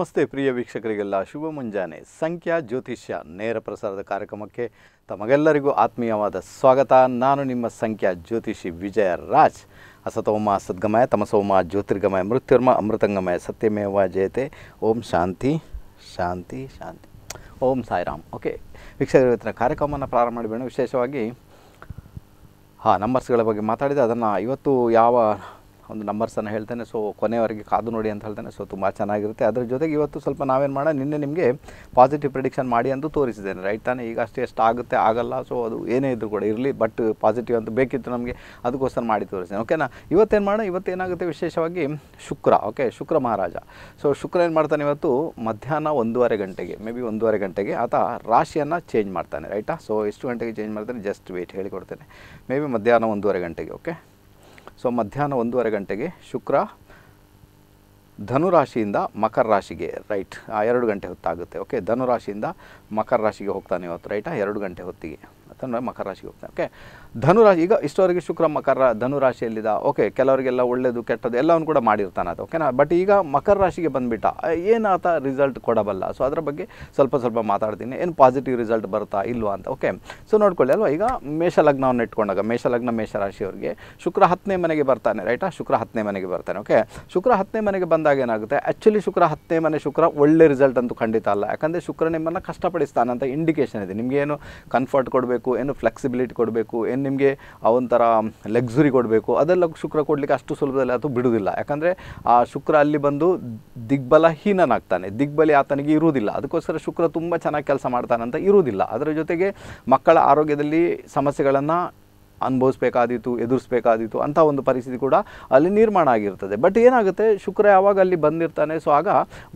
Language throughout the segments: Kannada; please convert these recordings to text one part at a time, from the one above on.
ನಮಸ್ತೆ ಪ್ರಿಯ ವೀಕ್ಷಕರಿಗೆಲ್ಲ ಶುಭ ಮುಂಜಾನೆ ಸಂಖ್ಯಾ ಜ್ಯೋತಿಷ್ಯ ನೇರ ಪ್ರಸಾರದ ಕಾರ್ಯಕ್ರಮಕ್ಕೆ ತಮಗೆಲ್ಲರಿಗೂ ಆತ್ಮೀಯವಾದ ಸ್ವಾಗತ ನಾನು ನಿಮ್ಮ ಸಂಖ್ಯಾ ಜ್ಯೋತಿಷಿ ವಿಜಯ ರಾಜ್ ಅಸತೋಮ ಸದ್ಗಮಯ ತಮಸೋಮ ಜ್ಯೋತಿರ್ಗಮಯ ಮೃತ್ಯುರ್ಮ ಅಮೃತಂಗಮಯ ಸತ್ಯಮೇವ ಜಯತೆ ಓಂ ಶಾಂತಿ ಶಾಂತಿ ಶಾಂತಿ ಓಂ ಸಾಯಿರಾಮ್ ಓಕೆ ವೀಕ್ಷಕರ ಕಾರ್ಯಕ್ರಮವನ್ನು ಪ್ರಾರಂಭ ಮಾಡಿಬೇಡ ವಿಶೇಷವಾಗಿ ಹಾಂ ನಂಬರ್ಸ್ಗಳ ಬಗ್ಗೆ ಮಾತಾಡಿದೆ ಅದನ್ನು ಇವತ್ತು ಯಾವ ಒಂದು ನಂಬರ್ಸನ್ನು ಹೇಳ್ತೇನೆ ಸೊ ಕೊನೆಯವರೆಗೆ ಕಾದು ನೋಡಿ ಅಂತ ಹೇಳ್ತೇನೆ ಸೊ ತುಂಬ ಚೆನ್ನಾಗಿರುತ್ತೆ ಅದ್ರ ಜೊತೆಗೆ ಇವತ್ತು ಸ್ವಲ್ಪ ನಾವೇನು ಮಾಡೋಣ ನಿನ್ನೆ ನಿಮಗೆ ಪಾಸಿಟಿವ್ ಪ್ರಿಡಿಕ್ಷನ್ ಮಾಡಿ ಅಂತ ತೋರಿಸಿದ್ದೇನೆ ರೈಟ್ ತಾನೇ ಈಗ ಅಷ್ಟೇ ಎಷ್ಟು ಆಗುತ್ತೆ ಆಗಲ್ಲ ಸೊ ಅದು ಏನೇ ಇದ್ದರೂ ಕೂಡ ಇರಲಿ ಬಟ್ ಪಾಸಿಟಿವ್ ಅಂತ ಬೇಕಿತ್ತು ನಮಗೆ ಅದಕ್ಕೋಸ್ಕರ ಮಾಡಿ ತೋರಿಸ್ತೇನೆ ಓಕೆನಾ ಇವತ್ತೇನು ಮಾಡೋಣ ಇವತ್ತೇನಾಗುತ್ತೆ ವಿಶೇಷವಾಗಿ ಶುಕ್ರ ಓಕೆ ಶುಕ್ರ ಮಹಾರಾಜ ಸೊ ಶುಕ್ರ ಏನು ಮಾಡ್ತಾನೆ ಇವತ್ತು ಮಧ್ಯಾಹ್ನ ಒಂದೂವರೆ ಗಂಟೆಗೆ ಮೇ ಬಿ ಒಂದೂವರೆ ಗಂಟೆಗೆ ಆತ ರಾಶಿಯನ್ನು ಚೇಂಜ್ ಮಾಡ್ತಾನೆ ರೈಟಾ ಸೊ ಎಷ್ಟು ಗಂಟೆಗೆ ಚೇಂಜ್ ಮಾಡ್ತಾನೆ ಜಸ್ಟ್ ವೇಟ್ ಹೇಳಿಕೊಡ್ತೇನೆ ಮೇ ಬಿ ಮಧ್ಯಾಹ್ನ ಒಂದೂವರೆ ಗಂಟೆಗೆ ಓಕೆ ಸೊ ಮಧ್ಯಾಹ್ನ ಒಂದೂವರೆ ಗಂಟೆಗೆ ಶುಕ್ರ ಧನುರಾಶಿಯಿಂದ ಮಕರ ರಾಶಿಗೆ ರೈಟ್ ಎರಡು ಗಂಟೆ ಹೊತ್ತಾಗುತ್ತೆ ಓಕೆ ಧನುರಾಶಿಯಿಂದ ಮಕರ ರಾಶಿಗೆ ಹೋಗ್ತಾನೆ ಇವತ್ತು ರೈಟಾ ಎರಡು ಗಂಟೆ ಹೊತ್ತಿಗೆ ಹೋಗ್ತಾನೆ ಮಕರ ರಾಶಿಗೆ ಹೋಗ್ತಾನೆ ಓಕೆ ಧನುರಾಶಿ ಈಗ ಇಷ್ಟವರಿಗೆ ಶುಕ್ರ ಮಕರ ಧನುರಾಶಿಯಲ್ಲಿದ್ದ ಓಕೆ ಕೆಲವರಿಗೆಲ್ಲ ಒಳ್ಳೆಯದು ಕೆಟ್ಟದ್ದು ಎಲ್ಲವನ್ನು ಕೂಡ ಮಾಡಿರ್ತಾನೆ ಅದು ಓಕೆನಾ ಬಟ್ ಈಗ ಮಕರ ರಾಶಿಗೆ ಬಂದುಬಿಟ್ಟ ಏನಾತ ರಿಸಲ್ಟ್ ಕೊಡಬಲ್ಲ ಸೊ ಅದರ ಬಗ್ಗೆ ಸ್ವಲ್ಪ ಸ್ವಲ್ಪ ಮಾತಾಡ್ತೀನಿ ಏನು ಪಾಸಿಟಿವ್ ರಿಸಲ್ಟ್ ಬರುತ್ತಾ ಇಲ್ವಾ ಅಂತ ಓಕೆ ಸೊ ನೋಡ್ಕೊಳ್ಳಿ ಅಲ್ವಾ ಈಗ ಮೇಷ ಲಗ್ನವನ್ನು ಇಟ್ಕೊಂಡಾಗ ಮೇಷ ಲಗ್ನ ಮೇಷರಾಶಿಯವರಿಗೆ ಶುಕ್ರ ಹತ್ತನೇ ಮನೆಗೆ ಬರ್ತಾನೆ ರೈಟಾ ಶುಕ್ರ ಹತ್ತನೇ ಮನೆಗೆ ಬರ್ತಾನೆ ಓಕೆ ಶುಕ್ರ ಹತ್ತನೇ ಮನೆಗೆ ಬಂದಾಗ ಏನಾಗುತ್ತೆ ಆ್ಯಕ್ಚುಲಿ ಶುಕ್ರ ಹತ್ತನೇ ಮನೆ ಶುಕ್ರ ಒಳ್ಳೆ ರಿಸಲ್ಟ್ ಅಂತೂ ಖಂಡಿತ ಅಲ್ಲ ಯಾಕಂದರೆ ಶುಕ್ರ ನಿಮ್ಮನ್ನು ಕಷ್ಟಪಡಿಸ್ತಾನೆ ಅಂತ ಇಂಡಿಕೇಶನ್ ಇದೆ ನಿಮಗೇನು ಕನ್ಫರ್ಟ್ ಕೊಡಬೇಕು ಕೊಡಬೇಕು ಏನು ಫ್ಲೆಕ್ಸಿಬಿಲಿಟಿ ಕೊಡಬೇಕು ಏನು ನಿಮಗೆ ಒಂಥರ ಲೆಕ್ಸುರಿ ಕೊಡಬೇಕು ಅದೆಲ್ಲ ಶುಕ್ರ ಕೊಡಲಿಕ್ಕೆ ಅಷ್ಟು ಸುಲಭದಲ್ಲಿ ಅದು ಬಿಡುವುದಿಲ್ಲ ಯಾಕಂದರೆ ಆ ಶುಕ್ರ ಅಲ್ಲಿ ಬಂದು ದಿಗ್ಬಲಹೀನಾಗ್ತಾನೆ ದಿಗ್ಬಲಿ ಆತನಿಗೆ ಇರುವುದಿಲ್ಲ ಅದಕ್ಕೋಸ್ಕರ ಶುಕ್ರ ತುಂಬ ಚೆನ್ನಾಗಿ ಕೆಲಸ ಮಾಡ್ತಾನಂತ ಅಂತ ಇರುವುದಿಲ್ಲ ಅದರ ಜೊತೆಗೆ ಮಕ್ಕಳ ಆರೋಗ್ಯದಲ್ಲಿ ಸಮಸ್ಯೆಗಳನ್ನು ಅನುಭವಿಸ್ಬೇಕಾದೀತು ಎದುರಿಸ್ಬೇಕಾದೀತು ಅಂತ ಒಂದು ಪರಿಸ್ಥಿತಿ ಕೂಡ ಅಲ್ಲಿ ನಿರ್ಮಾಣ ಆಗಿರ್ತದೆ ಬಟ್ ಏನಾಗುತ್ತೆ ಶುಕ್ರ ಯಾವಾಗ ಅಲ್ಲಿ ಬಂದಿರ್ತಾನೆ ಸೊ ಆಗ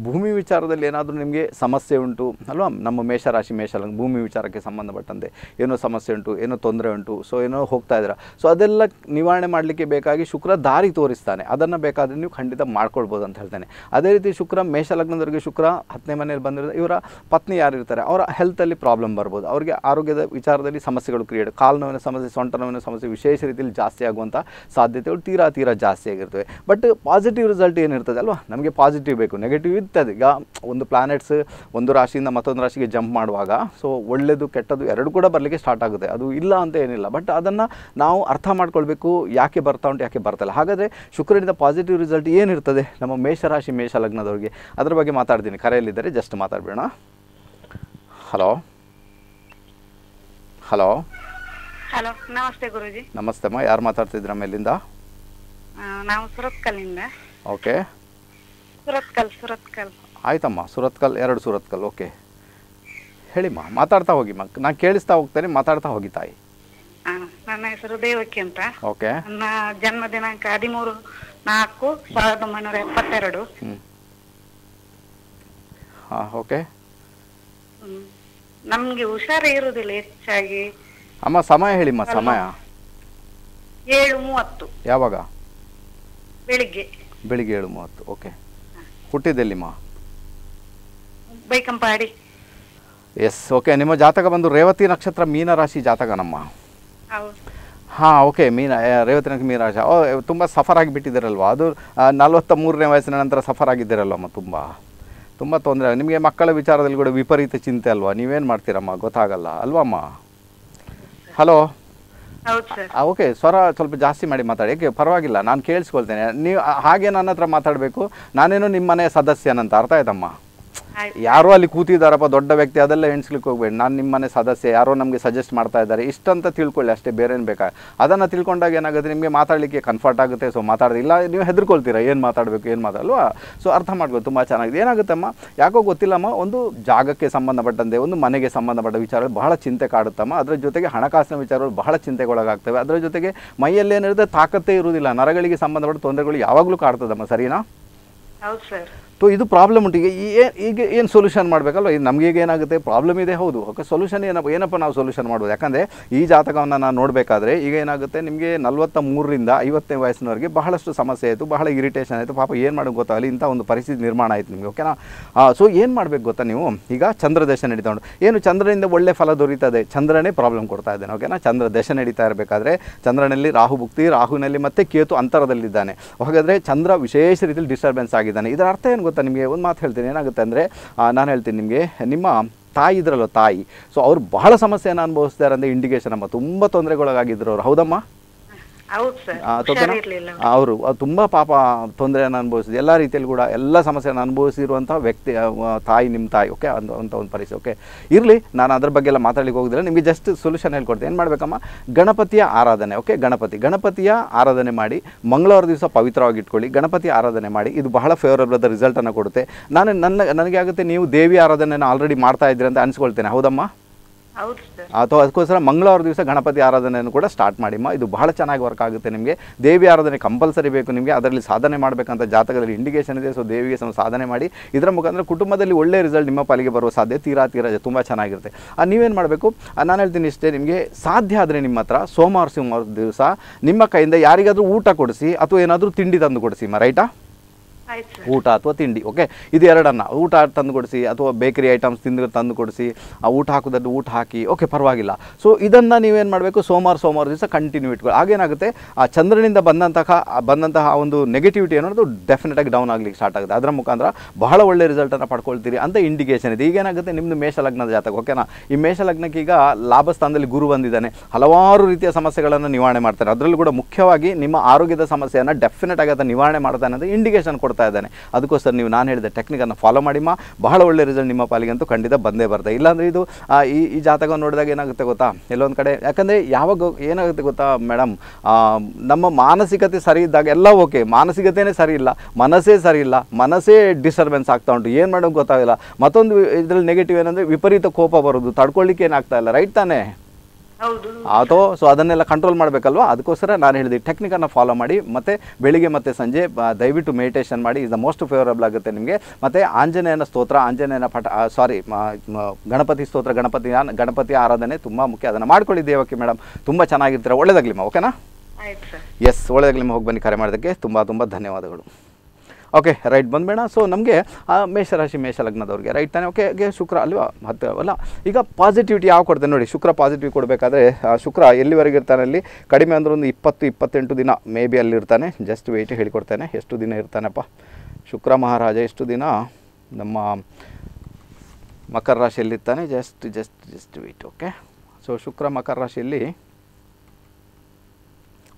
ಭೂಮಿ ವಿಚಾರದಲ್ಲಿ ಏನಾದರೂ ನಿಮಗೆ ಸಮಸ್ಯೆ ಉಂಟು ಅಲ್ವಾ ನಮ್ಮ ಮೇಷರಾಶಿ ಮೇಷಲ ಭೂಮಿ ವಿಚಾರಕ್ಕೆ ಸಂಬಂಧಪಟ್ಟಂತೆ ಏನೋ ಸಮಸ್ಯೆ ಉಂಟು ಏನೋ ತೊಂದರೆ ಉಂಟು ಸೊ ಏನೋ ಹೋಗ್ತಾ ಇದ್ದೀರಾ ಸೊ ಅದೆಲ್ಲ ನಿವಾರಣೆ ಮಾಡಲಿಕ್ಕೆ ಬೇಕಾಗಿ ಶುಕ್ರ ದಾರಿ ತೋರಿಸ್ತಾನೆ ಅದನ್ನು ಬೇಕಾದರೆ ನೀವು ಖಂಡಿತ ಮಾಡ್ಕೊಳ್ಬೋದು ಅಂತ ಹೇಳ್ತಾನೆ ಅದೇ ರೀತಿ ಶುಕ್ರ ಮೇಷ ಲಗ್ನದವರಿಗೆ ಶುಕ್ರ ಹತ್ತನೇ ಮನೆಯಲ್ಲಿ ಬಂದಿರೋದು ಇವರ ಪತ್ನಿ ಯಾರಿರ್ತಾರೆ ಅವರ ಹೆಲ್ತಲ್ಲಿ ಪ್ರಾಬ್ಲಮ್ ಬರ್ಬೋದು ಅವರಿಗೆ ಆರೋಗ್ಯದ ವಿಚಾರದಲ್ಲಿ ಸಮಸ್ಯೆಗಳು ಕ್ರಿಯೇಟ್ ಕಾಲು ಸಮಸ್ಯೆ ಸೊಂಟ ಅನ್ನೋ ಸಮಸ್ಯೆ ವಿಶೇಷ ರೀತಿಯಲ್ಲಿ ಜಾಸ್ತಿ ಆಗುವಂಥ ಸಾಧ್ಯತೆಗಳು ತೀರಾ ತೀರಾ ಜಾಸ್ತಿ ಆಗಿರ್ತವೆ ಬಟ್ ಪಾಸಿಟಿವ್ ರಿಸಲ್ಟ್ ಏನಿರ್ತದೆ ಅಲ್ವಾ ನಮಗೆ ಪಾಸಿಟಿವ್ ಬೇಕು ನೆಗೆಟಿವ್ ಇರ್ತದೆ ಈಗ ಒಂದು ಪ್ಲಾನೆಟ್ಸ್ ಒಂದು ರಾಶಿಯಿಂದ ಮತ್ತೊಂದು ರಾಶಿಗೆ ಜಂಪ್ ಮಾಡುವಾಗ ಸೊ ಒಳ್ಳೆಯದು ಕೆಟ್ಟದ್ದು ಎರಡು ಕೂಡ ಬರಲಿಕ್ಕೆ ಸ್ಟಾರ್ಟ್ ಆಗುತ್ತೆ ಅದು ಇಲ್ಲ ಅಂತ ಏನಿಲ್ಲ ಬಟ್ ಅದನ್ನು ನಾವು ಅರ್ಥ ಮಾಡ್ಕೊಳ್ಬೇಕು ಯಾಕೆ ಬರ್ತಾ ಉಂಟು ಯಾಕೆ ಬರ್ತಲ್ಲ ಹಾಗಾದರೆ ಶುಕ್ರನಿಂದ ಪಾಸಿಟಿವ್ ರಿಸಲ್ಟ್ ಏನಿರ್ತದೆ ನಮ್ಮ ಮೇಷರಾಶಿ ಮೇಷ ಲಗ್ನದವ್ರಿಗೆ ಅದರ ಬಗ್ಗೆ ಮಾತಾಡ್ತೀನಿ ಕರೆಯಲ್ಲಿದ್ದರೆ ಜಸ್ಟ್ ಮಾತಾಡಬೇಡ ಹಲೋ ಹಲೋ ಹಲೋ ನಮಸ್ತೆ ಗುರುಜಿ ನಮಸ್ತೆಮ್ಮ ಯಾರು ಮಾತಾಡ್ತಿದ್ರ ಮೇಲಿಂದ ನಾವು ಸುರತ್ಕಲ್ಲಿಂದ ಓಕೆ ಸುರತ್ಕಲ್ ಸುರತ್ಕಲ್ ಆಯ್ತಮ್ಮ ಸುರತ್ಕಲ್ ಎರಡು ಸುರತ್ಕಲ್ ಓಕೆ ಹೇಳಿಮ್ಮ ಮಾತಾಡ್ತಾ ಹೋಗಿಮ್ಮ ನಾನು ಕೇಳಿಸ್ತಾ ಹೋಗ್ತೇನೆ ಮಾತಾಡ್ತಾ ಹೋಗಿ ತಾಯಿ ನನ್ನ ಹೆಸರು ದೇವಕಿ ಅಂತ ಓಕೆ ನನ್ನ ಜನ್ಮ ದಿನಾಂಕ ಹದಿಮೂರು ನಾಲ್ಕು ಸಾವಿರದ ಒಂಬೈನೂರ ಎಪ್ಪತ್ತೆರಡು ಓಕೆ ನಮಗೆ ಹುಷಾರೇ ಇರುವುದಿಲ್ಲ ಹೆಚ್ಚಾಗಿ ಅಮ್ಮ ಸಮಯ ಹೇಳಿಮ್ಮ ಸಮಯ ಏಳು ಮೂವತ್ತು ಯಾವಾಗ ಬೆಳಿಗ್ಗೆ ಬೆಳಿಗ್ಗೆ ಏಳು ಮೂವತ್ತು ಓಕೆ ಹುಟ್ಟಿದ್ದೆಲ್ಲಿಮ್ಮ ಬೈಕಂಪಾಡಿ ಎಸ್ ಓಕೆ ನಿಮ್ಮ ಜಾತಕ ಬಂದು ರೇವತಿ ನಕ್ಷತ್ರ ಮೀನರಾಶಿ ಜಾತಕನಮ್ಮ ಹಾಂ ಓಕೆ ಮೀನ ನಕ್ಷತ್ರ ಮೀನರಾಶಿ ಓ ತುಂಬ ಸಫರ್ ಆಗಿಬಿಟ್ಟಿದ್ದೀರಲ್ವಾ ಅದು ನಲವತ್ತ ಮೂರನೇ ವಯಸ್ಸಿನ ನಂತರ ಸಫರ್ ಆಗಿದ್ದೀರಲ್ವಮ್ಮ ತುಂಬ ತುಂಬ ತೊಂದರೆ ನಿಮಗೆ ಮಕ್ಕಳ ವಿಚಾರದಲ್ಲಿ ಕೂಡ ವಿಪರೀತ ಚಿಂತೆ ಅಲ್ವಾ ನೀವೇನು ಮಾಡ್ತೀರಮ್ಮ ಗೊತ್ತಾಗಲ್ಲ ಅಲ್ವಮ್ಮ ಹಲೋ ಓಕೆ ಸ್ವರ ಸ್ವಲ್ಪ ಜಾಸ್ತಿ ಮಾಡಿ ಮಾತಾಡಿ ಪರವಾಗಿಲ್ಲ ನಾನು ಕೇಳಿಸ್ಕೊಳ್ತೇನೆ ನೀವು ಹಾಗೆ ನನ್ನ ಹತ್ರ ಮಾತಾಡಬೇಕು ನಾನೇನು ನಿಮ್ಮ ಮನೆಯ ಸದಸ್ಯನಂತ ಅರ್ಥ ಆಯ್ತಮ್ಮ ಯಾರೋ ಅಲ್ಲಿ ಕೂತಿದಾರಪ್ಪ ದೊಡ್ಡ ವ್ಯಕ್ತಿ ಅದೆಲ್ಲ ಎಣಿಸ್ಲಿಕ್ಕೆ ಹೋಗ್ಬೇಡಿ ನಾನು ನಿಮ್ಮನೆ ಸದಸ್ಯ ಯಾರೋ ನಮಗೆ ಸಜೆಸ್ಟ್ ಮಾಡ್ತಾ ಇದ್ದಾರೆ ಇಷ್ಟಂತ ತಿಳ್ಕೊಳ್ಳಿ ಅಷ್ಟೇ ಬೇರೆ ಬೇರೇನು ಬೇಕಾ ಅದನ್ನು ತಿಳ್ಕೊಂಡಾಗ ಏನಾಗುತ್ತೆ ನಿಮಗೆ ಮಾತಾಡಲಿಕ್ಕೆ ಕಂಫರ್ಟ್ ಆಗುತ್ತೆ ಸೊ ಮಾತಾಡೋದಿಲ್ಲ ನೀವು ಹೆದರ್ಕೊಳ್ತೀರಾ ಏನು ಮಾತಾಡಬೇಕು ಏನು ಮಾತಾಡಲ್ವಾ ಸೊ ಅರ್ಥ ಮಾಡ್ಬೋದು ತುಂಬ ಚೆನ್ನಾಗಿದೆ ಏನಾಗುತ್ತಮ್ಮ ಯಾಕೋ ಗೊತ್ತಿಲ್ಲಮ್ಮ ಒಂದು ಜಾಗಕ್ಕೆ ಸಂಬಂಧಪಟ್ಟಂತೆ ಒಂದು ಮನೆಗೆ ಸಂಬಂಧಪಟ್ಟ ವಿಚಾರಗಳು ಬಹಳ ಚಿಂತೆ ಕಾಡುತ್ತಮ್ಮ ಅದರ ಜೊತೆಗೆ ಹಣಕಾಸಿನ ವಿಚಾರಗಳು ಬಹಳ ಚಿಂತೆಗೊಳಗಾಗ್ತವೆ ಅದರ ಜೊತೆಗೆ ಮೈಯಲ್ಲಿ ಏನಿರುತ್ತೆ ತಾಕತ್ತೇ ಇರುವುದಿಲ್ಲ ನರಗಳಿಗೆ ಸಂಬಂಧಪಟ್ಟ ತೊಂದರೆಗಳು ಯಾವಾಗಲೂ ಕಾಡ್ತದಮ್ಮ ಸರಿನಾ ಹೌದು ಸರ್ ಸೊ ಇದು ಪ್ರಾಬ್ಲಮ್ ಉಂಟು ಈಗ ಈಗ ಏನು ಸೊಲ್ಯೂಷನ್ ಮಾಡಬೇಕಲ್ವ ಇದು ನಮಗೆ ಈಗ ಏನಾಗುತ್ತೆ ಪ್ರಾಬ್ಲಮ್ ಇದೆ ಹೌದು ಓಕೆ ಸೊಲ್ಯೂಷನ್ ಏನಪ್ಪ ಏನಪ್ಪ ನಾವು ಸೊಲ್ಯೂಷನ್ ಮಾಡ್ಬೋದು ಯಾಕಂದರೆ ಈ ಜಾತಕವನ್ನು ನಾನು ನೋಡಬೇಕಾದ್ರೆ ಈಗ ಏನಾಗುತ್ತೆ ನಿಮಗೆ ನಲವತ್ತ ಮೂರರಿಂದ ಐವತ್ತನೇ ವಯಸ್ಸಿನವರಿಗೆ ಬಹಳಷ್ಟು ಸಮಸ್ಯೆ ಆಯಿತು ಬಹಳ ಇರಿಟೇಷನ್ ಆಯಿತು ಪಾಪ ಏನು ಮಾಡೋದು ಗೊತ್ತಾಗಲಿ ಇಂಥ ಒಂದು ಪರಿಸ್ಥಿತಿ ನಿರ್ಮಾಣ ಆಯಿತು ನಿಮಗೆ ಓಕೆನಾ ಸೊ ಏನು ಮಾಡಬೇಕು ಗೊತ್ತಾ ನೀವು ಈಗ ಚಂದ್ರ ನಡೀತಾ ಉಂಟು ಏನು ಚಂದ್ರನಿಂದ ಒಳ್ಳೆ ಫಲ ದೊರೀತದೆ ಚಂದ್ರನೇ ಪ್ರಾಬ್ಲಮ್ ಕೊಡ್ತಾ ಇದ್ದಾನೆ ಓಕೆನಾ ಚಂದ್ರ ದಶ ನಡೀತಾ ಇರಬೇಕಾದ್ರೆ ಚಂದ್ರನಲ್ಲಿ ರಾಹು ಭುಕ್ತಿ ರಾಹುನಲ್ಲಿ ಮತ್ತೆ ಕೇತು ಅಂತರದಲ್ಲಿದ್ದಾನೆ ಹಾಗಾದರೆ ಚಂದ್ರ ವಿಶೇಷ ರೀತಿಯಲ್ಲಿ ಡಿಸ್ಟರ್ಬೆನ್ಸ್ ಆಗಿದ್ದಾನೆ ಇದರ ಅರ್ಥ ಏನು ಗೊತ್ತಾ ನಿಮಗೆ ಒಂದು ಮಾತು ಹೇಳ್ತೀನಿ ಏನಾಗುತ್ತೆ ಅಂದರೆ ನಾನು ಹೇಳ್ತೀನಿ ನಿಮಗೆ ನಿಮ್ಮ ತಾಯಿ ಇದ್ರಲ್ಲ ತಾಯಿ ಸೊ ಅವ್ರು ಬಹಳ ಸಮಸ್ಯೆಯನ್ನು ಅನುಭವಿಸ್ತಾರೆ ಅಂದರೆ ಇಂಡಿಕೇಶನ್ ಅಮ್ಮ ತುಂಬ ತೊಂದರೆಗೊಳಗಾಗಿದ್ರು ಅವ್ರು ಹೌದಮ್ಮ ಅವರು ತುಂಬ ಪಾಪ ತೊಂದರೆಯನ್ನು ಅನುಭವಿಸಿದ್ರು ಎಲ್ಲ ರೀತಿಯಲ್ಲಿ ಕೂಡ ಎಲ್ಲ ಸಮಸ್ಯೆಯನ್ನು ಅನುಭವಿಸಿರುವಂಥ ವ್ಯಕ್ತಿ ತಾಯಿ ನಿಮ್ಮ ತಾಯಿ ಓಕೆ ಅಂತ ಒಂದು ಪರಿಸ್ಥಿತಿ ಓಕೆ ಇರಲಿ ನಾನು ಅದ್ರ ಬಗ್ಗೆ ಎಲ್ಲ ಮಾತಾಡಲಿಕ್ಕೆ ಹೋಗಿದ್ರೆ ನಿಮಗೆ ಜಸ್ಟ್ ಸೊಲ್ಯೂಷನ್ ಹೇಳ್ಕೊಡ್ತೀನಿ ಏನು ಮಾಡಬೇಕಮ್ಮ ಗಣಪತಿಯ ಆರಾಧನೆ ಓಕೆ ಗಣಪತಿ ಗಣಪತಿಯ ಆರಾಧನೆ ಮಾಡಿ ಮಂಗಳವಾರ ದಿವಸ ಪವಿತ್ರವಾಗಿ ಇಟ್ಕೊಳ್ಳಿ ಗಣಪತಿ ಆರಾಧನೆ ಮಾಡಿ ಇದು ಬಹಳ ಫೇವರಬಲ್ ಆದ ರಿಸಲ್ಟನ್ನು ಕೊಡುತ್ತೆ ನಾನು ನನ್ನ ನನಗೆ ಆಗುತ್ತೆ ನೀವು ದೇವಿ ಆರಾಧನೆಯನ್ನು ಆಲ್ರೆಡಿ ಮಾಡ್ತಾ ಇದ್ದೀರಿ ಅಂತ ಅನ್ಸ್ಕೊಳ್ತೇನೆ ಹೌದಮ್ಮ ಅಥವಾ ಅದಕ್ಕೋಸ್ಕರ ಮಂಗಳವಾರ ದಿವಸ ಗಣಪತಿ ಆರಾಧನೆಯನ್ನು ಕೂಡ ಸ್ಟಾರ್ಟ್ ಮಾಡಿಮ್ಮ ಇದು ಬಹಳ ಚೆನ್ನಾಗಿ ವರ್ಕ್ ಆಗುತ್ತೆ ನಿಮಗೆ ದೇವಿ ಆರಾಧನೆ ಕಂಪಲ್ಸರಿ ಬೇಕು ನಿಮಗೆ ಅದರಲ್ಲಿ ಸಾಧನೆ ಮಾಡಬೇಕಂತ ಜಾತಕದಲ್ಲಿ ಇಂಡಿಕೇಶನ್ ಇದೆ ಸೊ ದೇವಿಗೆ ಸ್ವಲ್ಪ ಸಾಧನೆ ಮಾಡಿ ಇದರ ಮುಖಾಂತರ ಕುಟುಂಬದಲ್ಲಿ ಒಳ್ಳೆಯ ರಿಸಲ್ಟ್ ನಿಮ್ಮ ಪಾಲಿಗೆ ಬರುವ ಸಾಧ್ಯ ತೀರಾ ತೀರ ತುಂಬ ಚೆನ್ನಾಗಿರುತ್ತೆ ಆ ನೀವೇನು ಮಾಡಬೇಕು ನಾನು ಹೇಳ್ತೀನಿ ಇಷ್ಟೇ ನಿಮಗೆ ಸಾಧ್ಯ ಆದರೆ ನಿಮ್ಮ ಹತ್ರ ಸೋಮವಾರ ಸೋಮವಾರ ದಿವಸ ನಿಮ್ಮ ಕೈಯಿಂದ ಯಾರಿಗಾದರೂ ಊಟ ಕೊಡಿಸಿ ಅಥವಾ ಏನಾದರೂ ತಿಂಡಿ ತಂದು ಕೊಡಿಸಿಮ್ಮ ರೈಟಾ ಊಟ ಅಥವಾ ತಿಂಡಿ ಓಕೆ ಇದು ಎರಡನ್ನ ಊಟ ತಂದು ಕೊಡಿಸಿ ಅಥವಾ ಬೇಕರಿ ಐಟಮ್ಸ್ ತಿಂದು ತಂದು ಕೊಡಿಸಿ ಆ ಊಟ ಹಾಕೋದನ್ನು ಊಟ ಹಾಕಿ ಓಕೆ ಪರವಾಗಿಲ್ಲ ಸೊ ಇದನ್ನು ನೀವೇನು ಮಾಡಬೇಕು ಸೋಮವಾರ ಸೋಮವಾರ ದಿವಸ ಕಂಟಿನ್ಯೂ ಇಟ್ಕೊಳ್ಳಿ ಹಾಗೇನಾಗುತ್ತೆ ಆ ಚಂದ್ರನಿಂದ ಬಂದಂತಹ ಬಂದಂತಹ ಒಂದು ನೆಗೆಟಿವಿಟಿ ಅನ್ನೋದು ಡೆಫಿನೆಟ್ ಆಗಿ ಡೌನ್ ಆಗ್ಲಿಕ್ಕೆ ಸ್ಟಾರ್ಟ್ ಆಗುತ್ತೆ ಅದರ ಮುಖಾಂತರ ಬಹಳ ಒಳ್ಳೆ ರಿಸಲ್ಟನ್ನು ಪಡ್ಕೊಳ್ತೀರಿ ಅಂತ ಇಂಡಿಕೇಶನ್ ಇದೆ ಈಗೇನಾಗುತ್ತೆ ಮೇಷ ಲಗ್ನದ ಜಾತಕ ಓಕೆನಾ ಈ ಲಗ್ನಕ್ಕೆ ಈಗ ಸ್ಥಾನದಲ್ಲಿ ಗುರು ಬಂದಿದ್ದಾನೆ ಹಲವಾರು ರೀತಿಯ ಸಮಸ್ಯೆಗಳನ್ನು ನಿವಾರಣೆ ಮಾಡ್ತಾರೆ ಅದರಲ್ಲೂ ಕೂಡ ಮುಖ್ಯವಾಗಿ ನಿಮ್ಮ ಆರೋಗ್ಯದ ಸಮಸ್ಯೆಯನ್ನು ಡೆಫಿನೆಟ್ ಆಗಿ ಅದನ್ನು ನಿವಾರಣೆ ಮಾಡ್ತಾನೆ ಅಂತ ಇಂಡಿಕೇಶನ್ ಕೊಡ್ತಾರೆ ಕೊಡ್ತಾ ಇದ್ದಾನೆ ಅದಕ್ಕೋಸ್ಕರ ನೀವು ನಾನು ಹೇಳಿದ ಟೆಕ್ನಿಕನ್ನು ಫಾಲೋ ಮಾಡಿಮ್ಮ ಬಹಳ ಒಳ್ಳೆ ರಿಸಲ್ಟ್ ನಿಮ್ಮ ಪಾಲಿಗಂತೂ ಖಂಡಿತ ಬಂದೇ ಬರ್ತದೆ ಇಲ್ಲಾಂದರೆ ಇದು ಈ ಈ ಜಾತಕ ನೋಡಿದಾಗ ಏನಾಗುತ್ತೆ ಗೊತ್ತಾ ಎಲ್ಲೊಂದು ಕಡೆ ಯಾಕಂದರೆ ಯಾವಾಗ ಏನಾಗುತ್ತೆ ಗೊತ್ತಾ ಮೇಡಮ್ ನಮ್ಮ ಮಾನಸಿಕತೆ ಸರಿ ಇದ್ದಾಗ ಎಲ್ಲ ಓಕೆ ಮಾನಸಿಕತೆಯೇ ಸರಿ ಇಲ್ಲ ಮನಸ್ಸೇ ಸರಿ ಇಲ್ಲ ಮನಸ್ಸೇ ಡಿಸ್ಟರ್ಬೆನ್ಸ್ ಆಗ್ತಾ ಉಂಟು ಏನು ಮಾಡೋಕ್ಕೆ ಗೊತ್ತಾಗಿಲ್ಲ ಮತ್ತೊಂದು ಇದರಲ್ಲಿ ನೆಗೆಟಿವ್ ಏನಂದರೆ ವಿಪರೀತ ಕೋಪ ಬರೋದು ತಡ್ಕೊಳ್ಳಿಕ್ಕೆ ಏನಾಗ್ತಾ ಇಲ್ಲ ರೈಟ್ ತಾನೇ ಅದು ಸೊ ಅದನ್ನೆಲ್ಲ ಕಂಟ್ರೋಲ್ ಮಾಡಬೇಕಲ್ವಾ ಅದಕ್ಕೋಸ್ಕರ ನಾನು ಹೇಳಿದೆ ಟೆಕ್ನಿಕನ್ನು ಫಾಲೋ ಮಾಡಿ ಮತ್ತು ಬೆಳಿಗ್ಗೆ ಮತ್ತು ಸಂಜೆ ದಯವಿಟ್ಟು ಮೆಡಿಟೇಷನ್ ಮಾಡಿ ಇಸ್ ದ ಮೋಸ್ಟ್ ಫೇವರಬಲ್ ಆಗುತ್ತೆ ನಿಮಗೆ ಮತ್ತು ಆಂಜನೇಯನ ಸ್ತೋತ್ರ ಆಂಜನೇಯನ ಪಠ ಸಾರಿ ಗಣಪತಿ ಸ್ತೋತ್ರ ಗಣಪತಿ ಗಣಪತಿ ಆರಾಧನೆ ತುಂಬ ಮುಖ್ಯ ಅದನ್ನು ಮಾಡ್ಕೊಳ್ಳಿ ದೇವಕ್ಕೆ ಮೇಡಮ್ ತುಂಬ ಚೆನ್ನಾಗಿರ್ತೀರ ಒಳ್ಳೆಯದಾಗಲಿಮ್ಮ ಓಕೆನಾ ಎಸ್ ಒಳ್ಳೇದಾಗಲಿಮ್ಮ ಹೋಗಿ ಬನ್ನಿ ಕರೆ ಮಾಡೋದಕ್ಕೆ ತುಂಬ ತುಂಬ ಧನ್ಯವಾದಗಳು ಓಕೆ ರೈಟ್ ಬಂದ್ಬೇಡ ಸೊ ನಮಗೆ ಮೇಷರಾಶಿ ಮೇಷ ಲಗ್ನದವ್ರಿಗೆ ರೈಟ್ ತಾನೆ ಓಕೆ ಶುಕ್ರ ಅಲ್ವಾ ಹತ್ತು ಅಲ್ಲ ಈಗ ಪಾಸಿಟಿವಿಟಿ ಯಾವ ಕೊಡ್ತಾನೆ ನೋಡಿ ಶುಕ್ರ ಪಾಸಿಟಿವ್ ಕೊಡಬೇಕಾದ್ರೆ ಶುಕ್ರ ಎಲ್ಲಿವರೆಗೆ ಇರ್ತಾನೆ ಅಲ್ಲಿ ಕಡಿಮೆ ಅಂದ್ರೆ ಒಂದು ಇಪ್ಪತ್ತು ಇಪ್ಪತ್ತೆಂಟು ದಿನ ಮೇ ಬಿ ಅಲ್ಲಿರ್ತಾನೆ ಜಸ್ಟ್ ವೆಯ್ಟ್ ಹೇಳಿಕೊಡ್ತಾನೆ ಎಷ್ಟು ದಿನ ಇರ್ತಾನಪ್ಪ ಶುಕ್ರ ಮಹಾರಾಜ ಎಷ್ಟು ದಿನ ನಮ್ಮ ಮಕರ ರಾಶಿಯಲ್ಲಿರ್ತಾನೆ just just just wait okay so Shukra ಮಕರ ರಾಶಿಯಲ್ಲಿ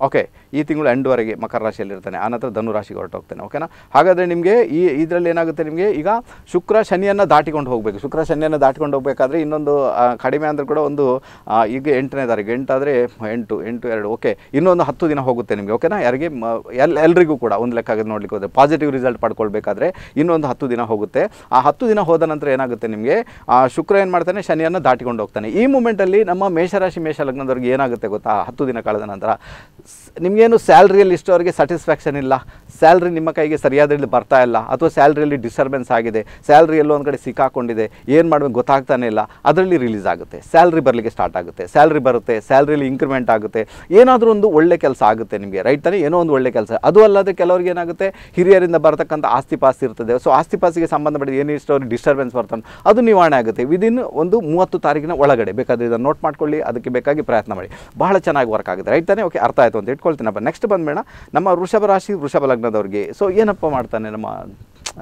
ಓಕೆ ಈ ತಿಂಗಳು ಎಂಡ್ವರೆಗೆ ಮಕರ ರಾಶಿಯಲ್ಲಿರ್ತಾನೆ ಆನಂತರ ಧನು ರಾಶಿಗೆ ಹೋಗ್ತಾನೆ ಓಕೆನಾ ಹಾಗಾದರೆ ನಿಮಗೆ ಈ ಇದರಲ್ಲಿ ಏನಾಗುತ್ತೆ ನಿಮಗೆ ಈಗ ಶುಕ್ರ ಶನಿಯನ್ನು ದಾಟಿಕೊಂಡು ಹೋಗಬೇಕು ಶುಕ್ರ ಶನಿಯನ್ನು ದಾಟಿಕೊಂಡು ಹೋಗಬೇಕಾದ್ರೆ ಇನ್ನೊಂದು ಕಡಿಮೆ ಅಂದರೆ ಕೂಡ ಒಂದು ಈಗ ಎಂಟನೇ ತಾರೀಕು ಎಂಟಾದರೆ ಎಂಟು ಎಂಟು ಎರಡು ಓಕೆ ಇನ್ನೊಂದು ಹತ್ತು ದಿನ ಹೋಗುತ್ತೆ ನಿಮಗೆ ಓಕೆನಾ ಯಾರಿಗೆ ಎಲ್ ಎಲ್ಲರಿಗೂ ಕೂಡ ಒಂದು ಲೆಕ್ಕ ನೋಡಲಿಕ್ಕೆ ಹೋದರೆ ಪಾಸಿಟಿವ್ ರಿಸಲ್ಟ್ ಪಡ್ಕೊಳ್ಬೇಕಾದ್ರೆ ಇನ್ನೊಂದು ಹತ್ತು ದಿನ ಹೋಗುತ್ತೆ ಆ ಹತ್ತು ದಿನ ಹೋದ ನಂತರ ಏನಾಗುತ್ತೆ ನಿಮಗೆ ಶುಕ್ರ ಏನು ಮಾಡ್ತಾನೆ ಶನಿಯನ್ನು ದಾಟಿಕೊಂಡು ಹೋಗ್ತಾನೆ ಈ ಮೂಮೆಂಟಲ್ಲಿ ನಮ್ಮ ಮೇಷರಾಶಿ ಮೇಷ ಲಗ್ನದವ್ರಿಗೆ ಏನಾಗುತ್ತೆ ಗೊತ್ತಾ ಹತ್ತು ದಿನ ಕಳೆದ ನಂತರ ನಿಮಗೇನು ಸ್ಯಾಲ್ರಿಯಲ್ಲಿ ಇಷ್ಟೋರಿಗೆ ಸ್ಯಾಟಿಸ್ಫ್ಯಾಕ್ಷನ್ ಇಲ್ಲ ಸ್ಯಾಲ್ರಿ ನಿಮ್ಮ ಕೈಗೆ ಸರಿಯಾದಲ್ಲಿ ಬರ್ತಾ ಇಲ್ಲ ಅಥವಾ ಸ್ಯಾಲ್ರಿಯಲ್ಲಿ ಡಿಸ್ಟರ್ಬೆನ್ಸ್ ಆಗಿದೆ ಸ್ಯಾಲ್ರಿ ಎಲ್ಲೋ ಒಂದು ಕಡೆ ಸಿಕ್ಕಾಕೊಂಡಿದೆ ಏನು ಮಾಡಬೇಕು ಗೊತ್ತಾಗ್ತಾನೆ ಇಲ್ಲ ಅದರಲ್ಲಿ ರಿಲೀಸ್ ಆಗುತ್ತೆ ಸ್ಯಾಲ್ರಿ ಬರಲಿಕ್ಕೆ ಸ್ಟಾರ್ಟ್ ಆಗುತ್ತೆ ಸ್ಯಾಲ್ರಿ ಬರುತ್ತೆ ಸ್ಯಾಲ್ರಿಲಿ ಇಂಕ್ರಿಮೆಂಟ್ ಆಗುತ್ತೆ ಏನಾದರೂ ಒಂದು ಒಳ್ಳೆ ಕೆಲಸ ಆಗುತ್ತೆ ನಿಮಗೆ ರೈಟ್ ತಾನೇ ಏನೋ ಒಂದು ಒಳ್ಳೆ ಕೆಲಸ ಅದು ಅಲ್ಲದೆ ಕೆಲವ್ರಿಗೆ ಏನಾಗುತ್ತೆ ಹಿರಿಯರಿಂದ ಬರತಕ್ಕಂಥ ಆಸ್ತಿ ಪಾಸ್ತಿ ಇರ್ತದೆ ಸೊ ಆಸ್ತಿ ಪಾಸಿಗೆ ಸಂಬಂಧಪಟ್ಟಿದ್ದು ಇಷ್ಟ ಅವ್ರಿಗೆ ಡಿಸ್ಟರ್ಬೆನ್ಸ್ ಬರ್ತಾನೆ ಅದು ನಿವಾರಣೆ ಆಗುತ್ತೆ ವಿದಿನ್ ಒಂದು ಮೂವತ್ತು ತಾರೀಕಿನ ಒಳಗಡೆ ಬೇಕಾದರೆ ಇದನ್ನು ನೋಟ್ ಮಾಡ್ಕೊಳ್ಳಿ ಅದಕ್ಕೆ ಬೇಕಾಗಿ ಪ್ರಯತ್ನ ಮಾಡಿ ಬಹಳ ಚೆನ್ನಾಗಿ ವರ್ಕ್ ಆಗುತ್ತೆ ರೈಟ್ ತಾನೇ ಓಕೆ ಅರ್ಥ ಆಯಿತು ಅಂತ ಇಟ್ಕೊಂಡು ತಿಳ್ಕೊಳ್ತೀನಪ್ಪ ನೆಕ್ಸ್ಟ್ ಬಂದಬೇಡ ನಮ್ಮ ವೃಷಭ ರಾಶಿ ವೃಷಭ ಲಗ್ನದವ್ರಿಗೆ ಸೊ ಏನಪ್ಪ ಮಾಡ್ತಾನೆ ನಮ್ಮ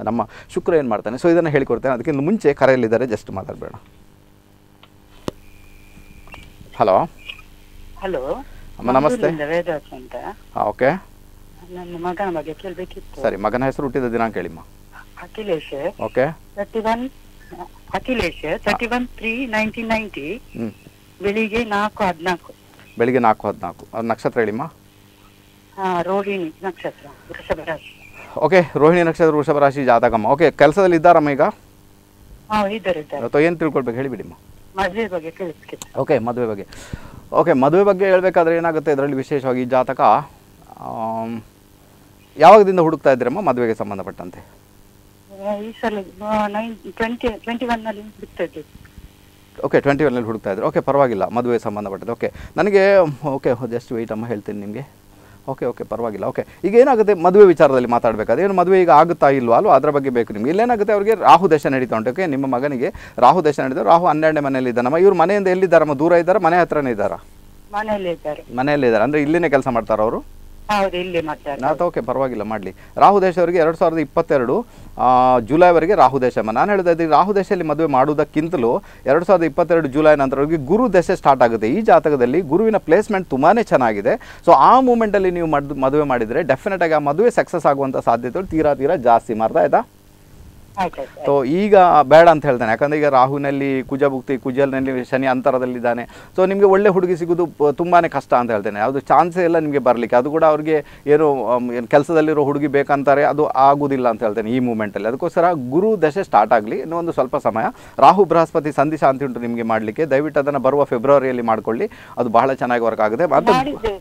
ನಮ್ಮ ಶುಕ್ರ ಏನು ಮಾಡ್ತಾನೆ ಸೊ ಇದನ್ನು ಹೇಳಿಕೊಡ್ತೇನೆ ಅದಕ್ಕಿಂತ ಮುಂಚೆ ಕರೆಯಲ್ಲಿದ್ದಾರೆ ಜಸ್ಟ್ ಮಾತಾಡಬೇಡ ಹಲೋ ಹಲೋ ನಮಸ್ತೆ ಓಕೆ ನನ್ನ ಮಗನ ಬಗ್ಗೆ ಕೇಳಬೇಕಿತ್ತು ಸರಿ ಮಗನ ಹೆಸರು ಹುಟ್ಟಿದ ದಿನಾಂಕ ಹೇಳಿಮ್ಮ Akhilesh okay thirty one Akhilesh thirty one three nineteen ninety ಬೆಳಿಗ್ಗೆ ನಾಲ್ಕು ಹದಿನಾಲ್ಕು ಬೆಳಿಗ್ಗೆ ನಾಲ್ಕು ಹದಿನಾಲ್ಕು ನಕ್ಷತ್ರ ಹೇಳಿಮ್ಮ ರೋಹಿಣಿ ನಕ್ಷತ್ರ ವೃಷಭ ರಾಶಿ ಓಕೆ ರೋಹಿಣಿ ನಕ್ಷತ್ರ ವೃಷಭ ರಾಶಿ ಜಾತಕಮ್ಮ ಓಕೆ ಕೆಲಸದಲ್ಲಿ ಇದ್ದಾರಮ್ಮ ಈಗ ಇದ್ದಾರೆ ಅಥವಾ ಏನು ತಿಳ್ಕೊಳ್ಬೇಕು ಹೇಳಿಬಿಡಿ ಮದುವೆ ಬಗ್ಗೆ ಓಕೆ ಮದುವೆ ಬಗ್ಗೆ ಓಕೆ ಮದುವೆ ಬಗ್ಗೆ ಹೇಳಬೇಕಾದ್ರೆ ಏನಾಗುತ್ತೆ ಇದರಲ್ಲಿ ವಿಶೇಷವಾಗಿ ಜಾತಕ ಯಾವಾಗದಿಂದ ಹುಡುಕ್ತಾ ಇದ್ದೀರಮ್ಮ ಮದುವೆಗೆ ಸಂಬಂಧಪಟ್ಟಂತೆ ಈ ಟ್ವೆಂಟಿ ಅಲ್ಲಿ ಹುಡುಕ್ತಾ ಓಕೆ ಟ್ವೆಂಟಿ ಒನ್ನಲ್ಲಿ ಹುಡುಕ್ತಾ ಓಕೆ ಪರವಾಗಿಲ್ಲ ಮದುವೆ ಸಂಬಂಧಪಟ್ಟದ್ದು ಓಕೆ ನನಗೆ ಓಕೆ ಜಸ್ಟ್ ವೆಯ್ಟ್ ಅಮ್ಮ ಹೇಳ್ತೀನಿ ನಿಮಗೆ ಓಕೆ ಓಕೆ ಪರವಾಗಿಲ್ಲ ಓಕೆ ಈಗ ಏನಾಗುತ್ತೆ ಮದುವೆ ವಿಚಾರದಲ್ಲಿ ಮಾತಾಡಬೇಕಾದ್ರೆ ಏನು ಮದುವೆ ಈಗ ಆಗುತ್ತಾ ಇಲ್ವಾ ಅಲ್ವಾ ಅದರ ಬಗ್ಗೆ ಬೇಕು ನಿಮ್ಗೆ ಇಲ್ಲೇನಾಗುತ್ತೆ ಅವರಿಗೆ ರಾಹು ದೇಶ ನಡೀತಾ ಉಂಟು ಓಕೆ ನಿಮ್ಮ ಮಗನಿಗೆ ರಾಹು ದೇಶ ನಡೀತಾರೆ ರಾಹು ಹನ್ನೆರಡನೇ ಮನೆಯಲ್ಲಿ ಇದ್ದಾನಮ್ಮ ಇವ್ರ ಮನೆಯಿಂದ ಎಲ್ಲಿದ್ದಾರಮ್ಮ ದೂರ ಇದ್ದಾರ ಮನೆ ಹತ್ರನೇ ಇದ್ದಾರಾ ಮನೆಯಲ್ಲಿ ಇದ್ದಾರೆ ಮನೆಯಲ್ಲಿ ಇದ್ದಾರೆ ಅಂದರೆ ಇಲ್ಲಿನೇ ಕೆಲಸ ಮಾಡ್ತಾರ ಅವರು ಓಕೆ ಪರವಾಗಿಲ್ಲ ಮಾಡಲಿ ರಾಹು ದೇಶ ಅವರಿಗೆ ಎರಡು ಸಾವಿರದ ಇಪ್ಪತ್ತೆರಡು ಜುಲೈವರೆಗೆ ರಾಹು ಅಮ್ಮ ನಾನು ಹೇಳಿದೆ ಅದು ರಾಹು ದೇಶದಲ್ಲಿ ಮದುವೆ ಮಾಡುವುದಕ್ಕಿಂತಲೂ ಎರಡು ಸಾವಿರದ ಇಪ್ಪತ್ತೆರಡು ಜುಲೈ ನಂತರವರೆಗೆ ಗುರು ದಶೆ ಸ್ಟಾರ್ಟ್ ಆಗುತ್ತೆ ಈ ಜಾತಕದಲ್ಲಿ ಗುರುವಿನ ಪ್ಲೇಸ್ಮೆಂಟ್ ತುಂಬಾ ಚೆನ್ನಾಗಿದೆ ಸೊ ಆ ಮೂಮೆಂಟಲ್ಲಿ ನೀವು ಮದುವೆ ಮಾಡಿದರೆ ಆಗಿ ಆ ಮದುವೆ ಸಕ್ಸಸ್ ಆಗುವಂಥ ಸಾಧ್ಯತೆಗಳು ತೀರಾ ತೀರಾ ಜಾಸ್ತಿ ಮಾಡ್ತಾ ಆಯಿತಾ ಸೊ ಈಗ ಬೇಡ ಅಂತ ಹೇಳ್ತಾನೆ ಯಾಕಂದ್ರೆ ಈಗ ರಾಹುನಲ್ಲಿ ಕುಜ ಭುಕ್ತಿ ಕುಜಲ್ನಲ್ಲಿ ಶನಿ ಅಂತರದಲ್ಲಿದ್ದಾನೆ ಸೊ ನಿಮಗೆ ಒಳ್ಳೆ ಹುಡುಗಿ ಸಿಗೋದು ತುಂಬಾ ಕಷ್ಟ ಅಂತ ಹೇಳ್ತೇನೆ ಅದು ಚಾನ್ಸೇ ಇಲ್ಲ ನಿಮಗೆ ಬರಲಿಕ್ಕೆ ಅದು ಕೂಡ ಅವ್ರಿಗೆ ಏನು ಕೆಲಸದಲ್ಲಿರೋ ಹುಡುಗಿ ಬೇಕಂತಾರೆ ಅದು ಆಗುದಿಲ್ಲ ಅಂತ ಹೇಳ್ತೇನೆ ಈ ಅಲ್ಲಿ ಅದಕ್ಕೋಸ್ಕರ ಗುರು ದಶೆ ಸ್ಟಾರ್ಟ್ ಆಗಲಿ ಇನ್ನೊಂದು ಸ್ವಲ್ಪ ಸಮಯ ರಾಹು ಬೃಹಸ್ಪತಿ ಸಂದೇಶ ಅಂತ ಉಂಟು ನಿಮಗೆ ಮಾಡಲಿಕ್ಕೆ ದಯವಿಟ್ಟು ಅದನ್ನು ಬರುವ ಫೆಬ್ರವರಿಯಲ್ಲಿ ಮಾಡಿಕೊಳ್ಳಿ ಅದು ಬಹಳ ಚೆನ್ನಾಗಿ ವರ್ಕ್ ಆಗುತ್ತೆ ಮತ್ತೆ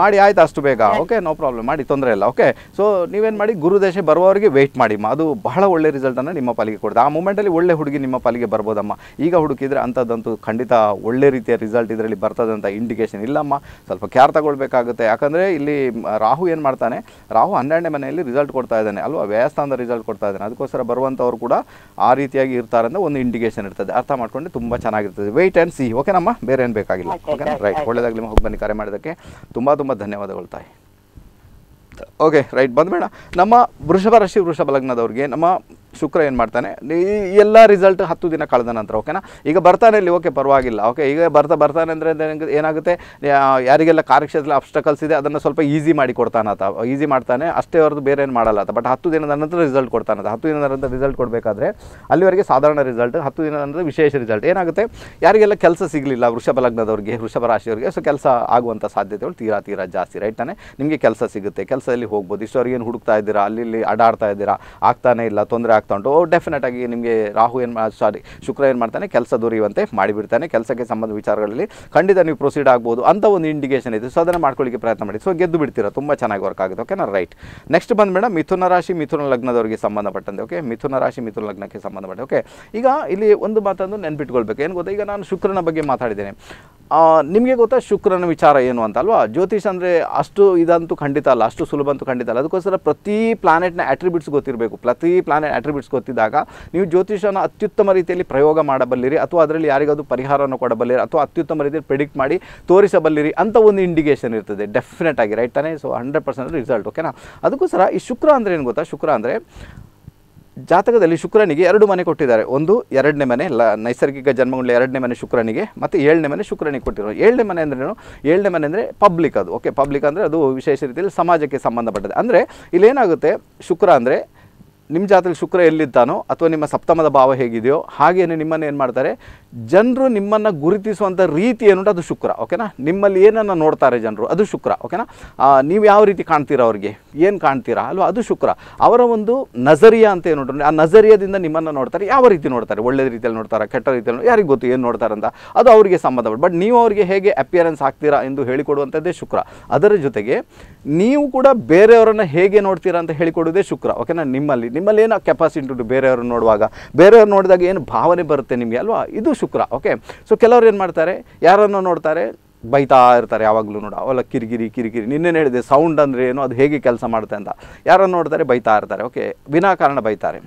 ಮಾಡಿ ಆಯ್ತು ಅಷ್ಟು ಬೇಗ ಓಕೆ ನೋ ಪ್ರಾಬ್ಲಮ್ ಮಾಡಿ ತೊಂದರೆ ಇಲ್ಲ ಓಕೆ ಸೊ ನೀವೇನು ಮಾಡಿ ಗುರುದೇಶ ಬರುವವರಿಗೆ ವೆಯ್ಟ್ ಮಾಡಿ ಅದು ಬಹಳ ಒಳ್ಳೆ ರಿಸಲ್ಟನ್ನು ನಿಮ್ಮ ಪಾಲಿಗೆ ಕೊಡುತ್ತೆ ಆ ಮೂಮೆಂಟಲ್ಲಿ ಒಳ್ಳೆ ಹುಡುಗಿ ನಿಮ್ಮ ಪಾಲಿಗೆ ಬರ್ಬೋದಮ್ಮ ಈಗ ಹುಡುಕಿದ್ರೆ ಅಂಥದ್ದಂತೂ ಖಂಡಿತ ಒಳ್ಳೆ ರೀತಿಯ ರಿಸಲ್ಟ್ ಇದರಲ್ಲಿ ಬರ್ತದಂಥ ಇಂಡಿಕೇಶನ್ ಇಲ್ಲಮ್ಮ ಸ್ವಲ್ಪ ಕ್ಯಾರ್ ತಗೊಳ್ಬೇಕಾಗುತ್ತೆ ಯಾಕಂದರೆ ಇಲ್ಲಿ ರಾಹು ಏನು ಮಾಡ್ತಾನೆ ರಾಹು ಹನ್ನೆರಡನೇ ಮನೆಯಲ್ಲಿ ರಿಸಲ್ಟ್ ಕೊಡ್ತಾ ಇದ್ದಾನೆ ಅಲ್ವಾ ವ್ಯಯಸ್ಥಾನದ ರಿಸಲ್ಟ್ ಕೊಡ್ತಾ ಇದ್ದಾನೆ ಅದಕ್ಕೋಸ್ಕರ ಬರುವಂಥವ್ರು ಕೂಡ ಆ ರೀತಿಯಾಗಿ ಇರ್ತಾರೆ ಅಂತ ಒಂದು ಇಂಡಿಕೇಶನ್ ಇರ್ತದೆ ಅರ್ಥ ಮಾಡ್ಕೊಂಡು ತುಂಬ ಚೆನ್ನಾಗಿರ್ತದೆ ವೆಯ್ಟ್ ಆ್ಯಂಡ್ ಸಿ ಓಕೆನಮ್ಮ ಬೇರೆ ಏನು ಬೇಕಾಗಿಲ್ಲ ಓಕೆ ರೈಟ್ ಒಳ್ಳೆಯದಾಗಲಿ ಹೋಗಿ ಬನ್ನಿ ಕರೆ ಮಾಡೋದಕ್ಕೆ ತುಂಬ ತುಂಬ ಧನ್ಯವಾದಗಳು ತಾಯಿ ಓಕೆ ರೈಟ್ ಬಂದ್ಬೇಡ ನಮ್ಮ ವೃಷಭ ರಾಶಿ ವೃಷಭ ಲಗ್ನದವ್ರಿಗೆ ನಮ್ಮ ಶುಕ್ರ ಏನು ಮಾಡ್ತಾನೆ ಎಲ್ಲ ರಿಸಲ್ಟ್ ಹತ್ತು ದಿನ ಕಳೆದ ನಂತರ ಓಕೆನಾ ಈಗ ಬರ್ತಾನೆ ಇಲ್ಲಿ ಓಕೆ ಪರವಾಗಿಲ್ಲ ಓಕೆ ಈಗ ಬರ್ತಾ ಬರ್ತಾನೆ ಅಂದರೆ ಏನಾಗುತ್ತೆ ಯಾರಿಗೆಲ್ಲ ಕಾರ್ಯಕ್ಷೇತ್ರದಲ್ಲಿ ಅಬ್ಸ್ಟಕಲ್ಸ್ ಇದೆ ಅದನ್ನು ಸ್ವಲ್ಪ ಈಸಿ ಮಾಡಿ ಕೊಡ್ತಾನತ ಈಸಿ ಮಾಡ್ತಾನೆ ಅಷ್ಟೇ ಅವ್ರದ್ದು ಬೇರೆ ಏನು ಮಾಡಲ್ಲ ಬಟ್ ಹತ್ತು ದಿನದ ನಂತರ ರಿಸಲ್ಟ್ ಕೊಡ್ತಾನಂತ ಹತ್ತು ದಿನದ ನಂತರ ರಿಸಲ್ಟ್ ಕೊಡಬೇಕಾದ್ರೆ ಅಲ್ಲಿವರೆಗೆ ಸಾಧಾರಣ ರಿಸಲ್ಟ್ ಹತ್ತು ದಿನದ ನಂತರ ವಿಶೇಷ ರಿಸಲ್ಟ್ ಏನಾಗುತ್ತೆ ಯಾರಿಗೆಲ್ಲ ಕೆಲಸ ಸಿಗಲಿಲ್ಲ ವೃಷಭ ಲಗ್ನದವ್ರಿಗೆ ವೃಷಭ ರಾಶಿಯವರಿಗೆ ಸೊ ಕೆಲಸ ಆಗುವಂಥ ಸಾಧ್ಯತೆಗಳು ತೀರಾ ತೀರಾ ಜಾಸ್ತಿ ರೈಟ್ ತಾನೆ ನಿಮಗೆ ಕೆಲಸ ಸಿಗುತ್ತೆ ಕೆಲಸದಲ್ಲಿ ಹೋಗ್ಬೋದು ಅವ್ರಿಗೆ ಏನು ಹುಡುಕ್ತಾ ಇದ್ದೀರಾ ಅಲ್ಲಿ ಅಡಾಡ್ತಾ ಇದ್ದೀರಾ ಆಗ್ತಾನೆ ಇಲ್ಲ ತೊಂದರೆ ಆಗ್ತಾ ಉಂಟು ಡೆಫಿನೆಟ್ ಆಗಿ ನಿಮಗೆ ರಾಹು ಏನು ಸಾರಿ ಶುಕ್ರ ಏನು ಮಾಡ್ತಾನೆ ಕೆಲಸ ದೊರೆಯುವಂತೆ ಮಾಡಿಬಿಡ್ತಾನೆ ಕೆಲಸಕ್ಕೆ ಸಂಬಂಧ ವಿಚಾರಗಳಲ್ಲಿ ಖಂಡಿತ ನೀವು ಪ್ರೊಸೀಡ್ ಆಗ್ಬೋದು ಅಂತ ಒಂದು ಇಂಡಿಕೇಶನ್ ಇದೆ ಸೊ ಅದನ್ನು ಮಾಡ್ಕೊಳ್ಳಿಕ್ಕೆ ಪ್ರಯತ್ನ ಮಾಡಿ ಸೊ ಗೆದ್ದು ಬಿಡ್ತೀರಾ ತುಂಬ ಚೆನ್ನಾಗಿ ವರ್ಕ್ ಆಗುತ್ತೆ ಓಕೆನಾ ರೈಟ್ ನೆಕ್ಸ್ಟ್ ಬಂದು ಮೇಡಮ್ ಮಿಥುನ ರಾಶಿ ಮಿಥುನ ಲಗ್ನದವರಿಗೆ ಸಂಬಂಧಪಟ್ಟಂತೆ ಓಕೆ ಮಿಥುನ ರಾಶಿ ಮಿಥುನ ಲಗ್ನಕ್ಕೆ ಸಂಬಂಧಪಟ್ಟೆ ಓಕೆ ಈಗ ಇಲ್ಲಿ ಒಂದು ಮಾತನ್ನು ನೆನ್ಪಿಟ್ಕೊಳ್ಬೇಕು ಏನು ಗೊತ್ತಾ ಈಗ ನಾನು ಶುಕ್ರನ ಬಗ್ಗೆ ಮಾತಾಡಿದ್ದೇನೆ ನಿಮಗೆ ಗೊತ್ತಾ ಶುಕ್ರನ ವಿಚಾರ ಏನು ಅಂತ ಅಲ್ವಾ ಜ್ಯೋತಿಷ್ ಅಂದರೆ ಅಷ್ಟು ಇದಂತೂ ಖಂಡಿತ ಅಲ್ಲ ಅಷ್ಟು ಸುಲಭ ಅಂತೂ ಖಂಡಿತ ಅಲ್ಲ ಅದಕ್ಕೋಸ್ಕರ ಪ್ರತಿ ಪ್ಲಾನೆಟ್ನ ಅಟ್ರಿಬ್ಯೂಟ್ಸ್ ಗೊತ್ತಿರಬೇಕು ಪ್ರತಿ ಪ್ಲಾನೆಟ್ ಹೆಸರು ಬಿಡಿಸ್ಕೊತಿದ್ದಾಗ ನೀವು ಜ್ಯೋತಿಷನ ಅತ್ಯುತ್ತಮ ರೀತಿಯಲ್ಲಿ ಪ್ರಯೋಗ ಮಾಡಬಲ್ಲಿರಿ ಅಥವಾ ಅದರಲ್ಲಿ ಯಾರಿಗಾದರೂ ಪರಿಹಾರವನ್ನು ಕೊಡಬಲ್ಲಿರಿ ಅಥವಾ ಅತ್ಯುತ್ತಮ ರೀತಿಯಲ್ಲಿ ಪ್ರಿಡಿಕ್ಟ್ ಮಾಡಿ ತೋರಿಸಬಲ್ಲಿರಿ ಅಂತ ಒಂದು ಇಂಡಿಕೇಶನ್ ಇರ್ತದೆ ಡೆಫಿನೆಟ್ ಆಗಿ ರೈಟ್ ತಾನೇ ಸೊ ಹಂಡ್ರೆಡ್ ಪರ್ಸೆಂಟ್ ರಿಸಲ್ಟ್ ಓಕೆನಾ ಅದಕ್ಕೂ ಈ ಶುಕ್ರ ಅಂದರೆ ಏನು ಗೊತ್ತಾ ಶುಕ್ರ ಅಂದರೆ ಜಾತಕದಲ್ಲಿ ಶುಕ್ರನಿಗೆ ಎರಡು ಮನೆ ಕೊಟ್ಟಿದ್ದಾರೆ ಒಂದು ಎರಡನೇ ಮನೆ ಲ ನೈಸರ್ಗಿಕ ಜನ್ಮಗಳ ಎರಡನೇ ಮನೆ ಶುಕ್ರನಿಗೆ ಮತ್ತು ಏಳನೇ ಮನೆ ಶುಕ್ರನಿಗೆ ಕೊಟ್ಟಿರೋ ಏಳನೇ ಮನೆ ಏನು ಏಳನೇ ಮನೆ ಅಂದರೆ ಪಬ್ಲಿಕ್ ಅದು ಓಕೆ ಪಬ್ಲಿಕ್ ಅಂದರೆ ಅದು ವಿಶೇಷ ರೀತಿಯಲ್ಲಿ ಸಮಾಜಕ್ಕೆ ಸಂಬಂಧಪಟ್ಟಿದೆ ಅಂದರೆ ಇಲ್ಲೇನಾಗುತ್ತೆ ಶುಕ್ರ ಅಂದರೆ ನಿಮ್ಮ ಜಾತಕದಲ್ಲಿ ಶುಕ್ರ ಎಲ್ಲಿದ್ದಾನೋ ಅಥವಾ ನಿಮ್ಮ ಸಪ್ತಮದ ಭಾವ ಹೇಗಿದೆಯೋ ಹಾಗೇನೇ ನಿಮ್ಮನ್ನು ಏನು ಮಾಡ್ತಾರೆ ಜನರು ನಿಮ್ಮನ್ನು ಗುರುತಿಸುವಂಥ ರೀತಿ ಏನುಂಟು ಅದು ಶುಕ್ರ ಓಕೆನಾ ನಿಮ್ಮಲ್ಲಿ ಏನನ್ನು ನೋಡ್ತಾರೆ ಜನರು ಅದು ಶುಕ್ರ ಓಕೆನಾ ನೀವು ಯಾವ ರೀತಿ ಕಾಣ್ತೀರಾ ಅವ್ರಿಗೆ ಏನು ಕಾಣ್ತೀರಾ ಅಲ್ವಾ ಅದು ಶುಕ್ರ ಅವರ ಒಂದು ನಜರಿಯ ಅಂತ ಏನು ನೋಡ್ರಿ ಆ ನಜರಿಯದಿಂದ ನಿಮ್ಮನ್ನು ನೋಡ್ತಾರೆ ಯಾವ ರೀತಿ ನೋಡ್ತಾರೆ ಒಳ್ಳೆ ರೀತಿಯಲ್ಲಿ ನೋಡ್ತಾರೆ ಕೆಟ್ಟ ರೀತಿಯಲ್ಲಿ ಯಾರಿಗೆ ಗೊತ್ತು ಏನು ನೋಡ್ತಾರಂತ ಅಂತ ಅದು ಅವರಿಗೆ ಸಂಬಂಧಪಟ್ಟು ಬಟ್ ನೀವು ಅವರಿಗೆ ಹೇಗೆ ಅಪಿಯರೆನ್ಸ್ ಆಗ್ತೀರಾ ಎಂದು ಹೇಳಿಕೊಡುವಂಥದ್ದೇ ಶುಕ್ರ ಅದರ ಜೊತೆಗೆ ನೀವು ಕೂಡ ಬೇರೆಯವರನ್ನು ಹೇಗೆ ನೋಡ್ತೀರಾ ಅಂತ ಹೇಳಿಕೊಡುವುದೇ ಶುಕ್ರ ಓಕೆನಾ ನಿಮ್ಮಲ್ಲಿ ನಿಮ್ಮಲ್ಲಿ ಏನು ಕೆಪಾಸಿಟಿ ಉಂಟು ಬೇರೆಯವರು ನೋಡುವಾಗ ಬೇರೆಯವ್ರು ನೋಡಿದಾಗ ಏನು ಭಾವನೆ ಬರುತ್ತೆ ನಿಮಗೆ ಅಲ್ವಾ ಇದು ಶುಕ್ರ ಓಕೆ ಸೊ ಕೆಲವರು ಏನು ಮಾಡ್ತಾರೆ ಯಾರನ್ನು ನೋಡ್ತಾರೆ ಬೈತಾ ಇರ್ತಾರೆ ಯಾವಾಗಲೂ ನೋಡ ಅವೆಲ್ಲ ಕಿರಿಕಿರಿ ಕಿರಿಕಿರಿ ನಿನ್ನೇನು ಹೇಳಿದೆ ಸೌಂಡ್ ಅಂದರೆ ಏನು ಅದು ಹೇಗೆ ಕೆಲಸ ಮಾಡುತ್ತೆ ಅಂತ ಯಾರನ್ನು ನೋಡ್ತಾರೆ ಬೈತಾ ಇರ್ತಾರೆ ಓಕೆ ವಿನಾಕಾರಣ ಬೈತಾರೆ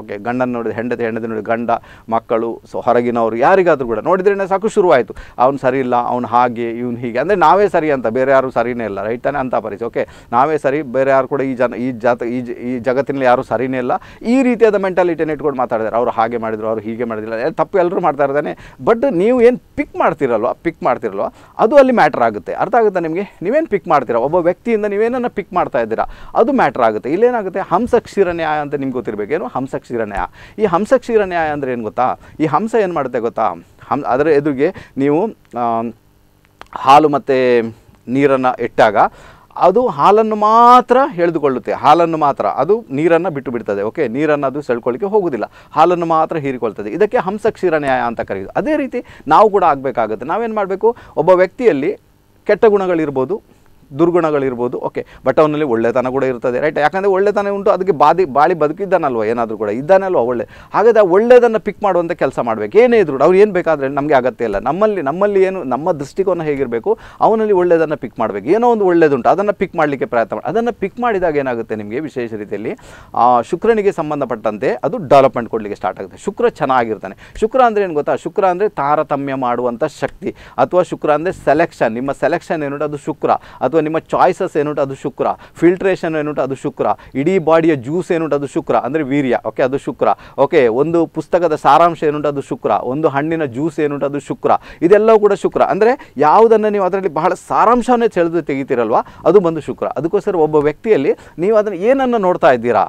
ಓಕೆ ಗಂಡನ ನೋಡಿದ ಹೆಂಡತಿ ಹೆಂಡತಿ ನೋಡಿದ ಗಂಡ ಮಕ್ಕಳು ಸೊ ಹೊರಗಿನವರು ಯಾರಿಗಾದರೂ ಕೂಡ ನೋಡಿದ್ರೇ ಸಾಕು ಶುರುವಾಯಿತು ಅವ್ನು ಸರಿ ಇಲ್ಲ ಅವ್ನು ಹಾಗೆ ಇವ್ನು ಹೀಗೆ ಅಂದರೆ ನಾವೇ ಸರಿ ಅಂತ ಬೇರೆ ಯಾರು ಸರಿನೇ ಇಲ್ಲ ರೈಟ್ ತಾನೆ ಅಂತ ಪರಿಸ್ಥಿತಿ ಓಕೆ ನಾವೇ ಸರಿ ಬೇರೆ ಯಾರು ಕೂಡ ಈ ಜನ ಈ ಜಾತ ಈ ಈ ಜಗತ್ತಿನಲ್ಲಿ ಯಾರೂ ಸರಿನೇ ಇಲ್ಲ ಈ ರೀತಿಯಾದ ಮೆಂಟಾಲಿಟಿಯನ್ನು ಇಟ್ಕೊಂಡು ಮಾತಾಡಿದ್ದಾರೆ ಅವರು ಹಾಗೆ ಮಾಡಿದರು ಅವರು ಹೀಗೆ ಮಾಡಿದಿಲ್ಲ ತಪ್ಪು ಎಲ್ಲರೂ ಮಾಡ್ತಾ ಇದ್ದಾನೆ ಬಟ್ ನೀವು ಏನು ಪಿಕ್ ಮಾಡ್ತಿರಲ್ವ ಪಿಕ್ ಮಾಡ್ತಿರಲ್ವ ಅದು ಅಲ್ಲಿ ಮ್ಯಾಟ್ರ್ ಆಗುತ್ತೆ ಅರ್ಥ ಆಗುತ್ತೆ ನಿಮಗೆ ನೀವೇನು ಪಿಕ್ ಮಾಡ್ತೀರಾ ಒಬ್ಬ ವ್ಯಕ್ತಿಯಿಂದ ನೀವೇನನ್ನು ಪಿಕ್ ಮಾಡ್ತಾ ಇದ್ದೀರಾ ಅದು ಮ್ಯಾಟ್ರ್ ಆಗುತ್ತೆ ಇಲ್ಲೇನಾಗುತ್ತೆ ಹಂಸ ಕ್ಷೀರ ನ್ಯಾಯ ಅಂತ ನಿಮ್ಗೆ ಗೊತ್ತಿರಬೇಕೇನು ಹಂಸ ಹಂಸಕ್ಷೀರ ನ್ಯಾಯ ಈ ಹಂಸಕ್ಷೀರ ನ್ಯಾಯ ಅಂದರೆ ಏನು ಗೊತ್ತಾ ಈ ಹಂಸ ಏನು ಮಾಡುತ್ತೆ ಗೊತ್ತಾ ಹಂ ಅದರ ಎದುರಿಗೆ ನೀವು ಹಾಲು ಮತ್ತು ನೀರನ್ನು ಇಟ್ಟಾಗ ಅದು ಹಾಲನ್ನು ಮಾತ್ರ ಎಳೆದುಕೊಳ್ಳುತ್ತೆ ಹಾಲನ್ನು ಮಾತ್ರ ಅದು ನೀರನ್ನು ಬಿಟ್ಟು ಬಿಡ್ತದೆ ಓಕೆ ನೀರನ್ನು ಅದು ಸೆಳ್ಕೊಳ್ಳಿಕ್ಕೆ ಹೋಗೋದಿಲ್ಲ ಹಾಲನ್ನು ಮಾತ್ರ ಹೀರಿಕೊಳ್ತದೆ ಇದಕ್ಕೆ ಹಂಸ ನ್ಯಾಯ ಅಂತ ಕರೆಯೋದು ಅದೇ ರೀತಿ ನಾವು ಕೂಡ ಆಗಬೇಕಾಗುತ್ತೆ ನಾವೇನು ಮಾಡಬೇಕು ಒಬ್ಬ ವ್ಯಕ್ತಿಯಲ್ಲಿ ಕೆಟ್ಟ ಗುಣಗಳಿರ್ಬೋದು ದುರ್ಗುಣಗಳಿರ್ಬೋದು ಓಕೆ ಬಟ್ ಅವನಲ್ಲಿ ಒಳ್ಳೆತನ ಕೂಡ ಇರ್ತದೆ ರೈಟ್ ಯಾಕಂದರೆ ಒಳ್ಳೆತನ ಉಂಟು ಅದಕ್ಕೆ ಬಾದಿ ಬಾಳಿ ಬದುಕಿದ್ದಾನಲ್ವ ಏನಾದರೂ ಕೂಡ ಇದ್ದಾನಲ್ವ ಒಳ್ಳೆ ಹಾಗಾದರೆ ಆ ಒಳ್ಳೆಯದನ್ನು ಪಿಕ್ ಮಾಡುವಂಥ ಕೆಲಸ ಮಾಡಬೇಕು ಏನೇ ಇದ್ರು ಅವ್ರು ಏನು ಬೇಕಾದರೆ ನಮಗೆ ಅಗತ್ಯ ಇಲ್ಲ ನಮ್ಮಲ್ಲಿ ನಮ್ಮಲ್ಲಿ ಏನು ನಮ್ಮ ದೃಷ್ಟಿಕೋನ ಹೇಗಿರಬೇಕು ಅವನಲ್ಲಿ ಒಳ್ಳೆಯದನ್ನು ಪಿಕ್ ಮಾಡಬೇಕು ಏನೋ ಒಂದು ಒಳ್ಳೆಯದುಂಟು ಅದನ್ನು ಪಿಕ್ ಮಾಡಲಿಕ್ಕೆ ಪ್ರಯತ್ನ ಮಾಡಿ ಅದನ್ನು ಪಿಕ್ ಮಾಡಿದಾಗ ಏನಾಗುತ್ತೆ ನಿಮಗೆ ವಿಶೇಷ ರೀತಿಯಲ್ಲಿ ಶುಕ್ರನಿಗೆ ಸಂಬಂಧಪಟ್ಟಂತೆ ಅದು ಡೆವಲಪ್ಮೆಂಟ್ ಕೊಡಲಿಕ್ಕೆ ಸ್ಟಾರ್ಟ್ ಆಗುತ್ತೆ ಶುಕ್ರ ಚೆನ್ನಾಗಿರ್ತಾನೆ ಶುಕ್ರ ಅಂದರೆ ಏನು ಗೊತ್ತಾ ಶುಕ್ರ ಅಂದರೆ ತಾರತಮ್ಯ ಮಾಡುವಂಥ ಶಕ್ತಿ ಅಥವಾ ಶುಕ್ರ ಅಂದರೆ ಸೆಲೆಕ್ಷನ್ ನಿಮ್ಮ ಸೆಲೆಕ್ಷನ್ ಏನು ಅದು ಶುಕ್ರ ಅಥವಾ ಅಥವಾ ನಿಮ್ಮ ಚಾಯ್ಸಸ್ ಏನುಂಟು ಅದು ಶುಕ್ರ ಫಿಲ್ಟ್ರೇಷನ್ ಏನುಂಟು ಅದು ಶುಕ್ರ ಇಡೀ ಬಾಡಿಯ ಜ್ಯೂಸ್ ಏನುಂಟು ಅದು ಶುಕ್ರ ಅಂದರೆ ವೀರ್ಯ ಓಕೆ ಅದು ಶುಕ್ರ ಓಕೆ ಒಂದು ಪುಸ್ತಕದ ಸಾರಾಂಶ ಏನುಂಟು ಅದು ಶುಕ್ರ ಒಂದು ಹಣ್ಣಿನ ಜ್ಯೂಸ್ ಏನುಂಟು ಅದು ಶುಕ್ರ ಇದೆಲ್ಲವೂ ಕೂಡ ಶುಕ್ರ ಅಂದರೆ ಯಾವುದನ್ನು ನೀವು ಅದರಲ್ಲಿ ಬಹಳ ಸಾರಾಂಶವನ್ನೇ ಸೆಳೆದು ತೆಗಿತೀರಲ್ವ ಅದು ಬಂದು ಶುಕ್ರ ಅದಕ್ಕೋಸ್ಕರ ಒಬ್ಬ ವ್ಯಕ್ತಿಯಲ್ಲಿ ನೀವು ಅದನ್ನು ಏನನ್ನು ನೋಡ್ತಾ ಇದ್ದೀರಾ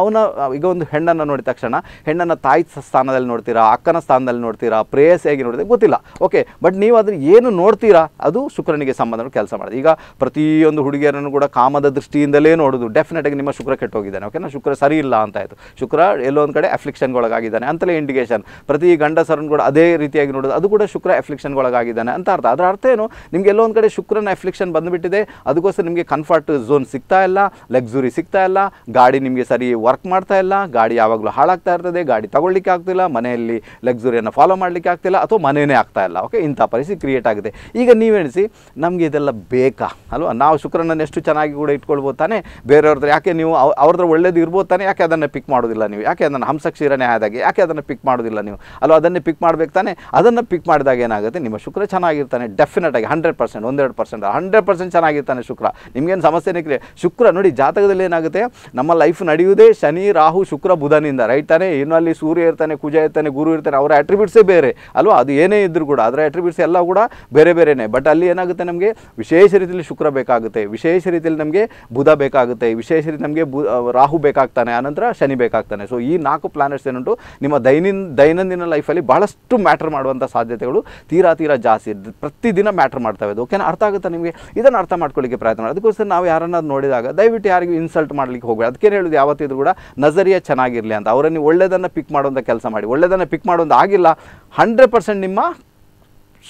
ಅವನ ಈಗ ಒಂದು ಹೆಣ್ಣನ್ನು ನೋಡಿದ ತಕ್ಷಣ ಹೆಣ್ಣನ್ನು ತಾಯಿ ಸ್ಥಾನದಲ್ಲಿ ನೋಡ್ತೀರಾ ಅಕ್ಕನ ಸ್ಥಾನದಲ್ಲಿ ನೋಡ್ತೀರಾ ಪ್ರೇಯಸ್ ಹೇಗೆ ನೋಡ್ತೀರಾ ಗೊತ್ತಿಲ್ಲ ಓಕೆ ಬಟ್ ನೀವು ಅದನ್ನು ಏನು ನೋಡ್ತೀರಾ ಅದು ಶುಕ್ರನಿಗೆ ಸಂಬಂಧ ಕೆಲಸ ಮಾಡಿದೆ ಈಗ ಪ್ರತಿಯೊಂದು ಹುಡುಗಿಯರನ್ನು ಕೂಡ ಕಾಮದ ದೃಷ್ಟಿಯಿಂದಲೇ ನೋಡೋದು ಡೆಫಿನೆಟಾಗಿ ನಿಮ್ಮ ಶುಕ್ರ ಕೆಟ್ಟೋಗಿದ್ದಾನೆ ಓಕೆನಾ ಶುಕ್ರ ಸರಿ ಇಲ್ಲ ಅಂತ ಆಯಿತು ಶುಕ್ರ ಎಲ್ಲೋ ಒಂದು ಕಡೆ ಅಫ್ಲಿಕ್ಷನ್ಗೊಳಗಾಗಿದ್ದಾನೆ ಅಂತಲೇ ಇಂಡಿಕೇಶನ್ ಪ್ರತಿ ಗಂಡಸರನ್ನು ಕೂಡ ಅದೇ ರೀತಿಯಾಗಿ ನೋಡೋದು ಅದು ಕೂಡ ಶುಕ್ರ ಅಫ್ಲಿಕ್ಷನ್ಗೊಳಗಾಗಿದ್ದಾನೆ ಅಂತ ಅರ್ಥ ಅದರ ಅರ್ಥ ಏನು ನಿಮಗೆ ಎಲ್ಲೋ ಒಂದು ಕಡೆ ಶುಕ್ರನ ಅಫ್ಲಿಕ್ಷನ್ ಬಂದುಬಿಟ್ಟಿದೆ ಅದಕ್ಕೋಸ್ಕರ ನಿಮಗೆ ಕಂಫರ್ಟ್ ಝೋನ್ ಸಿಗ್ತಾ ಇಲ್ಲ ಲಗ್ಸುರಿ ಸಿಗ್ತಾ ಇಲ್ಲ ಗಾಡಿ ನಿಮಗೆ ಸರಿ ವರ್ಕ್ ಮಾಡ್ತಾ ಇಲ್ಲ ಗಾಡಿ ಯಾವಾಗಲೂ ಹಾಳಾಗ್ತಾ ಇರ್ತದೆ ಗಾಡಿ ತಗೊಳ್ಳಿಕ್ಕೆ ಆಗ್ತಿಲ್ಲ ಮನೆಯಲ್ಲಿ ಲಗ್ಸುರಿಯನ್ನು ಫಾಲೋ ಮಾಡಲಿಕ್ಕೆ ಆಗ್ತಿಲ್ಲ ಅಥವಾ ಮನೆಯೇ ಆಗ್ತಾ ಇಲ್ಲ ಓಕೆ ಇಂಥ ಪರಿಸ್ಥಿತಿ ಕ್ರಿಯೇಟ್ ಆಗಿದೆ ಈಗ ನೀವೆಣಿಸಿ ನಮಗೆ ಇದೆಲ್ಲ ಬೇಕಾ ಅಲ್ವಾ ನಾವು ಶುಕ್ರನನ್ನು ಎಷ್ಟು ಚೆನ್ನಾಗಿ ಕೂಡ ಇಟ್ಕೊಳ್ಬೋದು ತಾನೆ ಬೇರೆಯವ್ರದ್ದು ಯಾಕೆ ನೀವು ಅವ್ರದ್ರ ಒಳ್ಳೇದು ಇರ್ಬೋದು ತಾನೆ ಯಾಕೆ ಅದನ್ನು ಪಿಕ್ ಮಾಡೋದಿಲ್ಲ ನೀವು ಯಾಕೆ ಅದನ್ನು ಹಂಸಕ್ಷೀರನೇ ಆದಾಗೆ ಯಾಕೆ ಅದನ್ನು ಪಿಕ್ ಮಾಡೋದಿಲ್ಲ ನೀವು ಅಲ್ವಾ ಅದನ್ನ ಪಿಕ್ ಮಾಡಬೇಕು ತಾನೆ ಅದನ್ನು ಪಿಕ್ ಮಾಡಿದಾಗ ಏನಾಗುತ್ತೆ ನಿಮ್ಮ ಶುಕ್ರ ಚೆನ್ನಾಗಿರ್ತಾನೆ ಡೆಫಿನೆಟ್ ಆಗಿ ಹಂಡ್ರೆಡ್ ಪರ್ಸೆಂಟ್ ಒಂದೆರಡು ಪರ್ಸೆಂಟ್ ಹಂಡ್ರೆಡ್ ಪರ್ಸೆಂಟ್ ಚೆನ್ನಾಗಿರ್ತಾನೆ ಶುಕ್ರ ನಿಮಗೇನು ಸಮಸ್ಯೆ ಕ್ರಿಯೆ ಶುಕ್ರ ನೋಡಿ ಜಾತಕದಲ್ಲಿ ಏನಾಗುತ್ತೆ ನಮ್ಮ ಲೈಫ್ ನಡೆಯುವುದೇ ಶನಿ ರಾಹು ಶುಕ್ರ ಬುಧನಿಂದ ರೈಟ್ ತಾನೆ ಇನ್ನು ಅಲ್ಲಿ ಸೂರ್ಯ ಇರ್ತಾನೆ ಕುಜ ಇರ್ತಾನೆ ಗುರು ಇರ್ತಾನೆ ಅವರ ಅಟ್ರಿಬ್ಯೂಟ್ಸೇ ಬೇರೆ ಅಲ್ವಾ ಅದು ಏನೇ ಇದ್ದರೂ ಕೂಡ ಅದರ ಅಟ್ರಿಬ್ಯೂಟ್ಸ್ ಎಲ್ಲ ಕೂಡ ಬೇರೆ ಬೇರೆನೇ ಬಟ್ ಅಲ್ಲಿ ಏನಾಗುತ್ತೆ ನಮಗೆ ವಿಶೇಷ ರೀತಿಯಲ್ಲಿ ಶುಕ್ರ ಬೇಕಾಗುತ್ತೆ ವಿಶೇಷ ರೀತಿಯಲ್ಲಿ ನಮಗೆ ಬುಧ ಬೇಕಾಗುತ್ತೆ ವಿಶೇಷ ರೀತಿ ನಮಗೆ ಬು ರಾಹು ಬೇಕಾಗ್ತಾನೆ ಆನಂತರ ಶನಿ ಬೇಕಾಗ್ತಾನೆ ಸೊ ಈ ನಾಲ್ಕು ಪ್ಲಾನೆಟ್ಸ್ ಏನುಂಟು ನಿಮ್ಮ ದೈನಿನ್ ದೈನಂದಿನ ಲೈಫಲ್ಲಿ ಬಹಳಷ್ಟು ಮ್ಯಾಟ್ರ್ ಮಾಡುವಂಥ ಸಾಧ್ಯತೆಗಳು ತೀರಾ ತೀರಾ ಜಾಸ್ತಿ ಪ್ರತಿದಿನ ಮ್ಯಾಟ್ರ್ ಮಾಡ್ತವೆ ಅದು ಓಕೆನಾ ಅರ್ಥ ಆಗುತ್ತೆ ನಿಮಗೆ ಇದನ್ನು ಅರ್ಥ ಮಾಡ್ಕೊಳ್ಳಿಕ್ಕೆ ಪ್ರಯತ್ನ ಮಾಡಿ ಅದಕ್ಕೋಸ್ಕರ ನಾವು ಯಾರನ್ನಾದ್ರು ನೋಡಿದಾಗ ದಯವಿಟ್ಟು ಯಾರಿಗೂ ಇನ್ಸಲ್ಟ್ ಮಾಡಲಿಕ್ಕೆ ಹೋಗಬೇಡ ಅದಕ್ಕೆ ಹೇಳೋದು ಯಾವತ್ತಿದ್ರು ಕೂಡ ನಜರಿಯ ಚೆನ್ನಾಗಿರಲಿ ಅಂತ ಅವರನ್ನು ಒಳ್ಳೆಯದನ್ನು ಪಿಕ್ ಮಾಡುವಂಥ ಕೆಲಸ ಮಾಡಿ ಒಳ್ಳೆಯದನ್ನು ಪಿಕ್ ಮಾಡೋದು ಆಗಿಲ್ಲ ಹಂಡ್ರೆಡ್ ಪರ್ಸೆಂಟ್ ನಿಮ್ಮ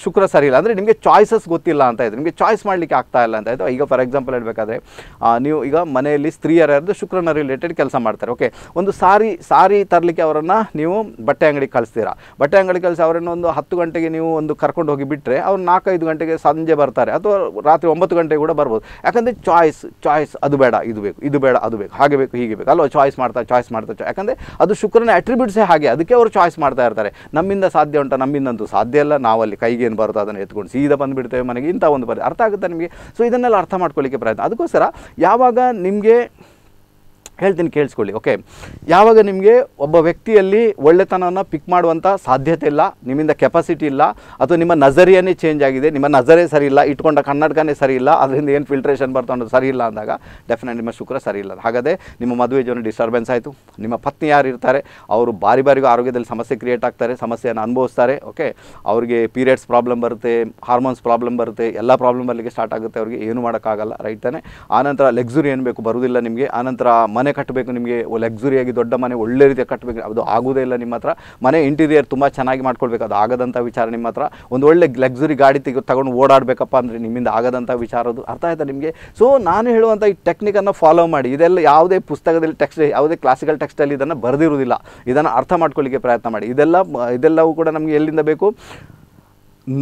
ಶುಕ್ರ ಸರಿ ಇಲ್ಲ ಅಂದರೆ ನಿಮಗೆ ಚಾಯ್ಸಸ್ ಗೊತ್ತಿಲ್ಲ ಅಂತ ಇದೆ ನಿಮಗೆ ಚಾಯ್ಸ್ ಮಾಡಲಿಕ್ಕೆ ಆಗ್ತಾ ಇಲ್ಲ ಅಂತ ಆಯಿತು ಈಗ ಫಾರ್ ಎಕ್ಸಾಂಪಲ್ ಹೇಳಬೇಕಾದ್ರೆ ನೀವು ಈಗ ಮನೆಯಲ್ಲಿ ಸ್ತ್ರೀಯರದ್ದು ಶುಕ್ರನ ರಿಲೇಟೆಡ್ ಕೆಲಸ ಮಾಡ್ತಾರೆ ಓಕೆ ಒಂದು ಸಾರಿ ಸಾರಿ ತರಲಿಕ್ಕೆ ಅವರನ್ನು ನೀವು ಬಟ್ಟೆ ಅಂಗಡಿಗೆ ಕಳಿಸ್ತೀರಾ ಬಟ್ಟೆ ಅಂಗಡಿ ಕಳಿಸಿ ಅವರನ್ನು ಒಂದು ಹತ್ತು ಗಂಟೆಗೆ ನೀವು ಒಂದು ಕರ್ಕೊಂಡು ಹೋಗಿ ಬಿಟ್ಟರೆ ಅವ್ರು ನಾಲ್ಕೈದು ಗಂಟೆಗೆ ಸಂಜೆ ಬರ್ತಾರೆ ಅಥವಾ ರಾತ್ರಿ ಒಂಬತ್ತು ಗಂಟೆಗೆ ಕೂಡ ಬರ್ಬೋದು ಯಾಕಂದರೆ ಚಾಯ್ಸ್ ಚಾಯ್ಸ್ ಅದು ಬೇಡ ಇದು ಬೇಕು ಇದು ಬೇಡ ಅದು ಬೇಕು ಹಾಗೆ ಬೇಕು ಹೀಗೆ ಬೇಕು ಅಲ್ವಾ ಚಾಯ್ಸ್ ಮಾಡ್ತಾ ಚಾಯ್ಸ್ ಮಾಡ್ತಾ ಯಾಕಂದರೆ ಅದು ಶುಕ್ರನ ಅಟ್ರಿಬ್ಯೂಟ್ಸೇ ಹಾಗೆ ಅದಕ್ಕೆ ಅವರು ಚಾಯ್ಸ್ ಮಾಡ್ತಾ ಇರ್ತಾರೆ ನಮ್ಮಿಂದ ಸಾಧ್ಯ ಉಂಟು ನಮ್ಮಿಂದಂತೂ ಸಾಧ್ಯ ಇಲ್ಲ ನಾವಲ್ಲಿ ಕೈಗೆ ಏನು ಬರುತ್ತೋ ಅದನ್ನು ಎತ್ಕೊಂಡು ಸೀದಾ ಬಂದುಬಿಡ್ತೇವೆ ಮನೆಗೆ ಇಂಥ ಒಂದು ಬರ ಅರ್ಥ ಆಗುತ್ತೆ ನಿಮಗೆ ಸೊ ಇದನ್ನೆಲ್ಲ ಅರ್ಥ ಮಾಡ್ಕೊಳ್ಳಿಕ್ಕೆ ಪ್ರಯತ್ನ ಅದಕ್ಕೋಸ್ಕರ ಯಾವಾಗ ನಿಮಗೆ ಹೇಳ್ತೀನಿ ಕೇಳಿಸ್ಕೊಳ್ಳಿ ಓಕೆ ಯಾವಾಗ ನಿಮಗೆ ಒಬ್ಬ ವ್ಯಕ್ತಿಯಲ್ಲಿ ಒಳ್ಳೆತನವನ್ನು ಪಿಕ್ ಮಾಡುವಂಥ ಸಾಧ್ಯತೆ ಇಲ್ಲ ನಿಮ್ಮಿಂದ ಕೆಪಾಸಿಟಿ ಇಲ್ಲ ಅಥವಾ ನಿಮ್ಮ ನಜರಿಯೇ ಚೇಂಜ್ ಆಗಿದೆ ನಿಮ್ಮ ನಜರೇ ಸರಿ ಇಲ್ಲ ಇಟ್ಕೊಂಡ ಕನ್ನಡಕನೇ ಸರಿ ಇಲ್ಲ ಅದರಿಂದ ಏನು ಫಿಲ್ಟ್ರೇಷನ್ ಅನ್ನೋದು ಸರಿ ಇಲ್ಲ ಅಂದಾಗ ಡೆಫಿನೆಟ್ ನಿಮ್ಮ ಶುಕ್ರ ಸರಿ ಇಲ್ಲ ಹಾಗಾದರೆ ನಿಮ್ಮ ಮದುವೆ ಜೀವನ ಡಿಸ್ಟರ್ಬೆನ್ಸ್ ಆಯಿತು ನಿಮ್ಮ ಪತ್ನಿ ಯಾರು ಇರ್ತಾರೆ ಅವರು ಬಾರಿ ಬಾರಿಗೂ ಆರೋಗ್ಯದಲ್ಲಿ ಸಮಸ್ಯೆ ಕ್ರಿಯೇಟ್ ಆಗ್ತಾರೆ ಸಮಸ್ಯೆಯನ್ನು ಅನುಭವಿಸ್ತಾರೆ ಓಕೆ ಅವರಿಗೆ ಪೀರಿಯಡ್ಸ್ ಪ್ರಾಬ್ಲಮ್ ಬರುತ್ತೆ ಹಾರ್ಮೋನ್ಸ್ ಪ್ರಾಬ್ಲಮ್ ಬರುತ್ತೆ ಎಲ್ಲ ಪ್ರಾಬ್ಲಮ್ ಬರಲಿಕ್ಕೆ ಸ್ಟಾರ್ಟ್ ಆಗುತ್ತೆ ಅವರಿಗೆ ಏನು ಮಾಡೋಕ್ಕಾಗಲ್ಲ ರೈಟ್ ತಾನೆ ಆನಂತರ ಲಕ್ಸುರಿ ಏನು ಬೇಕು ಬರುವುದಿಲ್ಲ ನಿಮಗೆ ಆನಂತರ ಮನೆ ಮನೆ ಕಟ್ಟಬೇಕು ನಿಮಗೆ ಲಕ್ಸುರಿಯಾಗಿ ದೊಡ್ಡ ಮನೆ ಒಳ್ಳೆ ರೀತಿಯಾಗಿ ಕಟ್ಟಬೇಕು ಅದು ಆಗೋದೇ ಇಲ್ಲ ನಿಮ್ಮ ಹತ್ರ ಮನೆ ಇಂಟೀರಿಯರ್ ತುಂಬ ಚೆನ್ನಾಗಿ ಮಾಡ್ಕೊಳ್ಬೇಕು ಅದು ಆಗದಂಥ ವಿಚಾರ ನಿಮ್ಮ ಹತ್ರ ಒಂದು ಒಳ್ಳೆ ಲಕ್ಸುರಿ ಗಾಡಿ ತೆಗೆ ತಗೊಂಡು ಓಡಾಡಬೇಕಪ್ಪ ಅಂದರೆ ನಿಮ್ಮಿಂದ ಆಗದಂಥ ವಿಚಾರದು ಅರ್ಥ ಆಯ್ತಾ ನಿಮಗೆ ಸೊ ನಾನು ಹೇಳುವಂಥ ಈ ಟೆಕ್ನಿಕನ್ನು ಫಾಲೋ ಮಾಡಿ ಇದೆಲ್ಲ ಯಾವುದೇ ಪುಸ್ತಕದಲ್ಲಿ ಟೆಕ್ಸ್ಟ್ ಯಾವುದೇ ಕ್ಲಾಸಿಕಲ್ ಟೆಕ್ಸ್ಟಲ್ಲಿ ಇದನ್ನು ಬರೆದಿರುವುದಿಲ್ಲ ಇದನ್ನು ಅರ್ಥ ಮಾಡ್ಕೊಳ್ಳಿಕ್ಕೆ ಪ್ರಯತ್ನ ಮಾಡಿ ಇದೆಲ್ಲ ಇದೆಲ್ಲವೂ ಕೂಡ ನಮಗೆ ಎಲ್ಲಿಂದ ಬೇಕು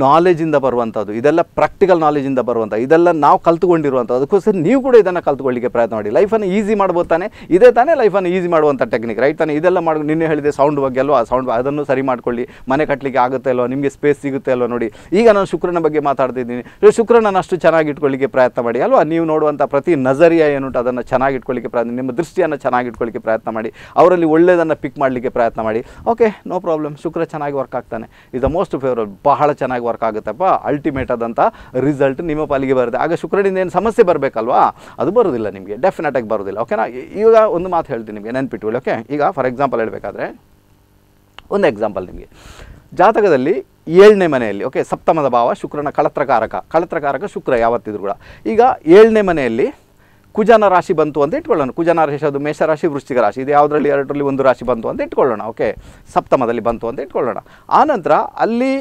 ನಾಲೆಜಿಂದ ಬರುವಂಥದ್ದು ಇದೆಲ್ಲ ಪ್ರಾಕ್ಟಿಕಲ್ ನಾಲೆಜಿಂದ ಬರುವಂಥ ಇದೆಲ್ಲ ನಾವು ಕಲ್ತ್ಕೊಂಡಿರುವಂಥದ್ದು ಅದಕ್ಕೋಸ್ಕರ ನೀವು ಕೂಡ ಇದನ್ನು ಕಲ್ತ್ಕೊಳ್ಳಿಕ್ಕೆ ಪ್ರಯತ್ನ ಮಾಡಿ ಲೈಫನ್ನು ಈಸಿ ಮಾಡ್ಬೋದು ತಾನೆ ಇದೇ ತಾನೇ ಲೈಫನ್ನು ಈಸಿ ಮಾಡುವಂಥ ಟೆಕ್ನಿಕ್ ರೈಟ್ ತಾನೆ ಇದೆಲ್ಲ ಮಾಡಿ ನಿನ್ನೆ ಹೇಳಿದೆ ಸೌಂಡ್ ಬಗ್ಗೆ ಅಲ್ವಾ ಸೌಂಡ್ ಅದನ್ನು ಸರಿ ಮಾಡ್ಕೊಳ್ಳಿ ಮನೆ ಕಟ್ಟಲಿಕ್ಕೆ ಆಗುತ್ತೆ ಅಲ್ವಾ ನಿಮಗೆ ಸ್ಪೇಸ್ ಸಿಗುತ್ತೆ ಅಲ್ವಾ ನೋಡಿ ಈಗ ನಾನು ಶುಕ್ರನ ಬಗ್ಗೆ ಮಾತಾಡ್ತಿದ್ದೀನಿ ಶುಕ್ರನ ಅಷ್ಟು ಚೆನ್ನಾಗಿ ಇಟ್ಕೊಳ್ಳಿಕ್ಕೆ ಪ್ರಯತ್ನ ಮಾಡಿ ಅಲ್ವಾ ನೀವು ನೋಡುವಂಥ ಪ್ರತಿ ನಜರಿಯ ಏನುಂಟು ಅದನ್ನು ಚೆನ್ನಾಗಿ ಇಟ್ಕೊಳ್ಳಿಕ್ಕೆ ಪ್ರಯತ್ನ ನಿಮ್ಮ ದೃಷ್ಟಿಯನ್ನು ಚೆನ್ನಾಗಿ ಇಟ್ಕೊಳ್ಳಿಕ್ಕೆ ಪ್ರಯತ್ನ ಮಾಡಿ ಅವರಲ್ಲಿ ಒಳ್ಳೆಯದನ್ನು ಪಿಕ್ ಮಾಡಲಿಕ್ಕೆ ಪ್ರಯತ್ನ ಮಾಡಿ ಓಕೆ ನೋ ಪ್ರಾಬ್ಲಮ್ ಶುಕ್ರ ಚೆನ್ನಾಗಿ ವರ್ಕ್ ಆಗ್ತಾನೆ ಇಸ್ ದ ಮೋಸ್ಟ್ ಫೇವರಬಲ್ ಬಹಳ ಚೆನ್ನಾಗಿ ಚೆನ್ನಾಗಿ ವರ್ಕ್ ಆಗುತ್ತಪ್ಪ ಅಲ್ಟಿಮೇಟ್ ಆದಂಥ ರಿಸಲ್ಟ್ ನಿಮ್ಮ ಪಾಲಿಗೆ ಬರುತ್ತೆ ಆಗ ಶುಕ್ರನಿಂದ ಏನು ಸಮಸ್ಯೆ ಬರಬೇಕಲ್ವಾ ಅದು ಬರೋದಿಲ್ಲ ನಿಮಗೆ ಆಗಿ ಬರೋದಿಲ್ಲ ಓಕೆನಾ ಈಗ ಒಂದು ಮಾತು ಹೇಳ್ತೀನಿ ನಿಮಗೆ ನೆನ್ಪಿಟ್ಟು ಓಕೆ ಈಗ ಫಾರ್ ಎಕ್ಸಾಂಪಲ್ ಹೇಳಬೇಕಾದ್ರೆ ಒಂದು ಎಕ್ಸಾಂಪಲ್ ನಿಮಗೆ ಜಾತಕದಲ್ಲಿ ಏಳನೇ ಮನೆಯಲ್ಲಿ ಓಕೆ ಸಪ್ತಮದ ಭಾವ ಶುಕ್ರನ ಕಳತ್ರಕಾರಕ ಕಳತ್ರಕಾರಕ ಶುಕ್ರ ಯಾವತ್ತಿದ್ರು ಕೂಡ ಈಗ ಏಳನೇ ಮನೆಯಲ್ಲಿ ಕುಜನ ರಾಶಿ ಬಂತು ಅಂತ ಇಟ್ಕೊಳ್ಳೋಣ ಕುಜನ ರಾಶಿ ಅದು ಮೇಷರಾಶಿ ವೃಶ್ಚಿಕ ರಾಶಿ ಇದು ಯಾವುದರಲ್ಲಿ ಎರಡರಲ್ಲಿ ಒಂದು ರಾಶಿ ಬಂತು ಅಂತ ಇಟ್ಕೊಳ್ಳೋಣ ಓಕೆ ಸಪ್ತಮದಲ್ಲಿ ಬಂತು ಅಂತ ಇಟ್ಕೊಳ್ಳೋಣ ಆನಂತರ ಅಲ್ಲಿ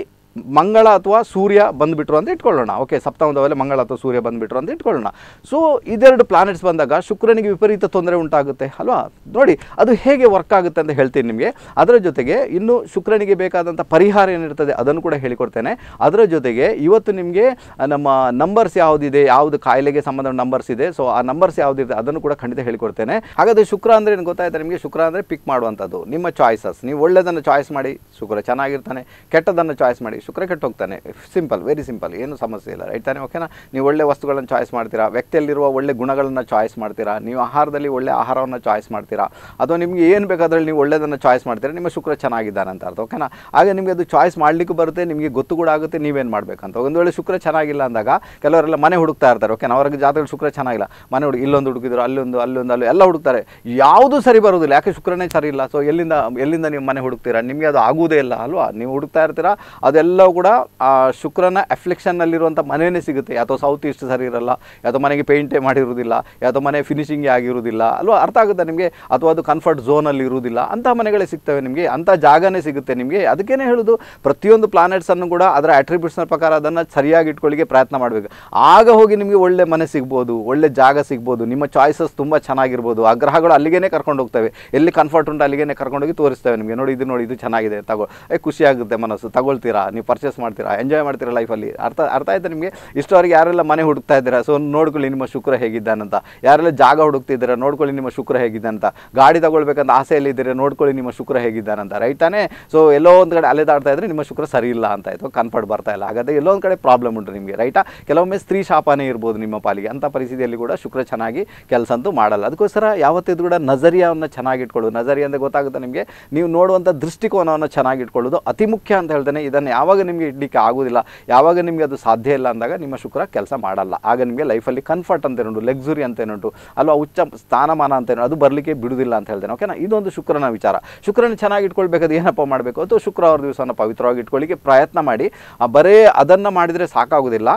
ಮಂಗಳ ಅಥವಾ ಸೂರ್ಯ ಬಂದುಬಿಟ್ರು ಅಂತ ಇಟ್ಕೊಳ್ಳೋಣ ಓಕೆ ಸಪ್ತಾಹದವಲ್ಲೇ ಮಂಗಳ ಅಥವಾ ಸೂರ್ಯ ಬಂದುಬಿಟ್ರು ಅಂತ ಇಟ್ಕೊಳ್ಳೋಣ ಸೊ ಇದೆರಡು ಪ್ಲಾನೆಟ್ಸ್ ಬಂದಾಗ ಶುಕ್ರನಿಗೆ ವಿಪರೀತ ತೊಂದರೆ ಉಂಟಾಗುತ್ತೆ ಅಲ್ವಾ ನೋಡಿ ಅದು ಹೇಗೆ ವರ್ಕ್ ಆಗುತ್ತೆ ಅಂತ ಹೇಳ್ತೀನಿ ನಿಮಗೆ ಅದರ ಜೊತೆಗೆ ಇನ್ನು ಶುಕ್ರನಿಗೆ ಬೇಕಾದಂಥ ಪರಿಹಾರ ಏನಿರ್ತದೆ ಅದನ್ನು ಕೂಡ ಹೇಳಿಕೊಡ್ತೇನೆ ಅದರ ಜೊತೆಗೆ ಇವತ್ತು ನಿಮಗೆ ನಮ್ಮ ನಂಬರ್ಸ್ ಯಾವುದಿದೆ ಯಾವುದು ಕಾಯಿಲೆಗೆ ಸಂಬಂಧ ನಂಬರ್ಸ್ ಇದೆ ಸೊ ಆ ನಂಬರ್ಸ್ ಯಾವುದಿದೆ ಅದನ್ನು ಕೂಡ ಖಂಡಿತ ಹೇಳಿಕೊಡ್ತೇನೆ ಹಾಗಾದರೆ ಶುಕ್ರ ಅಂದರೆ ಏನು ಗೊತ್ತಾಯ್ತು ನಿಮಗೆ ಶುಕ್ರ ಅಂದರೆ ಪಿಕ್ ಮಾಡುವಂಥದ್ದು ನಿಮ್ಮ ಚಾಯ್ಸಸ್ ನೀವು ಒಳ್ಳೆಯದನ್ನು ಚಾಯ್ಸ್ ಮಾಡಿ ಶುಕ್ರ ಚೆನ್ನಾಗಿರ್ತಾನೆ ಕೆಟ್ಟದನ್ನು ಚಾಯ್ಸ್ ಮಾಡಿ ಮಾಡಿ ಶುಕ್ರ ಕೆಟ್ಟೋಗ್ತಾನೆ ಸಿಂಪಲ್ ವೆರಿ ಸಿಂಪಲ್ ಏನು ಸಮಸ್ಯೆ ಇಲ್ಲ ರೈಟ್ ತಾನೆ ಓಕೆನಾ ನೀವು ಒಳ್ಳೆ ವಸ್ತುಗಳನ್ನು ಚಾಯ್ಸ್ ಮಾಡ್ತೀರಾ ವ್ಯಕ್ತಿಯಲ್ಲಿರುವ ಒಳ್ಳೆ ಗುಣಗಳನ್ನು ಚಾಯ್ಸ್ ಮಾಡ್ತೀರಾ ನೀವು ಆಹಾರದಲ್ಲಿ ಒಳ್ಳೆ ಆಹಾರವನ್ನು ಚಾಯ್ಸ್ ಮಾಡ್ತೀರಾ ಅಥವಾ ನಿಮಗೆ ಏನು ಬೇಕಾದ್ರಲ್ಲಿ ನೀವು ಒಳ್ಳೆಯದನ್ನು ಚಾಯ್ಸ್ ಮಾಡ್ತೀರಾ ನಿಮ್ಮ ಶುಕ್ರ ಚೆನ್ನಾಗಿದ್ದಾನೆ ಅಂತ ಅರ್ಥ ಓಕೆನಾ ಹಾಗೆ ನಿಮಗೆ ಅದು ಚಾಯ್ಸ್ ಮಾಡಲಿಕ್ಕೂ ಬರುತ್ತೆ ನಿಮಗೆ ಗೊತ್ತು ಕೂಡ ಆಗುತ್ತೆ ನೀವೇನು ಮಾಡಬೇಕಂತ ಒಂದು ವೇಳೆ ಶುಕ್ರ ಚೆನ್ನಾಗಿಲ್ಲ ಅಂದಾಗ ಕೆಲವರೆಲ್ಲ ಮನೆ ಹುಡುಕ್ತಾ ಇರ್ತಾರೆ ಓಕೆನಾ ಅವ್ರಿಗೆ ಜಾತ್ರೆಗಳು ಶುಕ್ರ ಚೆನ್ನಾಗಿಲ್ಲ ಮನೆ ಹುಡುಗ ಇಲ್ಲೊಂದು ಹುಡುಕಿದ್ರು ಅಲ್ಲೊಂದು ಅಲ್ಲೊಂದು ಅಲ್ಲೂ ಎಲ್ಲ ಹುಡುಕ್ತಾರೆ ಯಾವುದೂ ಸರಿ ಬರೋದಿಲ್ಲ ಯಾಕೆ ಶುಕ್ರನೇ ಸರಿ ಇಲ್ಲ ಸೊ ಎಲ್ಲಿಂದ ಎಲ್ಲಿಂದ ನೀವು ಮನೆ ಹುಡುಕ್ತೀರಾ ನಿಮಗೆ ಅದು ಆಗುವುದೇ ಇಲ್ಲ ಅಲ್ವಾ ನೀವು ಹುಡುಕ್ತಾ ಇರ್ತೀರಾ ಅದೆಲ್ಲ ಎಲ್ಲವೂ ಕೂಡ ಆ ಶುಕ್ರನ ಎಫ್ಲೆಕ್ಷನ್ನಲ್ಲಿರುವಂಥ ಮನೆಯೇ ಸಿಗುತ್ತೆ ಯಾವುದೋ ಸೌತ್ ಈಸ್ಟ್ ಸರಿ ಇರಲ್ಲ ಯಾವುದೋ ಮನೆಗೆ ಪೇಂಟೇ ಮಾಡಿರುವುದಿಲ್ಲ ಯಾವುದೋ ಮನೆ ಫಿನಿಷಿಂಗೇ ಆಗಿರುವುದಿಲ್ಲ ಅಲ್ವಾ ಅರ್ಥ ಆಗುತ್ತೆ ನಿಮಗೆ ಅಥವಾ ಅದು ಕಂಫರ್ಟ್ ಝೋನಲ್ಲಿ ಇರುವುದಿಲ್ಲ ಅಂಥ ಮನೆಗಳೇ ಸಿಗ್ತವೆ ನಿಮಗೆ ಅಂಥ ಜಾಗನೇ ಸಿಗುತ್ತೆ ನಿಮಗೆ ಅದಕ್ಕೇ ಹೇಳೋದು ಪ್ರತಿಯೊಂದು ಪ್ಲಾನೆಟ್ಸನ್ನು ಕೂಡ ಅದರ ಅಟ್ರಿಬ್ಯೂಟ್ಸ್ನ ಪ್ರಕಾರ ಅದನ್ನು ಸರಿಯಾಗಿ ಇಟ್ಕೊಳ್ಳಿಕ್ಕೆ ಪ್ರಯತ್ನ ಮಾಡಬೇಕು ಆಗ ಹೋಗಿ ನಿಮಗೆ ಒಳ್ಳೆ ಮನೆ ಸಿಗ್ಬೋದು ಒಳ್ಳೆ ಜಾಗ ಸಿಗ್ಬೋದು ನಿಮ್ಮ ಚಾಯ್ಸಸ್ ತುಂಬ ಚೆನ್ನಾಗಿರ್ಬೋದು ಆ ಗ್ರಹಗಳು ಅಲ್ಲಿಗೇ ಕರ್ಕೊಂಡು ಹೋಗ್ತವೆ ಎಲ್ಲಿ ಕಂಫರ್ಟ್ ಉಂಟು ಕರ್ಕೊಂಡು ಕರ್ಕೊಂಡೋಗಿ ತೋರಿಸ್ತೇವೆ ನಿಮಗೆ ನೋಡಿ ಇದು ನೋಡಿ ಇದು ಚೆನ್ನಾಗಿದೆ ತಗೋ ಖುಷಿಯಾಗುತ್ತೆ ಮನಸ್ಸು ತಗೊಳ್ತೀರಾ ನೀವು ಪರ್ಚೇಸ್ ಮಾಡ್ತೀರಾ ಎಂಜಾಯ್ ಮಾಡ್ತೀರಾ ಲೈಫಲ್ಲಿ ಅರ್ಥ ಅರ್ಥ ಆಯ್ತಾ ನಿಮಗೆ ಇಷ್ಟವರೆಗೆ ಯಾರೆಲ್ಲ ಮನೆ ಹುಡುಕ್ತಾ ಇದ್ದೀರಾ ಸೊ ನೋಡ್ಕೊಳ್ಳಿ ನಿಮ್ಮ ಶುಕ್ರ ಹೇಗಿದ್ದಾನಂತ ಯಾರೆಲ್ಲ ಜಾಗ ಹುಡುಕ್ತಿದ್ದೀರಾ ನೋಡ್ಕೊಳ್ಳಿ ನಿಮ್ಮ ಶುಕ್ರ ಹೇಗಿದ್ದಾನಂತ ಗಾಡಿ ತಗೊಳ್ಬೇಕಂತ ಆಸೆ ಇದ್ರೆ ನೋಡ್ಕೊಳ್ಳಿ ನಿಮ್ಮ ಶುಕ್ರ ಹೇಗಿದ್ದಾನಂತ ರೈಟ್ ತಾನೇ ಸೊ ಎಲ್ಲೋ ಒಂದು ಕಡೆ ಅಲೆದಾಡ್ತಾ ಇದ್ರೆ ನಿಮ್ಮ ಶುಕ್ರ ಸರಿ ಇಲ್ಲ ಅಂತ ಆಯಿತು ಕನ್ಫರ್ಟ್ ಬರ್ತಾ ಇಲ್ಲ ಹಾಗಾದ್ರೆ ಎಲ್ಲೋ ಒಂದು ಕಡೆ ಪ್ರಾಬ್ಲಮ್ ಉಂಟು ನಿಮಗೆ ರೈಟಾ ಕೆಲವೊಮ್ಮೆ ಸ್ತ್ರೀ ಶಾಪನೇ ಇರ್ಬೋದು ನಿಮ್ಮ ಪಾಲಿಗೆ ಅಂಥ ಪರಿಸ್ಥಿತಿಯಲ್ಲಿ ಕೂಡ ಶುಕ್ರ ಚೆನ್ನಾಗಿ ಕೆಲಸ ಅಂತೂ ಮಾಡಲ್ಲ ಅದಕ್ಕೋಸ್ಕರ ಯಾವತ್ತಿದ್ರು ಕೂಡ ನಜರಿಯಾವನ್ನು ಚೆನ್ನಾಗಿಟ್ಕೊಳ್ಳೋದು ನಜರಿ ಅಂದರೆ ಗೊತ್ತಾಗುತ್ತೆ ನಿಮಗೆ ನೀವು ನೋಡುವಂಥ ದೃಷ್ಟಿಕೋನವನ್ನು ಚೆನ್ನಾಗಿಟ್ಕೊಳ್ಳೋದು ಅತಿ ಮುಖ್ಯ ಅಂತ ಹೇಳ್ತಾನೆ ಇದನ್ನು ಯಾವ ಯಾವಾಗ ನಿಮಗೆ ಇಡ್ಲಿಕ್ಕೆ ಆಗೋದಿಲ್ಲ ಯಾವಾಗ ನಿಮಗೆ ಅದು ಸಾಧ್ಯ ಇಲ್ಲ ಅಂದಾಗ ನಿಮ್ಮ ಶುಕ್ರ ಕೆಲಸ ಮಾಡಲ್ಲ ಆಗ ನಿಮಗೆ ಲೈಫಲ್ಲಿ ಕನ್ಫರ್ಟ್ ಅಂತ ಏನುಂಟು ಲೆಕ್ಸುರಿ ಅಂತ ಏನುಂಟು ಅಲ್ವಾ ಉಚ್ಚ ಸ್ಥಾನಮಾನ ಅಂತ ಏನು ಅದು ಬರಲಿಕ್ಕೆ ಬಿಡುವುದಿಲ್ಲ ಅಂತ ಹೇಳ್ತೇನೆ ಓಕೆನಾ ಇದೊಂದು ಶುಕ್ರನ ವಿಚಾರ ಶುಕ್ರನ ಚೆನ್ನಾಗಿ ಇಟ್ಕೊಳ್ಬೇಕಾದ್ರೆ ಏನಪ್ಪ ಮಾಡಬೇಕು ಅಥವಾ ಶುಕ್ರವಾರ ದಿವಸವನ್ನು ಪವಿತ್ರವಾಗಿ ಇಟ್ಕೊಳ್ಳಿಕ್ಕೆ ಪ್ರಯತ್ನ ಮಾಡಿ ಬರೇ ಅದನ್ನು ಮಾಡಿದರೆ ಸಾಕಾಗೋದಿಲ್ಲ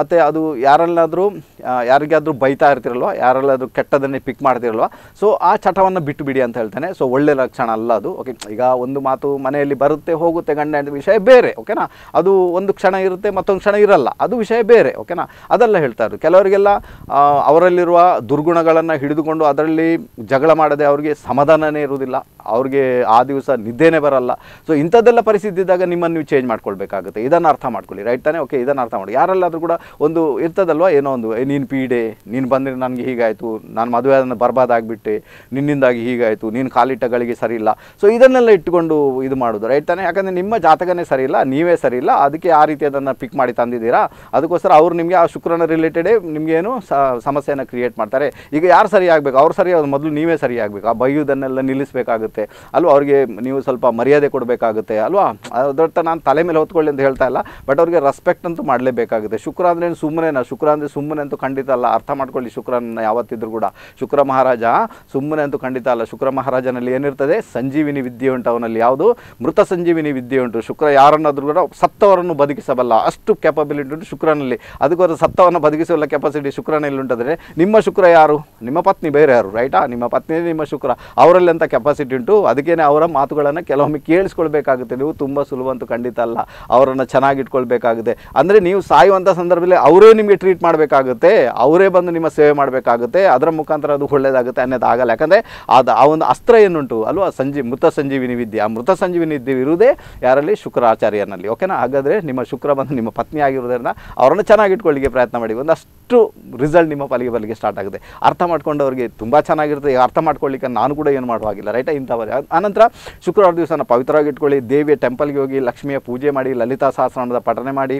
ಮತ್ತು ಅದು ಯಾರಲ್ಲಾದರೂ ಯಾರಿಗಾದರೂ ಬೈತಾ ಇರ್ತಿರಲ್ವ ಯಾರಲ್ಲಾದರೂ ಕೆಟ್ಟದನ್ನೇ ಪಿಕ್ ಮಾಡ್ತಿರಲ್ವ ಸೊ ಆ ಚಟವನ್ನು ಬಿಟ್ಟು ಬಿಡಿ ಅಂತ ಹೇಳ್ತೇನೆ ಸೊ ಒಳ್ಳೆ ಲಕ್ಷಣ ಅಲ್ಲ ಅದು ಓಕೆ ಈಗ ಒಂದು ಮಾತು ಮನೆಯಲ್ಲಿ ಬರುತ್ತೆ ಹೋಗುತ್ತೆ ಗಂಡ ವಿಷಯ ಬೇರೆ ಓಕೆ ಅದು ಒಂದು ಕ್ಷಣ ಇರುತ್ತೆ ಮತ್ತೊಂದು ಕ್ಷಣ ಇರಲ್ಲ ಅದು ವಿಷಯ ಬೇರೆ ಓಕೆನಾ ಅದೆಲ್ಲ ಹೇಳ್ತಾ ಇರೋದು ಕೆಲವರಿಗೆಲ್ಲ ಅವರಲ್ಲಿರುವ ದುರ್ಗುಣಗಳನ್ನು ಹಿಡಿದುಕೊಂಡು ಅದರಲ್ಲಿ ಜಗಳ ಮಾಡದೆ ಅವರಿಗೆ ಸಮಾಧಾನವೇ ಇರುವುದಿಲ್ಲ ಅವ್ರಿಗೆ ಆ ದಿವಸ ನಿದ್ದೆನೇ ಬರಲ್ಲ ಸೊ ಇಂಥದ್ದೆಲ್ಲ ಪರಿಸ್ಥಿತಿ ಇದ್ದಾಗ ನಿಮ್ಮನ್ನು ನೀವು ಚೇಂಜ್ ಮಾಡ್ಕೊಳ್ಬೇಕಾಗುತ್ತೆ ಇದನ್ನು ಅರ್ಥ ಮಾಡ್ಕೊಳ್ಳಿ ರೈಟ್ ತಾನೇ ಓಕೆ ಇದನ್ನು ಅರ್ಥ ಮಾಡಿ ಯಾರಲ್ಲಾದರೂ ಕೂಡ ಒಂದು ಇರ್ತದಲ್ವ ಏನೋ ಒಂದು ನೀನು ಪೀಡೆ ನೀನು ಬಂದರೆ ನನಗೆ ಹೀಗಾಯಿತು ನಾನು ಮದುವೆ ಅದನ್ನು ಬರ್ಬಾದಾಗಿಬಿಟ್ಟೆ ನಿನ್ನಿಂದಾಗಿ ಹೀಗಾಯಿತು ನೀನು ಕಾಲಿಟ್ಟಗಳಿಗೆ ಸರಿ ಇಲ್ಲ ಸೊ ಇದನ್ನೆಲ್ಲ ಇಟ್ಟುಕೊಂಡು ಇದು ಮಾಡೋದು ರೈಟ್ ತಾನೇ ಯಾಕಂದರೆ ನಿಮ್ಮ ಜಾತಕನೇ ಸರಿ ಇಲ್ಲ ನೀವೇ ಸರಿ ಇಲ್ಲ ಅದಕ್ಕೆ ಆ ರೀತಿ ಅದನ್ನು ಪಿಕ್ ಮಾಡಿ ತಂದಿದ್ದೀರಾ ಅದಕ್ಕೋಸ್ಕರ ಅವರು ನಿಮಗೆ ಆ ಶುಕ್ರನ ರಿಲೇಟೆಡೇ ನಿಮಗೇನು ಸಮಸ್ಯೆಯನ್ನು ಕ್ರಿಯೇಟ್ ಮಾಡ್ತಾರೆ ಈಗ ಯಾರು ಸರಿಯಾಗಬೇಕು ಅವ್ರು ಸರಿ ಮೊದಲು ನೀವೇ ಸರಿಯಾಗಬೇಕು ಆ ಬೈಯುವುದನ್ನೆಲ್ಲ ನಿಲ್ಲಿಸಬೇಕಾಗುತ್ತೆ ಆಗುತ್ತೆ ಅಲ್ವಾ ಅವ್ರಿಗೆ ನೀವು ಸ್ವಲ್ಪ ಮರ್ಯಾದೆ ಕೊಡಬೇಕಾಗುತ್ತೆ ಅಲ್ವಾ ಅದರರ್ಥ ನಾನು ತಲೆ ಮೇಲೆ ಹೊತ್ಕೊಳ್ಳಿ ಅಂತ ಹೇಳ್ತಾ ಇಲ್ಲ ಬಟ್ ಅವ್ರಿಗೆ ರೆಸ್ಪೆಕ್ಟ್ ಅಂತೂ ಮಾಡಲೇಬೇಕಾಗುತ್ತೆ ಶುಕ್ರ ಅಂದ್ರೆ ಸುಮ್ಮನೆನಾ ಶುಕ್ರ ಅಂದರೆ ಸುಮ್ಮನೆ ಅಂತೂ ಖಂಡಿತ ಅಲ್ಲ ಅರ್ಥ ಮಾಡ್ಕೊಳ್ಳಿ ಶುಕ್ರನ ಯಾವತ್ತಿದ್ರು ಕೂಡ ಶುಕ್ರ ಮಹಾರಾಜ ಸುಮ್ಮನೆ ಅಂತೂ ಖಂಡಿತ ಅಲ್ಲ ಶುಕ್ರ ಮಹಾರಾಜನಲ್ಲಿ ಏನಿರ್ತದೆ ಸಂಜೀವಿನಿ ವಿದ್ಯೆ ಉಂಟು ಅವನಲ್ಲಿ ಯಾವುದು ಮೃತ ಸಂಜೀವಿನಿ ವಿದ್ಯೆ ಉಂಟು ಶುಕ್ರ ಯಾರನ್ನಾದರೂ ಕೂಡ ಸತ್ತವರನ್ನು ಬದುಕಿಸಬಲ್ಲ ಅಷ್ಟು ಕೆಪಬಿಲಿಟಿ ಉಂಟು ಶುಕ್ರನಲ್ಲಿ ಅದಕ್ಕೋಸ್ಕರ ಸತ್ತವನ್ನು ಬದುಕಿಸಬಲ್ಲ ಕೆಪಾಸಿಟಿ ಶುಕ್ರನಲ್ಲಿ ಉಂಟಾದರೆ ನಿಮ್ಮ ಶುಕ್ರ ಯಾರು ನಿಮ್ಮ ಪತ್ನಿ ಬೇರೆ ಯಾರು ರೈಟಾ ನಿಮ್ಮ ಪತ್ನಿ ನಿಮ್ಮ ಶುಕ್ರ ಅವರಲ್ಲಿ ಅಂತ ಕೆಪಾಸಿಟಿ ಉಂಟು ಅಂದ್ಬಿಟ್ಟು ಅದಕ್ಕೇ ಅವರ ಮಾತುಗಳನ್ನು ಕೆಲವೊಮ್ಮೆ ಕೇಳಿಸ್ಕೊಳ್ಬೇಕಾಗುತ್ತೆ ನೀವು ತುಂಬ ಸುಲಭ ಅಂತೂ ಖಂಡಿತ ಅಲ್ಲ ಅವರನ್ನು ಚೆನ್ನಾಗಿಟ್ಕೊಳ್ಬೇಕಾಗುತ್ತೆ ಅಂದರೆ ನೀವು ಸಾಯುವಂಥ ಸಂದರ್ಭದಲ್ಲಿ ಅವರೇ ನಿಮಗೆ ಟ್ರೀಟ್ ಮಾಡಬೇಕಾಗುತ್ತೆ ಅವರೇ ಬಂದು ನಿಮ್ಮ ಸೇವೆ ಮಾಡಬೇಕಾಗುತ್ತೆ ಅದರ ಮುಖಾಂತರ ಅದು ಒಳ್ಳೆಯದಾಗುತ್ತೆ ಆಗಲ್ಲ ಯಾಕಂದರೆ ಅದು ಆ ಒಂದು ಅಸ್ತ್ರ ಏನುಂಟು ಅಲ್ವಾ ಸಂಜೀ ಮೃತ ಸಂಜೀವಿನಿ ವಿದ್ಯೆ ಆ ಮೃತ ಸಂಜೀವಿನಿ ವಿದ್ಯೆ ಇರುವುದೇ ಯಾರಲ್ಲಿ ಶುಕ್ರಾಚಾರ್ಯನಲ್ಲಿ ಓಕೆನಾ ಹಾಗಾದರೆ ನಿಮ್ಮ ಶುಕ್ರ ಬಂದು ನಿಮ್ಮ ಪತ್ನಿ ಆಗಿರೋದ್ರಿಂದ ಅವರನ್ನು ಚೆನ್ನಾಗಿಟ್ಕೊಳ್ಳಿಕ್ಕೆ ಪ್ರಯತ್ನ ಮಾಡಿ ಒಂದಷ್ಟು ರಿಸಲ್ಟ್ ನಿಮ್ಮ ಪಾಲಿಗೆ ಬಲಿಗೆ ಸ್ಟಾರ್ಟ್ ಆಗುತ್ತೆ ಅರ್ಥ ಮಾಡ್ಕೊಂಡವರಿಗೆ ತುಂಬ ಚೆನ್ನಾಗಿರುತ್ತೆ ಅರ್ಥ ಮಾಡ್ಕೊಳ್ಳಿಕ್ಕೆ ನಾನು ಕೂಡ ಏನು ಮಾಡುವಾಗಿಲ್ಲ ರೈಟ್ ಇಂಥ ಆನಂತರ ಶುಕ್ರವಾರ ದಿವಸನ ಪವಿತ್ರವಾಗಿ ಇಟ್ಕೊಳ್ಳಿ ದೇವಿಯ ಟೆಂಪಲ್ಗೆ ಹೋಗಿ ಲಕ್ಷ್ಮಿಯ ಪೂಜೆ ಮಾಡಿ ಲಲಿತಾ ಸಹಸ್ರನಾಮದ ಪಠನೆ ಮಾಡಿ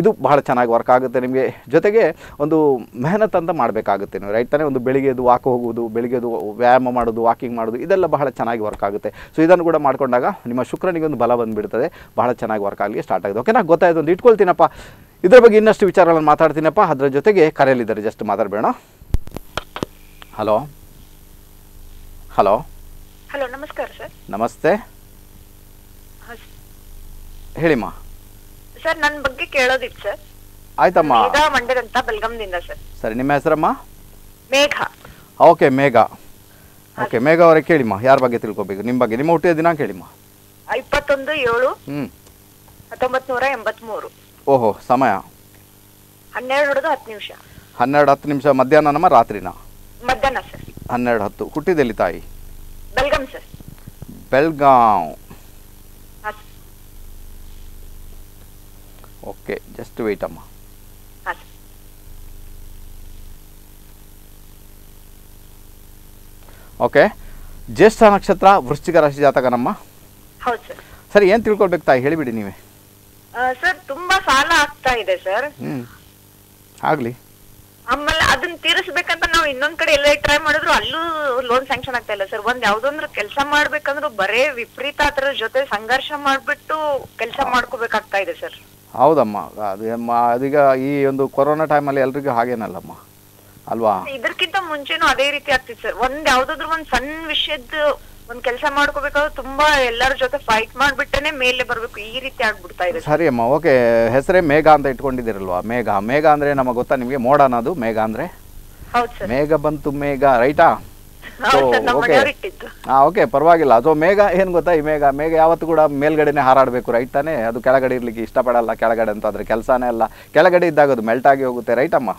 ಇದು ಬಹಳ ಚೆನ್ನಾಗಿ ವರ್ಕ್ ಆಗುತ್ತೆ ನಿಮಗೆ ಜೊತೆಗೆ ಒಂದು ಮೆಹನತ್ ಅಂತ ಮಾಡಬೇಕಾಗುತ್ತೆ ನೀವು ರೈಟ್ ತಾನೇ ಒಂದು ಬೆಳಿಗ್ಗೆ ಎದ್ದು ವಾಕ್ ಹೋಗುವುದು ಬೆಳಿಗ್ಗೆ ವ್ಯಾಯಾಮ ಮಾಡೋದು ವಾಕಿಂಗ್ ಮಾಡೋದು ಇದೆಲ್ಲ ಬಹಳ ಚೆನ್ನಾಗಿ ವರ್ಕ್ ಆಗುತ್ತೆ ಸೊ ಇದನ್ನು ಕೂಡ ಮಾಡಿಕೊಂಡಾಗ ನಿಮ್ಮ ಶುಕ್ರನಿಗೆ ಒಂದು ಬಲ ಬಂದುಬಿಡ್ತದೆ ಬಹಳ ಚೆನ್ನಾಗಿ ವರ್ಕ್ ಆಗಲಿ ಸ್ಟಾರ್ಟ್ ಆಗಿದೆ ಓಕೆನಾ ಗೊತ್ತಾಯ್ತು ಒಂದು ಇಟ್ಕೊಳ್ತೀನಪ್ಪ ಇದರ ಬಗ್ಗೆ ಇನ್ನಷ್ಟು ವಿಚಾರಗಳನ್ನು ಮಾತಾಡ್ತೀನಪ್ಪ ಅದರ ಜೊತೆಗೆ ಕರೆಯಲಿದ್ದಾರೆ ಜಸ್ಟ್ ಮಾತಾಡಬೇಡ ಹಲೋ ಹಲೋ ಹಲೋ ನಮಸ್ಕಾರ ಸರ್ ನಮಸ್ತೆ ಹೇಳಿಮ್ಮ ಸರ್ ನನ್ನ ಬಗ್ಗೆ ಕೇಳೋದಿತ್ತು ಸರ್ ಆಯ್ತಮ್ಮ ಮೇಘಾ ಮಂಡ್ಯದ ಅಂತ ಬೆಲ್ಗಂದಿಂದ ಸರ್ ಸರಿ ನಿಮ್ಮ ಹೆಸರಮ್ಮ ಮೇಘ ಓಕೆ ಮೇಘ ಓಕೆ ಮೇಘ ಅವರೇ ಕೇಳಿಮ್ಮ ಯಾರ ಬಗ್ಗೆ ತಿಳ್ಕೊಬೇಕು ನಿಮ್ಮ ಬಗ್ಗೆ ನಿಮ್ಮ ಹುಟ್ಟಿದ ದಿನ ಕೇಳಿಮ್ಮ ಇಪ್ಪತ್ತೊಂದು ಏಳು ಹ್ಞೂ ಎಂಬತ್ಮೂರು ಓಹೋ ಸಮಯ ಹನ್ನೆರಡು ಹಿಡಿದು ಹತ್ತು ನಿಮಿಷ ಹನ್ನೆರಡು ಹತ್ತು ನಿಮಿಷ ಮಧ್ಯಾಹ್ನನಮ್ಮ ರಾತ್ರಿನ ಮಧ್ಯಾಹ್ನ ಸರ್ ಹನ್ನೆರಡು ಹತ್ತು ಹುಟ್ಟಿದೆಲ್ಲಿ ತಾಯಿ ಬೆಲ್ಗಾಂ ಸರ್ ಬೆಲ್ಗಾಂ ಹಸ ಓಕೆ just wait ಅಮ್ಮ ಹಸ ಓಕೆ ಜೇಷ್ಠ ನಕ್ಷತ್ರ ವೃಶ್ಚಿಕ ರಾಶಿ ಜಾತಕ ನಮ್ಮ ಹೌದು ಸರ್ ಸರ್ ಏನು ತಿಳ್ಕೋಬೇಕು ತಾ ಹೇಳಿಬಿಡಿ ನೀವು ಸರ್ ತುಂಬಾ ಸಾಲ ಆಗ್ತಾ ಇದೆ ಸರ್ ಹಾಗ್ಲಿ ಆಮೇಲೆ ಅದನ್ನ ತೀರಿಸ್ಬೇಕಂತ ನಾವ್ ಇನ್ನೊಂದ್ ಕಡೆ ಎಲ್ಲ ಟ್ರೈ ಮಾಡಿದ್ರು ಅಲ್ಲೂ ಲೋನ್ ಸ್ಯಾಂಕ್ಷನ್ ಆಗ್ತಾ ಇಲ್ಲ ಸರ್ ಒಂದ್ ಯಾವ್ದೊಂದ್ರ ಕೆಲಸ ಮಾಡ್ಬೇಕಂದ್ರು ಬರೇ ವಿಪರೀತ ಅದ್ರ ಜೊತೆ ಸಂಘರ್ಷ ಮಾಡ್ಬಿಟ್ಟು ಕೆಲಸ ಮಾಡ್ಕೋಬೇಕಾಗ್ತಾ ಇದೆ ಸರ್ ಹೌದಮ್ಮ ಅದೇಮ್ಮ ಅದೀಗ ಈ ಒಂದು ಕೊರೋನಾ ಟೈಮಲ್ಲಿ ಎಲ್ರಿಗೂ ಹಾಗೇನಲ್ಲಮ್ಮ ಅಲ್ವಾ ಇದಕ್ಕಿಂತ ಮುಂಚೆನೂ ಅದೇ ರೀತಿ ಆಗ್ತಿತ್ತು ಸರ್ ಒಂದ್ ಯಾವ್ದಾದ್ರು ಒಂದ್ ಸಣ್ಣ ವಿಷಯದ ಒಂದ್ ಕೆಲಸ ಮಾಡ್ಕೋಬೇಕಾದ್ರೆ ತುಂಬಾ ಎಲ್ಲರ ಜೊತೆ ಫೈಟ್ ಮಾಡ್ಬಿಟ್ಟೇನೆ ಮೇಲೆ ಬರ್ಬೇಕು ಈ ರೀತಿ ಆಗ್ಬಿಡ್ತಾ ಇದೆ ಸರಿ ಅಮ್ಮ ಓಕೆ ಹೆಸರೇ ಮೇಘ ಅಂತ ಇಟ್ಕೊಂಡಿದ್ದೀರಲ್ವಾ ಮೇಘ ಮೇಘ ಅಂದ್ರೆ ನಮಗೆ ಗೊತ್ತಾ ನಿಮಗೆ ಮೋಡ ಅನ್ನೋದು ಮೇಘ ಅಂದ್ರೆ ಮೇಘ ಬಂತು ಮೇಘ ರೈಟಾ ಓಕೆ ಪರವಾಗಿಲ್ಲ ಅದು ಮೇಘ ಏನ್ ಗೊತ್ತಾ ಈ ಮೇಘ ಮೇಘ ಯಾವತ್ತು ಕೂಡ ಮೇಲ್ಗಡೆನೆ ಹಾರಾಡ್ಬೇಕು ರೈಟ್ ತಾನೇ ಅದು ಕೆಳಗಡೆ ಇರ್ಲಿಕ್ಕೆ ಇಷ್ಟಪಡಲ್ಲ ಕೆಳಗಡೆ ಅಂತಂದ್ರೆ ಕೆಲಸನೇ ಅಲ್ಲ ಕೆಳಗಡೆ ಇದ್ದಾಗ ಅದು ಮೆಲ್ಟ್ ಆಗಿ ಹೋಗುತ್ತೆ ರೈಟ್ ಅಮ್ಮ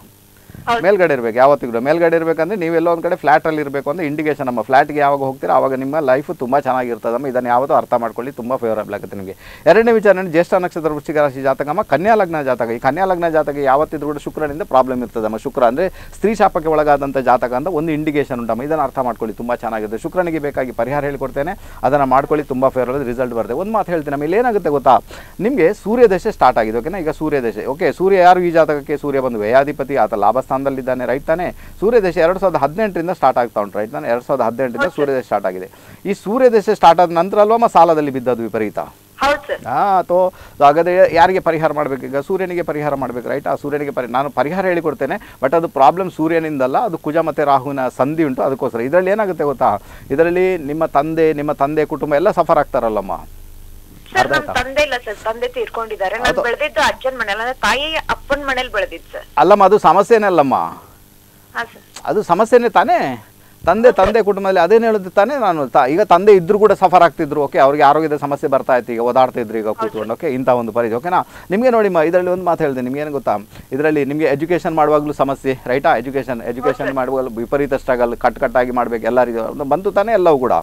ಮೇಲ್ಗಡೆ ಇರಬೇಕು ಯಾವತ್ತಿಗೂ ಕೂಡ ಮೇಲ್ಗಡೆ ಇರಬೇಕಂದ್ರೆ ನೀವೆಲ್ಲ ಒಂದು ಕಡೆ ಫ್ಲಾಟಲ್ಲಿ ಇರಬೇಕು ಅಂದರೆ ಇಂಡಿಕೇಶನ್ ನಮ್ಮ ಫ್ಲಾಟ್ಗೆ ಯಾವಾಗ ಹೋಗ್ತೀರಾ ಆವಾಗ ನಿಮ್ಮ ಲೈಫ್ ತುಂಬ ಚೆನ್ನಾಗಿರ್ತದಮ್ಮ ಇದನ್ನು ಯಾವತ್ತೂ ಅರ್ಥ ಮಾಡ್ಕೊಳ್ಳಿ ತುಂಬ ಫೇವರಬಲ್ ಆಗುತ್ತೆ ನಿಮಗೆ ಎರಡನೇ ವಿಚಾರ ನೋಡಿ ಜ್ಯೇಷ್ಠ ನಕ್ಷತ್ರ ವೃಷ್ಟಿಕ ರಾಶಿ ಜಾತಕಮ್ಮ ಕನ್ಯಾ ಲಗ್ನ ಜಾತಕ ಈ ಕನ್ಯಾ ಲಗ್ನ ಜಾತಕ ಯಾವತ್ತಿದ್ರು ಕೂಡ ಶುಕ್ರನಿಂದ ಪ್ರಾಬ್ಲಮ್ ಇರ್ತದಮ್ಮ ಶುಕ್ರ ಅಂದರೆ ಸ್ತ್ರೀ ಶಾಪಕ್ಕೆ ಒಳಗಾದಂಥ ಜಾತಕ ಅಂತ ಒಂದು ಇಂಡಿಕೇಶನ್ ಉಂಟಮ್ಮ ಇದನ್ನು ಅರ್ಥ ಮಾಡ್ಕೊಳ್ಳಿ ತುಂಬ ಚೆನ್ನಾಗಿರುತ್ತೆ ಶುಕ್ರನಿಗೆ ಬೇಕಾಗಿ ಪರಿಹಾರ ಹೇಳಿಕೊಡ್ತೇನೆ ಅದನ್ನು ಮಾಡ್ಕೊಳ್ಳಿ ತುಂಬ ಫೇವರಬಲ್ ರಿಸಲ್ಟ್ ಬರುತ್ತೆ ಒಂದು ಮಾತು ಹೇಳ್ತೀನಿ ನಮ್ಮ ಏನಾಗುತ್ತೆ ಗೊತ್ತಾ ನಿಮಗೆ ದಶೆ ಸ್ಟಾರ್ಟ್ ಆಗಿದೆ ಓಕೆನಾ ಈಗ ಸೂರ್ಯದಶೆ ಓಕೆ ಸೂರ್ಯ ಯಾರು ಈ ಜಾತಕಕ್ಕೆ ಸೂರ್ಯ ಬಂದು ವ್ಯಯಾಧಿಪತಿ ಆತ ಲಾಭ ಸ್ಥಾನದಲ್ಲಿದ್ದಾನೆ ರೈಟ್ ತಾನೆ ಸೂರ್ಯದೇಶ ಎರಡು ಸಾವಿರದ ಹದಿನೆಂಟರಿಂದ ಸ್ಟಾರ್ಟ್ ಆಗ್ತಾ ಉಂಟು ರೈಟ್ ತಾನೆ ಎರಡು ಸಾವಿರದ ಹದಿನೆಂಟರಿಂದ ಸೂರ್ಯದೇಶ ಸ್ಟಾರ್ಟ್ ಆಗಿದೆ ಈ ಸೂರ್ಯದಶ ಸ್ಟಾರ್ಟ್ ಆದ ನಂತರ ಅಲ್ವಾ ಸಾಲದಲ್ಲಿ ಬಿದ್ದದ್ದು ವಿಪರೀತ ಹಾ ಅಥವಾ ಹಾಗಾದ್ರೆ ಯಾರಿಗೆ ಪರಿಹಾರ ಮಾಡಬೇಕು ಈಗ ಸೂರ್ಯನಿಗೆ ಪರಿಹಾರ ಮಾಡಬೇಕು ರೈಟ್ ಆ ಸೂರ್ಯನಿಗೆ ಪರಿ ನಾನು ಪರಿಹಾರ ಹೇಳಿಕೊಡ್ತೇನೆ ಬಟ್ ಅದು ಪ್ರಾಬ್ಲಮ್ ಸೂರ್ಯನಿಂದಲ್ಲ ಅದು ಕುಜ ಮತ್ತು ರಾಹುವಿನ ಸಂಧಿ ಉಂಟು ಅದಕ್ಕೋಸ್ಕರ ಇದರಲ್ಲಿ ಏನಾಗುತ್ತೆ ಗೊತ್ತಾ ಇದರಲ್ಲಿ ನಿಮ್ಮ ತಂದೆ ನಿಮ್ಮ ತಂದೆ ಕುಟುಂಬ ಎಲ್ಲ ಸಫರ್ ಆಗ್ತಾರಲ್ಲಮ್ಮ ಸರ್ ತಂದೆ ಇಲ್ಲ ಸರ್ ತಂದೆ ನಾನು ಬೆಳೆದಿದ್ದು ಅಜ್ಜನ ಅಂದ್ರೆ ತಾಯಿ ಸರ್ ಅಲ್ಲಮ್ಮ ಅದು ಸಮಸ್ಯೆನಲ್ಲಮ್ಮ ಅದು ಸಮಸ್ಯೆನೇ ತಾನೇ ತಂದೆ ತಂದೆ ಕುಟುಂಬದಲ್ಲಿ ಅದೇನು ಹೇಳಿದ್ದು ತಾನೇ ನಾನು ಈಗ ತಂದೆ ಇದ್ರು ಕೂಡ ಸಫರ್ ಆಗ್ತಿದ್ರು ಓಕೆ ಅವ್ರಿಗೆ ಆರೋಗ್ಯದ ಸಮಸ್ಯೆ ಬರ್ತಾ ಇತ್ತು ಈಗ ಇದ್ರು ಈಗ ಕೂತ್ಕೊಂಡು ಓಕೆ ಇಂಥ ಒಂದು ಪರಿಚಯ ಓಕೆನಾ ನಿಮಗೆ ನೋಡಿ ಮ ಇದರಲ್ಲಿ ಒಂದು ಮಾತು ಹೇಳಿದೆ ಏನು ಗೊತ್ತಾ ಇದರಲ್ಲಿ ನಿಮಗೆ ಎಜುಕೇಷನ್ ಮಾಡುವಾಗಲೂ ಸಮಸ್ಯೆ ರೈಟಾ ಎಜುಕೇಷನ್ ಎಜುಕೇಷನ್ ಮಾಡುವಾಗಲೂ ವಿಪರೀತ ಸ್ಟ್ರಗಲ್ ಕಟ್ ಕಟ್ಟಾಗಿ ಮಾಡಬೇಕು ಎಲ್ಲರಿಗೂ ಬಂತು ತಾನೇ ಎಲ್ಲವೂ ಕೂಡ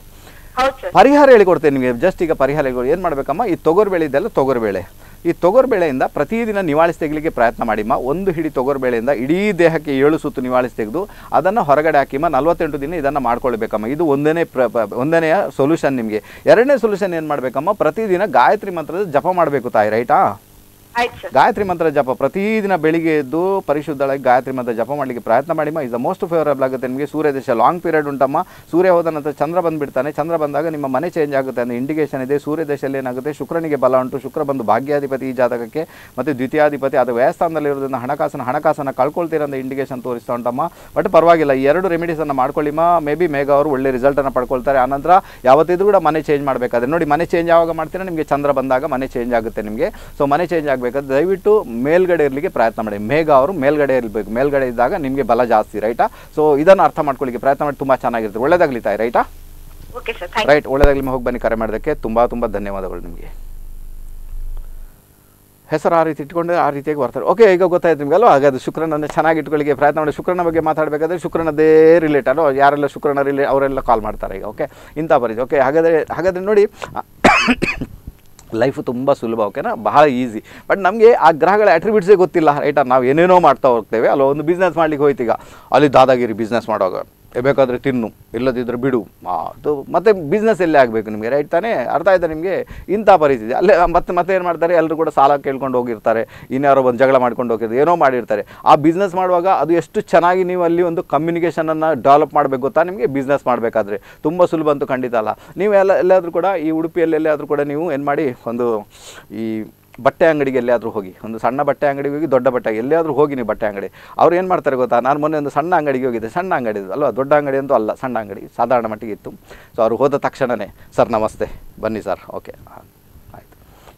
ಪರಿಹಾರ ಹೇಳಿಕೊಡ್ತೇನೆ ನಿಮಗೆ ಜಸ್ಟ್ ಈಗ ಪರಿಹಾರ ಏನು ಮಾಡಬೇಕಮ್ಮ ಈ ತೊಗರುಬೇಳೆ ಇದೆಲ್ಲ ತೊಗರುಬೇಳೆ ಈ ಬೆಳೆಯಿಂದ ಪ್ರತಿದಿನ ನಿವಾಳಿಸಿ ತೆಗಲಿಕ್ಕೆ ಪ್ರಯತ್ನ ಮಾಡಿಮ್ಮ ಒಂದು ಹಿಡಿ ಬೆಳೆಯಿಂದ ಇಡೀ ದೇಹಕ್ಕೆ ಏಳು ಸುತ್ತು ನಿವಾಳಿಸಿ ತೆಗೆದು ಅದನ್ನು ಹೊರಗಡೆ ಹಾಕಿಮ್ಮ ನಲವತ್ತೆಂಟು ದಿನ ಇದನ್ನು ಮಾಡ್ಕೊಳ್ಬೇಕಮ್ಮ ಇದು ಒಂದನೇ ಪ್ರ ಒಂದನೆಯ ಸೊಲ್ಯೂಷನ್ ನಿಮಗೆ ಎರಡನೇ ಸೊಲ್ಯೂಷನ್ ಏನು ಮಾಡಬೇಕಮ್ಮ ಪ್ರತಿದಿನ ಗಾಯತ್ರಿ ಮಂತ್ರದ ಜಪ ಮಾಡಬೇಕು ತಾಯಿ ರೈಟಾ ಗಾಯತ್ರಿ ಮಂತ್ರ ಜಪ ಪ್ರತಿದಿನ ಬೆಳಿಗ್ಗೆ ಎದ್ದು ಪರಿಶುದ್ಧಳಾಗಿ ಗಾಯತ್ರಿ ಮಂತ್ರ ಜಪ ಮಾಡಲಿಕ್ಕೆ ಪ್ರಯತ್ನ ಮಾಡಿಮ್ಮ ಇಸ್ ದ ಮೋಸ್ಟ್ ಫೇವರಬಲ್ ಆಗುತ್ತೆ ನಿಮಗೆ ಸೂರ್ಯ ದೇಶ ಲಾಂಗ್ ಪೀರಿಯಡ್ ಉಂಟಮ್ಮ ಸೂರ್ಯ ಹೋದ ನಂತರ ಚಂದ್ರ ಬಂದ್ಬಿಡ್ತಾನೆ ಚಂದ್ರ ಬಂದಾಗ ನಿಮ್ಮ ಮನೆ ಚೇಂಜ್ ಆಗುತ್ತೆ ಅಂದ್ರೆ ಇಂಡಿಕೇಶನ್ ಇದೆ ಸೂರ್ಯ ದೇಶದಲ್ಲಿ ಏನಾಗುತ್ತೆ ಶುಕ್ರನಿಗೆ ಬಲ ಉಂಟು ಶುಕ್ರ ಬಂದು ಭಾಗ್ಯಾಧಿಪತಿ ಈ ಜಾತಕಕ್ಕೆ ಮತ್ತು ದ್ವಿತೀಯಾಧಿಪತಿ ಅದು ವ್ಯಯಸ್ಥಾನದಲ್ಲಿರೋದನ್ನು ಹಣಕಾಸನ ಹಣಕಾಸನ ಕಳ್ಕೊಳ್ತೀರ ಅಂತ ಇಂಡಿಕೇಶನ್ ತೋರಿಸ್ತಾ ಉಂಟಮ್ಮ ಬಟ್ ಪರವಾಗಿಲ್ಲ ಈ ಎರಡು ರೆಮಿಡೀಸನ್ನು ಮಾಡ್ಕೊಳ್ಳಿಮ್ಮ ಮೇ ಬಿ ಮೇಘ ಅವರು ಒಳ್ಳೆ ರಿಸಲ್ಟನ್ನು ಪಡ್ಕೊಳ್ತಾರೆ ಆನಂತರ ಯಾವತ್ತಿದ್ರೂ ಕೂಡ ಮನೆ ಚೇಂಜ್ ಮಾಡಬೇಕಾದ್ರೆ ನೋಡಿ ಮನೆ ಚೇಂಜ್ ಯಾವಾಗ ಮಾಡ್ತೀರಾ ನಿಮಗೆ ಚಂದ್ರ ಬಂದಾಗ ಮನೆ ಚೇಂಜ್ ಆಗುತ್ತೆ ನಿಮಗೆ ಸೊ ಮನೆ ಚೇಂಜ್ ಆಗುತ್ತೆ ಆಗಬೇಕಾದ್ರೆ ದಯವಿಟ್ಟು ಮೇಲ್ಗಡೆ ಇರಲಿಕ್ಕೆ ಪ್ರಯತ್ನ ಮಾಡಿ ಮೇಘ ಅವರು ಮೇಲ್ಗಡೆ ಇರಬೇಕು ಮೇಲ್ಗಡೆ ಇದ್ದಾಗ ನಿಮಗೆ ಬಲ ಜಾಸ್ತಿ ರೈಟಾ ಸೊ ಇದನ್ನು ಅರ್ಥ ಮಾಡ್ಕೊಳ್ಳಿಕ್ಕೆ ಪ್ರಯತ್ನ ಮಾಡಿ ತುಂಬ ಚೆನ್ನಾಗಿರುತ್ತೆ ಒಳ್ಳೇದಾಗಲಿ ತಾಯಿ ರೈಟಾ ರೈಟ್ ಒಳ್ಳೇದಾಗಲಿ ಹೋಗಿ ಬನ್ನಿ ಕರೆ ಮಾಡೋದಕ್ಕೆ ತುಂಬ ತುಂಬ ಧನ್ಯವಾದಗಳು ನಿಮಗೆ ಹೆಸರು ಆ ರೀತಿ ಇಟ್ಕೊಂಡು ಆ ರೀತಿಯಾಗಿ ಬರ್ತಾರೆ ಓಕೆ ಈಗ ಗೊತ್ತಾಯ್ತು ನಿಮಗೆ ಅಲ್ವಾ ಹಾಗಾದ್ರೆ ಶುಕ್ರನನ್ನು ಚೆನ್ನಾಗಿ ಇಟ್ಕೊಳ್ಳಿಕ್ಕೆ ಪ್ರಯತ್ನ ಮಾಡಿ ಶುಕ್ರನ ಬಗ್ಗೆ ಮಾತಾಡಬೇಕಾದ್ರೆ ಶುಕ್ರನದೇ ರಿಲೇಟೆಡ್ ಯಾರೆಲ್ಲ ಶುಕ್ರನ ರಿಲೇ ಅವರೆಲ್ಲ ಕಾಲ್ ಮಾಡ್ತಾರೆ ಈಗ ಓಕೆ ಇಂಥ ಬರೀದು ಓಕೆ ಹಾಗಾದರೆ ಹಾಗಾದರೆ ನೋಡಿ ಲೈಫು ತುಂಬ ಸುಲಭ ಓಕೆನಾ ಬಹಳ ಈಸಿ ಬಟ್ ನಮಗೆ ಆ ಗ್ರಹಗಳ ಅಟ್ರಿಬ್ಯೂಟ್ಸೇ ಗೊತ್ತಿಲ್ಲ ರೈಟ ನಾವು ಏನೇನೋ ಮಾಡ್ತಾ ಹೋಗ್ತೇವೆ ಅಲ್ಲ ಒಂದು ಬಿಸ್ನೆಸ್ ಮಾಡ್ಲಿಕ್ಕೆ ಹೋಯ್ತೀಗ ಅಲ್ಲಿ ದಾದಾಗಿರಿ ಬಿಸ್ನೆಸ್ ಮಾಡುವಾಗ ಬೇಕಾದರೆ ತಿನ್ನು ಇಲ್ಲದಿದ್ದರೆ ಬಿಡು ಅದು ಮತ್ತೆ ಬಿಸ್ನೆಸ್ ಎಲ್ಲೇ ಆಗಬೇಕು ನಿಮಗೆ ರೈಟ್ ತಾನೇ ಅರ್ಥ ಇದೆ ನಿಮಗೆ ಇಂಥ ಪರಿಸ್ಥಿತಿ ಅಲ್ಲೇ ಮತ್ತೆ ಮತ್ತೆ ಏನು ಮಾಡ್ತಾರೆ ಎಲ್ಲರೂ ಕೂಡ ಸಾಲ ಕೇಳ್ಕೊಂಡು ಹೋಗಿರ್ತಾರೆ ಇನ್ಯಾರೋ ಒಂದು ಜಗಳ ಮಾಡ್ಕೊಂಡು ಹೋಗಿರ್ತಾರೆ ಏನೋ ಮಾಡಿರ್ತಾರೆ ಆ ಬಿಸ್ನೆಸ್ ಮಾಡುವಾಗ ಅದು ಎಷ್ಟು ಚೆನ್ನಾಗಿ ನೀವು ಅಲ್ಲಿ ಒಂದು ಕಮ್ಯುನಿಕೇಷನನ್ನು ಡೆವಲಪ್ ಮಾಡಬೇಕು ಗೊತ್ತಾ ನಿಮಗೆ ಬಿಸ್ನೆಸ್ ಮಾಡಬೇಕಾದ್ರೆ ತುಂಬ ಸುಲಭ ಅಂತೂ ಖಂಡಿತ ಅಲ್ಲ ನೀವು ಎಲ್ಲ ಎಲ್ಲಾದರೂ ಕೂಡ ಈ ಉಡುಪಿಯಲ್ಲಿ ಎಲ್ಲಾದರೂ ಕೂಡ ನೀವು ಏನು ಮಾಡಿ ಒಂದು ಈ ಬಟ್ಟೆ ಅಂಗಡಿಗೆ ಎಲ್ಲಾದರೂ ಹೋಗಿ ಒಂದು ಸಣ್ಣ ಬಟ್ಟೆ ಅಂಗಡಿಗೆ ಹೋಗಿ ದೊಡ್ಡ ಬಟ್ಟೆ ಎಲ್ಲಿಯಾದರೂ ಹೋಗಿ ನೀವು ಬಟ್ಟೆ ಅಂಗಡಿ ಅವ್ರು ಏನು ಮಾಡ್ತಾರೆ ಗೊತ್ತಾ ನಾನು ಮೊನ್ನೆ ಒಂದು ಸಣ್ಣ ಅಂಗಡಿಗೆ ಹೋಗಿದ್ದೆ ಸಣ್ಣ ಅಂಗಡಿ ಅಲ್ವಾ ದೊಡ್ಡ ಅಂಗಡಿ ಅಂತೂ ಅಲ್ಲ ಸಣ್ಣ ಅಂಗಡಿ ಸಾಧಾರಣ ಮಟ್ಟಿಗೆ ಇತ್ತು ಸೊ ಅವರು ಹೋದ ತಕ್ಷಣವೇ ಸರ್ ನಮಸ್ತೆ ಬನ್ನಿ ಸರ್ ಓಕೆ ಆಯಿತು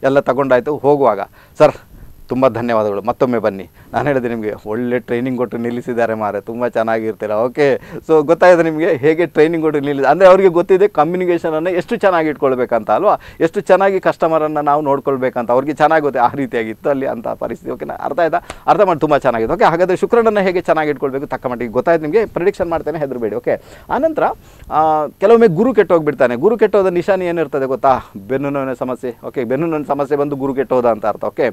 ಎಲ್ಲ ತಗೊಂಡಾಯಿತು ಹೋಗುವಾಗ ಸರ್ ತುಂಬ ಧನ್ಯವಾದಗಳು ಮತ್ತೊಮ್ಮೆ ಬನ್ನಿ ನಾನು ಹೇಳಿದೆ ನಿಮಗೆ ಒಳ್ಳೆ ಟ್ರೈನಿಂಗ್ ಕೊಟ್ಟು ನಿಲ್ಲಿಸಿದ್ದಾರೆ ಮಾರೆ ತುಂಬ ಚೆನ್ನಾಗಿರ್ತೀರ ಓಕೆ ಸೊ ಗೊತ್ತಾಯಿದೆ ನಿಮಗೆ ಹೇಗೆ ಟ್ರೈನಿಂಗ್ ಕೊಟ್ಟು ನಿಲ್ಲಿಸಿ ಅಂದರೆ ಅವರಿಗೆ ಗೊತ್ತಿದೆ ಕಮ್ಯುನಿಕೇಷನನ್ನು ಎಷ್ಟು ಚೆನ್ನಾಗಿ ಇಟ್ಕೊಳ್ಬೇಕಂತ ಅಲ್ವಾ ಎಷ್ಟು ಚೆನ್ನಾಗಿ ಕಸ್ಟಮರನ್ನು ನಾವು ನೋಡ್ಕೊಳ್ಬೇಕಂತ ಅವ್ರಿಗೆ ಚೆನ್ನಾಗಿ ಗೊತ್ತೆ ಆ ರೀತಿಯಾಗಿತ್ತು ಅಲ್ಲಿ ಅಂತ ಪರಿಸ್ಥಿತಿ ಓಕೆ ಅರ್ಥ ಆಯ್ತಾ ಅರ್ಥ ಮಾಡಿ ತುಂಬ ಚೆನ್ನಾಗಿದೆ ಓಕೆ ಹಾಗಾದರೆ ಶುಕ್ರನನ್ನು ಹೇಗೆ ಚೆನ್ನಾಗಿ ಇಟ್ಕೊಳ್ಬೇಕು ತಕ್ಕ ಮಟ್ಟಿಗೆ ಗೊತ್ತಾಯ್ತು ನಿಮಗೆ ಪ್ರಿಡಿಕ್ಷನ್ ಮಾಡ್ತೇನೆ ಹೆದರಬೇಡಿ ಓಕೆ ಆನಂತರ ಕೆಲವೊಮ್ಮೆ ಗುರು ಕೆಟ್ಟೋಗ್ಬಿಡ್ತಾನೆ ಗುರು ಕೆಟ್ಟೋದ ನಿಶಾನೆ ಏನಿರ್ತದೆ ಗೊತ್ತಾ ಬೆನ್ನು ನೋವಿನ ಸಮಸ್ಯೆ ಓಕೆ ಬೆನ್ನು ನೋವಿನ ಸಮಸ್ಯೆ ಬಂದು ಗುರು ಕೆಟ್ಟೋದ ಅಂತ ಅರ್ಥ ಓಕೆ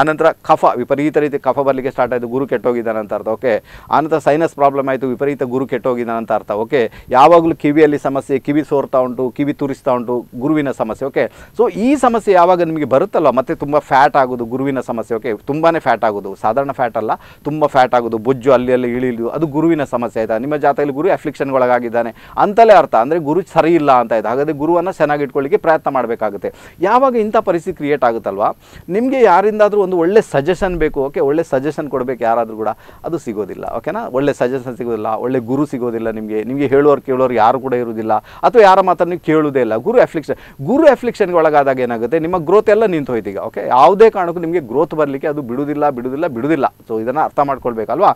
ಆನಂತರ ಕಫ ವಿಪರೀತ ರೀತಿ ಕಫ ಬರಲಿಕ್ಕೆ ಸ್ಟಾರ್ಟ್ ಆಯಿತು ಗುರು ಕೆಟ್ಟೋಗಿದ್ದಾನೆ ಅಂತ ಅರ್ಥ ಓಕೆ ಆನಂತರ ಸೈನಸ್ ಪ್ರಾಬ್ಲಮ್ ಆಯಿತು ವಿಪರೀತ ಗುರು ಕೆಟ್ಟೋಗಿದ್ದಾನೆ ಅಂತ ಅರ್ಥ ಓಕೆ ಯಾವಾಗಲೂ ಕಿವಿಯಲ್ಲಿ ಸಮಸ್ಯೆ ಕಿವಿ ಸೋರ್ತಾ ಉಂಟು ಕಿವಿ ತುರಿಸ್ತಾ ಉಂಟು ಗುರುವಿನ ಸಮಸ್ಯೆ ಓಕೆ ಸೊ ಈ ಸಮಸ್ಯೆ ಯಾವಾಗ ನಿಮಗೆ ಬರುತ್ತಲ್ಲ ಮತ್ತೆ ತುಂಬ ಫ್ಯಾಟ್ ಆಗೋದು ಗುರುವಿನ ಸಮಸ್ಯೆ ಓಕೆ ತುಂಬಾ ಫ್ಯಾಟ್ ಆಗೋದು ಸಾಧಾರಣ ಫ್ಯಾಟ್ ಅಲ್ಲ ತುಂಬ ಫ್ಯಾಟ್ ಆಗೋದು ಬೊಜ್ಜು ಅಲ್ಲಿ ಅಲ್ಲಿ ಇಳಿದು ಅದು ಗುರುವಿನ ಸಮಸ್ಯೆ ಆಯಿತಾ ನಿಮ್ಮ ಜಾತಕದಲ್ಲಿ ಗುರು ಅಫ್ಲಿಕ್ಷನ್ಗೊಳಗಾಗಿದ್ದಾನೆ ಅಂತಲೇ ಅರ್ಥ ಅಂದರೆ ಗುರು ಸರಿ ಇಲ್ಲ ಅಂತ ಇದೆ ಹಾಗಾದರೆ ಗುರುವನ್ನು ಚೆನ್ನಾಗಿ ಇಟ್ಕೊಳ್ಳಿಕ್ಕೆ ಪ್ರಯತ್ನ ಮಾಡಬೇಕಾಗುತ್ತೆ ಯಾವಾಗ ಇಂಥ ಪರಿಸ್ಥಿತಿ ಕ್ರಿಯೇಟ್ ಆಗುತ್ತಲ್ವಾ ನಿಮಗೆ ಯಾರಿಂದಾದರೂ ಒಂದು ಒಳ್ಳೆ ಸಜೆಷನ್ ಬೇಕು ಓಕೆ ಒಳ್ಳೆ ಸಜೆಷನ್ ಕೊಡಬೇಕು ಯಾರಾದರೂ ಕೂಡ ಅದು ಸಿಗೋದಿಲ್ಲ ಓಕೆನಾ ಒಳ್ಳೆ ಸಜೆಷನ್ ಸಿಗೋದಿಲ್ಲ ಒಳ್ಳೆ ಗುರು ಸಿಗೋದಿಲ್ಲ ನಿಮಗೆ ನಿಮಗೆ ಹೇಳೋರು ಕೇಳೋರು ಯಾರು ಕೂಡ ಇರೋದಿಲ್ಲ ಅಥವಾ ಯಾರ ಮಾತನ್ನು ನೀವು ಕೇಳೋದೇ ಇಲ್ಲ ಗುರು ಅಫ್ಲಿಕ್ಷನ್ ಗುರು ಎಫ್ಲಿಕ್ಷನ್ಗೆ ಒಳಗಾದಾಗ ಏನಾಗುತ್ತೆ ನಿಮ್ಮ ಗ್ರೋತ್ ಎಲ್ಲ ನಿಂತು ಹೋಯ್ತೀಗ ಓಕೆ ಯಾವುದೇ ಕಾರಣಕ್ಕೂ ನಿಮಗೆ ಗ್ರೋತ್ ಬರಲಿಕ್ಕೆ ಅದು ಬಿಡುವುದಿಲ್ಲ ಬಿಡುವುದಿಲ್ಲ ಬಿಡುವುದಿಲ್ಲ ಸೊ ಇದನ್ನು ಅರ್ಥ ಮಾಡ್ಕೊಳ್ಬೇಕಲ್ವಾ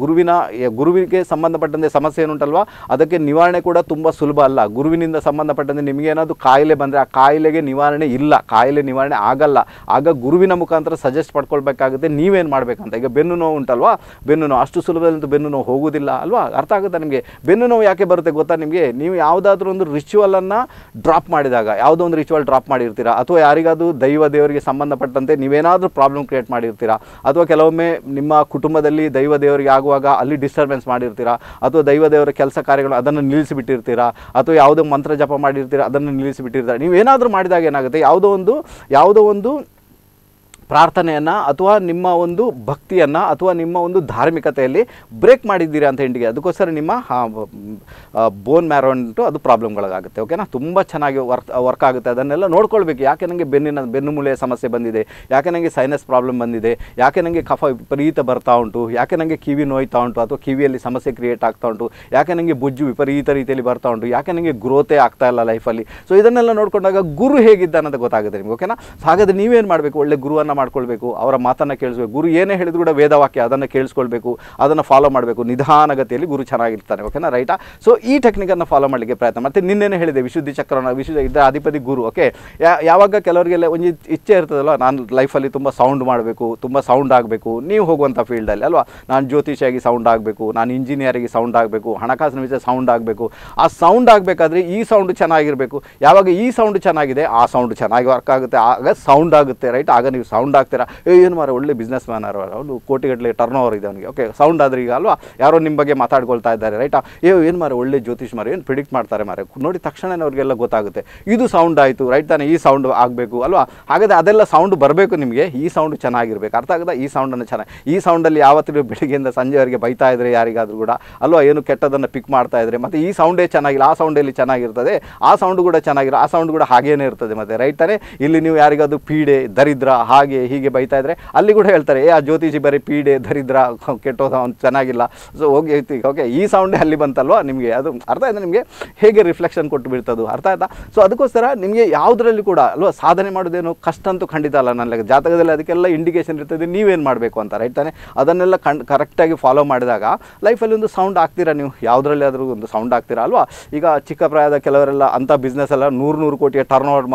ಗುರುವಿನ ಗುರುವಿಗೆ ಸಂಬಂಧಪಟ್ಟಂತೆ ಸಮಸ್ಯೆ ಏನುಂಟಲ್ವಾ ಅದಕ್ಕೆ ನಿವಾರಣೆ ಕೂಡ ತುಂಬ ಸುಲಭ ಅಲ್ಲ ಗುರುವಿನಿಂದ ಸಂಬಂಧಪಟ್ಟಂತೆ ಏನಾದರೂ ಕಾಯಿಲೆ ಬಂದರೆ ಆ ಕಾಯಿಲೆಗೆ ನಿವಾರಣೆ ಇಲ್ಲ ಕಾಯಿಲೆ ನಿವಾರಣೆ ಆಗಲ್ಲ ಆಗ ಗುರುವಿನ ಮುಖಾಂತರ ಸಜೆಸ್ಟ್ ಪಡ್ಕೊಳ್ಬೇಕಾಗುತ್ತೆ ನೀವೇನು ಮಾಡಬೇಕಂತ ಈಗ ಬೆನ್ನು ನೋವು ಉಂಟಲ್ವಾ ಬೆನ್ನು ನೋವು ಅಷ್ಟು ಸುಲಭದಂತೂ ಬೆನ್ನು ನೋವು ಹೋಗೋದಿಲ್ಲ ಅಲ್ವಾ ಅರ್ಥ ಆಗುತ್ತೆ ನಿಮಗೆ ಬೆನ್ನು ನೋವು ಯಾಕೆ ಬರುತ್ತೆ ಗೊತ್ತಾ ನಿಮಗೆ ನೀವು ಯಾವುದಾದ್ರೂ ಒಂದು ರಿಚುವಲನ್ನು ಡ್ರಾಪ್ ಮಾಡಿದಾಗ ಯಾವುದೋ ಒಂದು ರಿಚುವಲ್ ಡ್ರಾಪ್ ಮಾಡಿರ್ತೀರಾ ಅಥವಾ ಯಾರಿಗಾದರೂ ದೈವ ದೇವರಿಗೆ ಸಂಬಂಧಪಟ್ಟಂತೆ ನೀವೇನಾದರೂ ಪ್ರಾಬ್ಲಮ್ ಕ್ರಿಯೇಟ್ ಮಾಡಿರ್ತೀರಾ ಅಥವಾ ಕೆಲವೊಮ್ಮೆ ನಿಮ್ಮ ಕುಟುಂಬದಲ್ಲಿ ದೈವ ದೇವರಿಗೆ ಆಗುವಾಗ ಅಲ್ಲಿ ಡಿಸ್ಟರ್ಬೆನ್ಸ್ ಮಾಡಿರ್ತೀರಾ ಅಥವಾ ದೈವ ದೇವರ ಕೆಲಸ ಕಾರ್ಯಗಳು ಅದನ್ನು ನಿಲ್ಲಿಸಿ ನಿಲ್ಲಿಸಿಬಿಟ್ಟಿರ್ತೀರಾ ಅಥವಾ ಯಾವುದೋ ಮಂತ್ರ ಜಪ ಮಾಡಿರ್ತೀರಾ ಅದನ್ನು ನೀವು ಏನಾದರೂ ಮಾಡಿದಾಗ ಏನಾಗುತ್ತೆ ಯಾವುದೋ ಒಂದು ಯಾವುದೋ ಒಂದು ಪ್ರಾರ್ಥನೆಯನ್ನು ಅಥವಾ ನಿಮ್ಮ ಒಂದು ಭಕ್ತಿಯನ್ನು ಅಥವಾ ನಿಮ್ಮ ಒಂದು ಧಾರ್ಮಿಕತೆಯಲ್ಲಿ ಬ್ರೇಕ್ ಮಾಡಿದ್ದೀರಾ ಅಂತ ಹೇಳಿ ಅದಕ್ಕೋಸ್ಕರ ನಿಮ್ಮ ಬೋನ್ ಮ್ಯಾರೋ ಅಂಟು ಅದು ಪ್ರಾಬ್ಲಮ್ಗಳಾಗುತ್ತೆ ಓಕೆನಾ ತುಂಬ ಚೆನ್ನಾಗಿ ವರ್ಕ್ ವರ್ಕ್ ಆಗುತ್ತೆ ಅದನ್ನೆಲ್ಲ ನೋಡ್ಕೊಳ್ಬೇಕು ಯಾಕೆ ನನಗೆ ಬೆನ್ನಿನ ಬೆನ್ನುಮೂಳೆಯ ಸಮಸ್ಯೆ ಬಂದಿದೆ ಯಾಕೆ ನನಗೆ ಸೈನಸ್ ಪ್ರಾಬ್ಲಮ್ ಬಂದಿದೆ ಯಾಕೆ ನನಗೆ ಕಫ ವಿಪರೀತ ಬರ್ತಾ ಉಂಟು ಯಾಕೆ ನನಗೆ ಕಿವಿ ನೋಯ್ತಾ ಉಂಟು ಅಥವಾ ಕಿವಿಯಲ್ಲಿ ಸಮಸ್ಯೆ ಕ್ರಿಯೇಟ್ ಆಗ್ತಾ ಉಂಟು ಯಾಕೆ ನನಗೆ ಬೊಜ್ಜು ವಿಪರೀತ ರೀತಿಯಲ್ಲಿ ಬರ್ತಾ ಉಂಟು ಯಾಕೆ ನನಗೆ ಗ್ರೋತೇ ಆಗ್ತಾ ಇಲ್ಲ ಲೈಫಲ್ಲಿ ಸೊ ಇದನ್ನೆಲ್ಲ ನೋಡಿಕೊಂಡಾಗ ಗುರು ಹೇಗಿದ್ದ ಅನ್ನೋದು ಗೊತ್ತಾಗುತ್ತೆ ನಿಮ್ಗೆ ಓಕೆನಾ ಹಾಗಾದರೆ ನೀವೇನು ಮಾಡಬೇಕು ಒಳ್ಳೆ ಗುರುವನ್ನು ಮಾಡ್ಕೊಳ್ಬೇಕು ಅವರ ಮಾತನ್ನು ಕೇಳಿಸ್ಬೇಕು ಗುರು ಏನೇ ಹೇಳಿದ್ರು ಕೂಡ ವೇದವಾಕ್ಯ ಅದನ್ನು ಕೇಳಿಸ್ಕೊಳ್ಬೇಕು ಅದನ್ನು ಫಾಲೋ ಮಾಡಬೇಕು ನಿಧಾನಗತಿಯಲ್ಲಿ ಗುರು ಚೆನ್ನಾಗಿರ್ತಾನೆ ಓಕೆನಾ ರೈಟಾ ಸೊ ಈ ಟೆಕ್ನಿಕನ್ನು ಫಾಲೋ ಮಾಡಲಿಕ್ಕೆ ಪ್ರಯತ್ನ ಮತ್ತು ನಿನ್ನೆನೇ ಹೇಳಿದೆ ವಿಶುದ್ಧಿ ಚಕ್ರನ ವಿಶುದ್ಧ ಇದ್ದ ಅಧಿಪತಿ ಗುರು ಓಕೆ ಯಾವಾಗ ಕೆಲವರಿಗೆಲ್ಲ ಒಂದು ಇಚ್ಛೆ ಇರ್ತದಲ್ಲ ನಾನು ಲೈಫಲ್ಲಿ ತುಂಬ ಸೌಂಡ್ ಮಾಡಬೇಕು ತುಂಬ ಸೌಂಡ್ ಆಗಬೇಕು ನೀವು ಹೋಗುವಂಥ ಫೀಲ್ಡಲ್ಲಿ ಅಲ್ವಾ ನಾನು ಜ್ಯೋತಿಷಿಯಾಗಿ ಸೌಂಡ್ ಆಗಬೇಕು ನಾನು ಇಂಜಿನಿಯರಿಗೆ ಸೌಂಡ್ ಆಗಬೇಕು ಹಣಕಾಸಿನ ವಿಷಯ ಸೌಂಡ್ ಆಗಬೇಕು ಆ ಸೌಂಡ್ ಆಗಬೇಕಾದ್ರೆ ಈ ಸೌಂಡ್ ಚೆನ್ನಾಗಿರಬೇಕು ಯಾವಾಗ ಈ ಸೌಂಡ್ ಚೆನ್ನಾಗಿದೆ ಆ ಸೌಂಡ್ ಚೆನ್ನಾಗಿ ವರ್ಕ್ ಆಗುತ್ತೆ ಆಗ ಸೌಂಡ್ ಆಗುತ್ತೆ ರೈಟ್ ಆಗ ನೀವು ಸೌಂಡ್ ಸೌಂಡ್ ಆಗ್ತೀರಾ ಏನು ಮಾರ ಒಳ್ಳೆ ಬಿಸ್ನೆಸ್ ಮ್ಯಾನ್ ಅವರು ಅವನು ಕೋಟಿಗಟ್ಟಲೆ ಟರ್ನ್ ಓವರ್ ಇದೆ ಅವನಿಗೆ ಓಕೆ ಸೌಂಡ್ ಆದರೆ ಈಗ ಅಲ್ವಾ ಯಾರೋ ನಿಮ್ಮ ಬಗ್ಗೆ ಮಾತಾಡ್ಕೊಳ್ತಾ ಇದ್ದಾರೆ ರೈಟಾ ಏ ಏನು ಮಾರ ಒಳ್ಳೆ ಜ್ಯೋತಿಷ್ ಮಾರು ಏನು ಪ್ರಿಡಿಕ್ಟ್ ಮಾಡ್ತಾರೆ ಮಾರೆ ನೋಡಿ ತಕ್ಷಣ ಅವ್ರಿಗೆಲ್ಲ ಗೊತ್ತಾಗುತ್ತೆ ಇದು ಸೌಂಡ್ ಆಯಿತು ರೈಟ್ ತಾನೇ ಈ ಸೌಂಡ್ ಆಗಬೇಕು ಅಲ್ವಾ ಹಾಗಾದರೆ ಅದೆಲ್ಲ ಸೌಂಡ್ ಬರಬೇಕು ನಿಮಗೆ ಈ ಸೌಂಡ್ ಚೆನ್ನಾಗಿರಬೇಕು ಅರ್ಥ ಆಗದ ಈ ಸೌಂಡನ್ನು ಚೆನ್ನಾಗಿ ಈ ಸೌಂಡಲ್ಲಿ ಯಾವತ್ತೂ ಬೆಳಿಗ್ಗೆಯಿಂದ ಸಂಜೆವರೆಗೆ ಬೈತಾ ಇದ್ದರೆ ಯಾರಿಗಾದರೂ ಕೂಡ ಅಲ್ವಾ ಏನು ಕೆಟ್ಟದನ್ನು ಪಿಕ್ ಮಾಡ್ತಾ ಇದ್ದರೆ ಮತ್ತು ಈ ಸೌಂಡೇ ಚೆನ್ನಾಗಿಲ್ಲ ಆ ಸೌಂಡಲ್ಲಿ ಚೆನ್ನಾಗಿರ್ತದೆ ಆ ಸೌಂಡ್ ಕೂಡ ಚೆನ್ನಾಗಿರೋ ಆ ಸೌಂಡ್ ಕೂಡ ಹಾಗೇನೇ ಇರ್ತದೆ ಮತ್ತು ರೈಟ್ ತಾನೇ ಇಲ್ಲಿ ನೀವು ಯಾರಿಗಾದ್ರೂ ಪೀಡೆ ದರಿದ್ರ ಹಾಗೆ ಹೀಗೆ ಹೀಗೆ ಬೈತಾ ಇದ್ರೆ ಅಲ್ಲಿ ಕೂಡ ಹೇಳ್ತಾರೆ ಏ ಆ ಜ್ಯೋತಿಷಿ ಬರೀ ಪೀಡೆ ದರಿದ್ರ ಕೆಟ್ಟೋದ ಅವ್ನು ಚೆನ್ನಾಗಿಲ್ಲ ಸೊ ಹೋಗಿ ಓಕೆ ಈ ಸೌಂಡೇ ಅಲ್ಲಿ ಬಂತಲ್ವಾ ನಿಮಗೆ ಅದು ಅರ್ಥ ಆಯ್ತಾ ನಿಮಗೆ ಹೇಗೆ ರಿಫ್ಲೆಕ್ಷನ್ ಕೊಟ್ಟು ಬಿಡ್ತದ್ದು ಅರ್ಥ ಆಯ್ತಾ ಸೊ ಅದಕ್ಕೋಸ್ಕರ ನಿಮಗೆ ಯಾವುದರಲ್ಲಿ ಕೂಡ ಅಲ್ವಾ ಸಾಧನೆ ಮಾಡೋದೇನು ಕಷ್ಟ ಅಂತೂ ಖಂಡಿತ ಅಲ್ಲ ನನಗೆ ಜಾತಕದಲ್ಲಿ ಅದಕ್ಕೆಲ್ಲ ಇಂಡಿಕೇಶನ್ ಇರ್ತದೆ ನೀವೇನು ಮಾಡಬೇಕು ಅಂತ ರೈಟ್ ತಾನೆ ಅದನ್ನೆಲ್ಲ ಕಂಡ್ ಕರೆಕ್ಟಾಗಿ ಫಾಲೋ ಮಾಡಿದಾಗ ಲೈಫಲ್ಲಿ ಒಂದು ಸೌಂಡ್ ಆಗ್ತೀರಾ ನೀವು ಯಾವುದರಲ್ಲಿ ಆದರೂ ಒಂದು ಸೌಂಡ್ ಆಗ್ತೀರಾ ಅಲ್ವಾ ಈಗ ಚಿಕ್ಕ ಪ್ರಾಯದ ಕೆಲವರೆಲ್ಲ ಅಂಥ ಬಿಸ್ನೆಸ್ ಎಲ್ಲ ನೂರು ನೂರು ಕೋಟಿಯ ಟರ್ನ್ ಓವರ್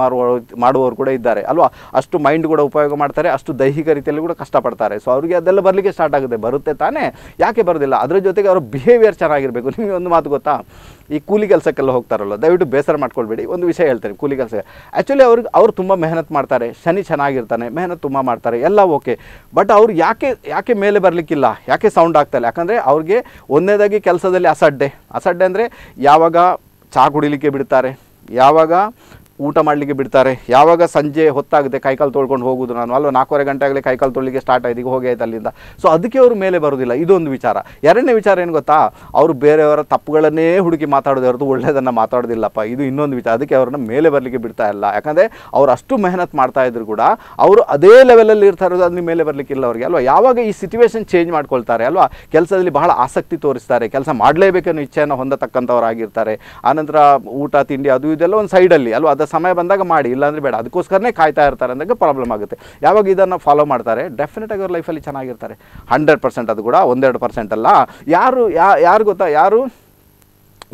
ಮಾಡುವವರು ಕೂಡ ಇದ್ದಾರೆ ಅಲ್ವಾ ಅಷ್ಟು ಮೈಂಡ್ ಕೂಡ ಉಪಯೋಗ ಮಾಡಿ ಮಾಡ್ತಾರೆ ಅಷ್ಟು ದೈಹಿಕ ರೀತಿಯಲ್ಲಿ ಕೂಡ ಕಷ್ಟಪಡ್ತಾರೆ ಸೊ ಅವರಿಗೆ ಅದೆಲ್ಲ ಬರಲಿಕ್ಕೆ ಸ್ಟಾರ್ಟ್ ಆಗುತ್ತೆ ಬರುತ್ತೆ ತಾನೇ ಯಾಕೆ ಬರೋದಿಲ್ಲ ಅದರ ಜೊತೆಗೆ ಅವರ ಬಿಹೇವಿಯರ್ ಚೆನ್ನಾಗಿರಬೇಕು ನಿಮಗೆ ಒಂದು ಮಾತು ಗೊತ್ತಾ ಈ ಕೂಲಿ ಕೆಲಸಕ್ಕೆಲ್ಲ ಹೋಗ್ತಾರಲ್ಲ ದಯವಿಟ್ಟು ಬೇಸರ ಮಾಡ್ಕೊಳ್ಬೇಡಿ ಒಂದು ವಿಷಯ ಹೇಳ್ತಾರೆ ಕೂಲಿ ಕೆಲಸ ಆ್ಯಕ್ಚುಲಿ ಅವ್ರಿಗೆ ಅವ್ರು ತುಂಬ ಮೆಹನತ್ ಮಾಡ್ತಾರೆ ಶನಿ ಚೆನ್ನಾಗಿರ್ತಾನೆ ಮೆಹನತ್ ತುಂಬ ಮಾಡ್ತಾರೆ ಎಲ್ಲ ಓಕೆ ಬಟ್ ಅವ್ರು ಯಾಕೆ ಯಾಕೆ ಮೇಲೆ ಬರಲಿಕ್ಕಿಲ್ಲ ಯಾಕೆ ಸೌಂಡ್ ಆಗ್ತಾಯಿಲ್ಲ ಯಾಕಂದರೆ ಅವ್ರಿಗೆ ಒಂದೇದಾಗಿ ಕೆಲಸದಲ್ಲಿ ಅಸಡ್ಡೆ ಅಸಡ್ಡೆ ಅಂದರೆ ಯಾವಾಗ ಚಹಾ ಕುಡಿಲಿಕ್ಕೆ ಬಿಡ್ತಾರೆ ಯಾವಾಗ ಊಟ ಮಾಡಲಿಕ್ಕೆ ಬಿಡ್ತಾರೆ ಯಾವಾಗ ಸಂಜೆ ಹೊತ್ತಾಗುತ್ತೆ ಕೈಕಾಲು ತೊಳ್ಕೊಂಡು ಹೋಗೋದು ನಾನು ಅಲ್ವಾ ನಾಲ್ಕೂವರೆ ಗಂಟೆ ಆಗಲಿ ಕೈಕಾಲು ತೊಳಲಿಕ್ಕೆ ಸ್ಟಾರ್ಟ್ ಆಯ್ತು ಈಗ ಹೋಗಿ ಆಯ್ತು ಅಲ್ಲಿಂದ ಸೊ ಅದಕ್ಕೆ ಅವರು ಮೇಲೆ ಬರೋದಿಲ್ಲ ಇದೊಂದು ವಿಚಾರ ಎರಡನೇ ವಿಚಾರ ಏನು ಗೊತ್ತಾ ಅವರು ಬೇರೆಯವರ ತಪ್ಪುಗಳನ್ನೇ ಹುಡುಕಿ ಮಾತಾಡೋದು ಅವ್ರದ್ದು ಒಳ್ಳೆಯದನ್ನು ಮಾತಾಡೋದಿಲ್ಲಪ್ಪ ಇದು ಇನ್ನೊಂದು ವಿಚಾರ ಅದಕ್ಕೆ ಅವ್ರನ್ನ ಮೇಲೆ ಬರಲಿಕ್ಕೆ ಬಿಡ್ತಾ ಇಲ್ಲ ಯಾಕಂದರೆ ಅವರು ಅಷ್ಟು ಮೆಹನತ್ ಮಾಡ್ತಾ ಇದ್ರು ಕೂಡ ಅವರು ಅದೇ ಲೆವೆಲಲ್ಲಿ ಇರ್ತಾ ಇರೋದು ಅದನ್ನ ಮೇಲೆ ಬರಲಿಕ್ಕಿಲ್ಲ ಅವರಿಗೆ ಅಲ್ವಾ ಯಾವಾಗ ಈ ಸಿಚುವೇಶನ್ ಚೇಂಜ್ ಮಾಡ್ಕೊಳ್ತಾರೆ ಅಲ್ವಾ ಕೆಲಸದಲ್ಲಿ ಬಹಳ ಆಸಕ್ತಿ ತೋರಿಸ್ತಾರೆ ಕೆಲಸ ಮಾಡಲೇಬೇಕನ್ನೋ ಇಚ್ಛೆಯನ್ನು ಹೊಂದತಕ್ಕಂಥವ್ರಾಗಿರ್ತಾರೆ ಆನಂತರ ಊಟ ತಿಂಡಿ ಅದು ಇದೆಲ್ಲ ಒಂದು ಸೈಡಲ್ಲಿ ಅಲ್ವಾ ಅದರ ಸಮಯ ಬಂದಾಗ ಮಾಡಿ ಇಲ್ಲಾಂದರೆ ಬೇಡ ಅದಕ್ಕೋಸ್ಕರನೇ ಕಾಯ್ತಾ ಇರ್ತಾರೆ ಅಂದಾಗ ಪ್ರಾಬ್ಲಮ್ ಆಗುತ್ತೆ ಯಾವಾಗ ಇದನ್ನು ಫಾಲೋ ಮಾಡ್ತಾರೆ ಡೆಫಿನೆಟಾಗಿ ಅವ್ರ ಲೈಫಲ್ಲಿ ಚೆನ್ನಾಗಿರ್ತಾರೆ ಹಂಡ್ರೆಡ್ ಪರ್ಸೆಂಟ್ ಅದು ಕೂಡ ಒಂದೆರಡು ಪರ್ಸೆಂಟ್ ಅಲ್ಲ ಯಾರು ಯಾರು ಗೊತ್ತಾ ಯಾರು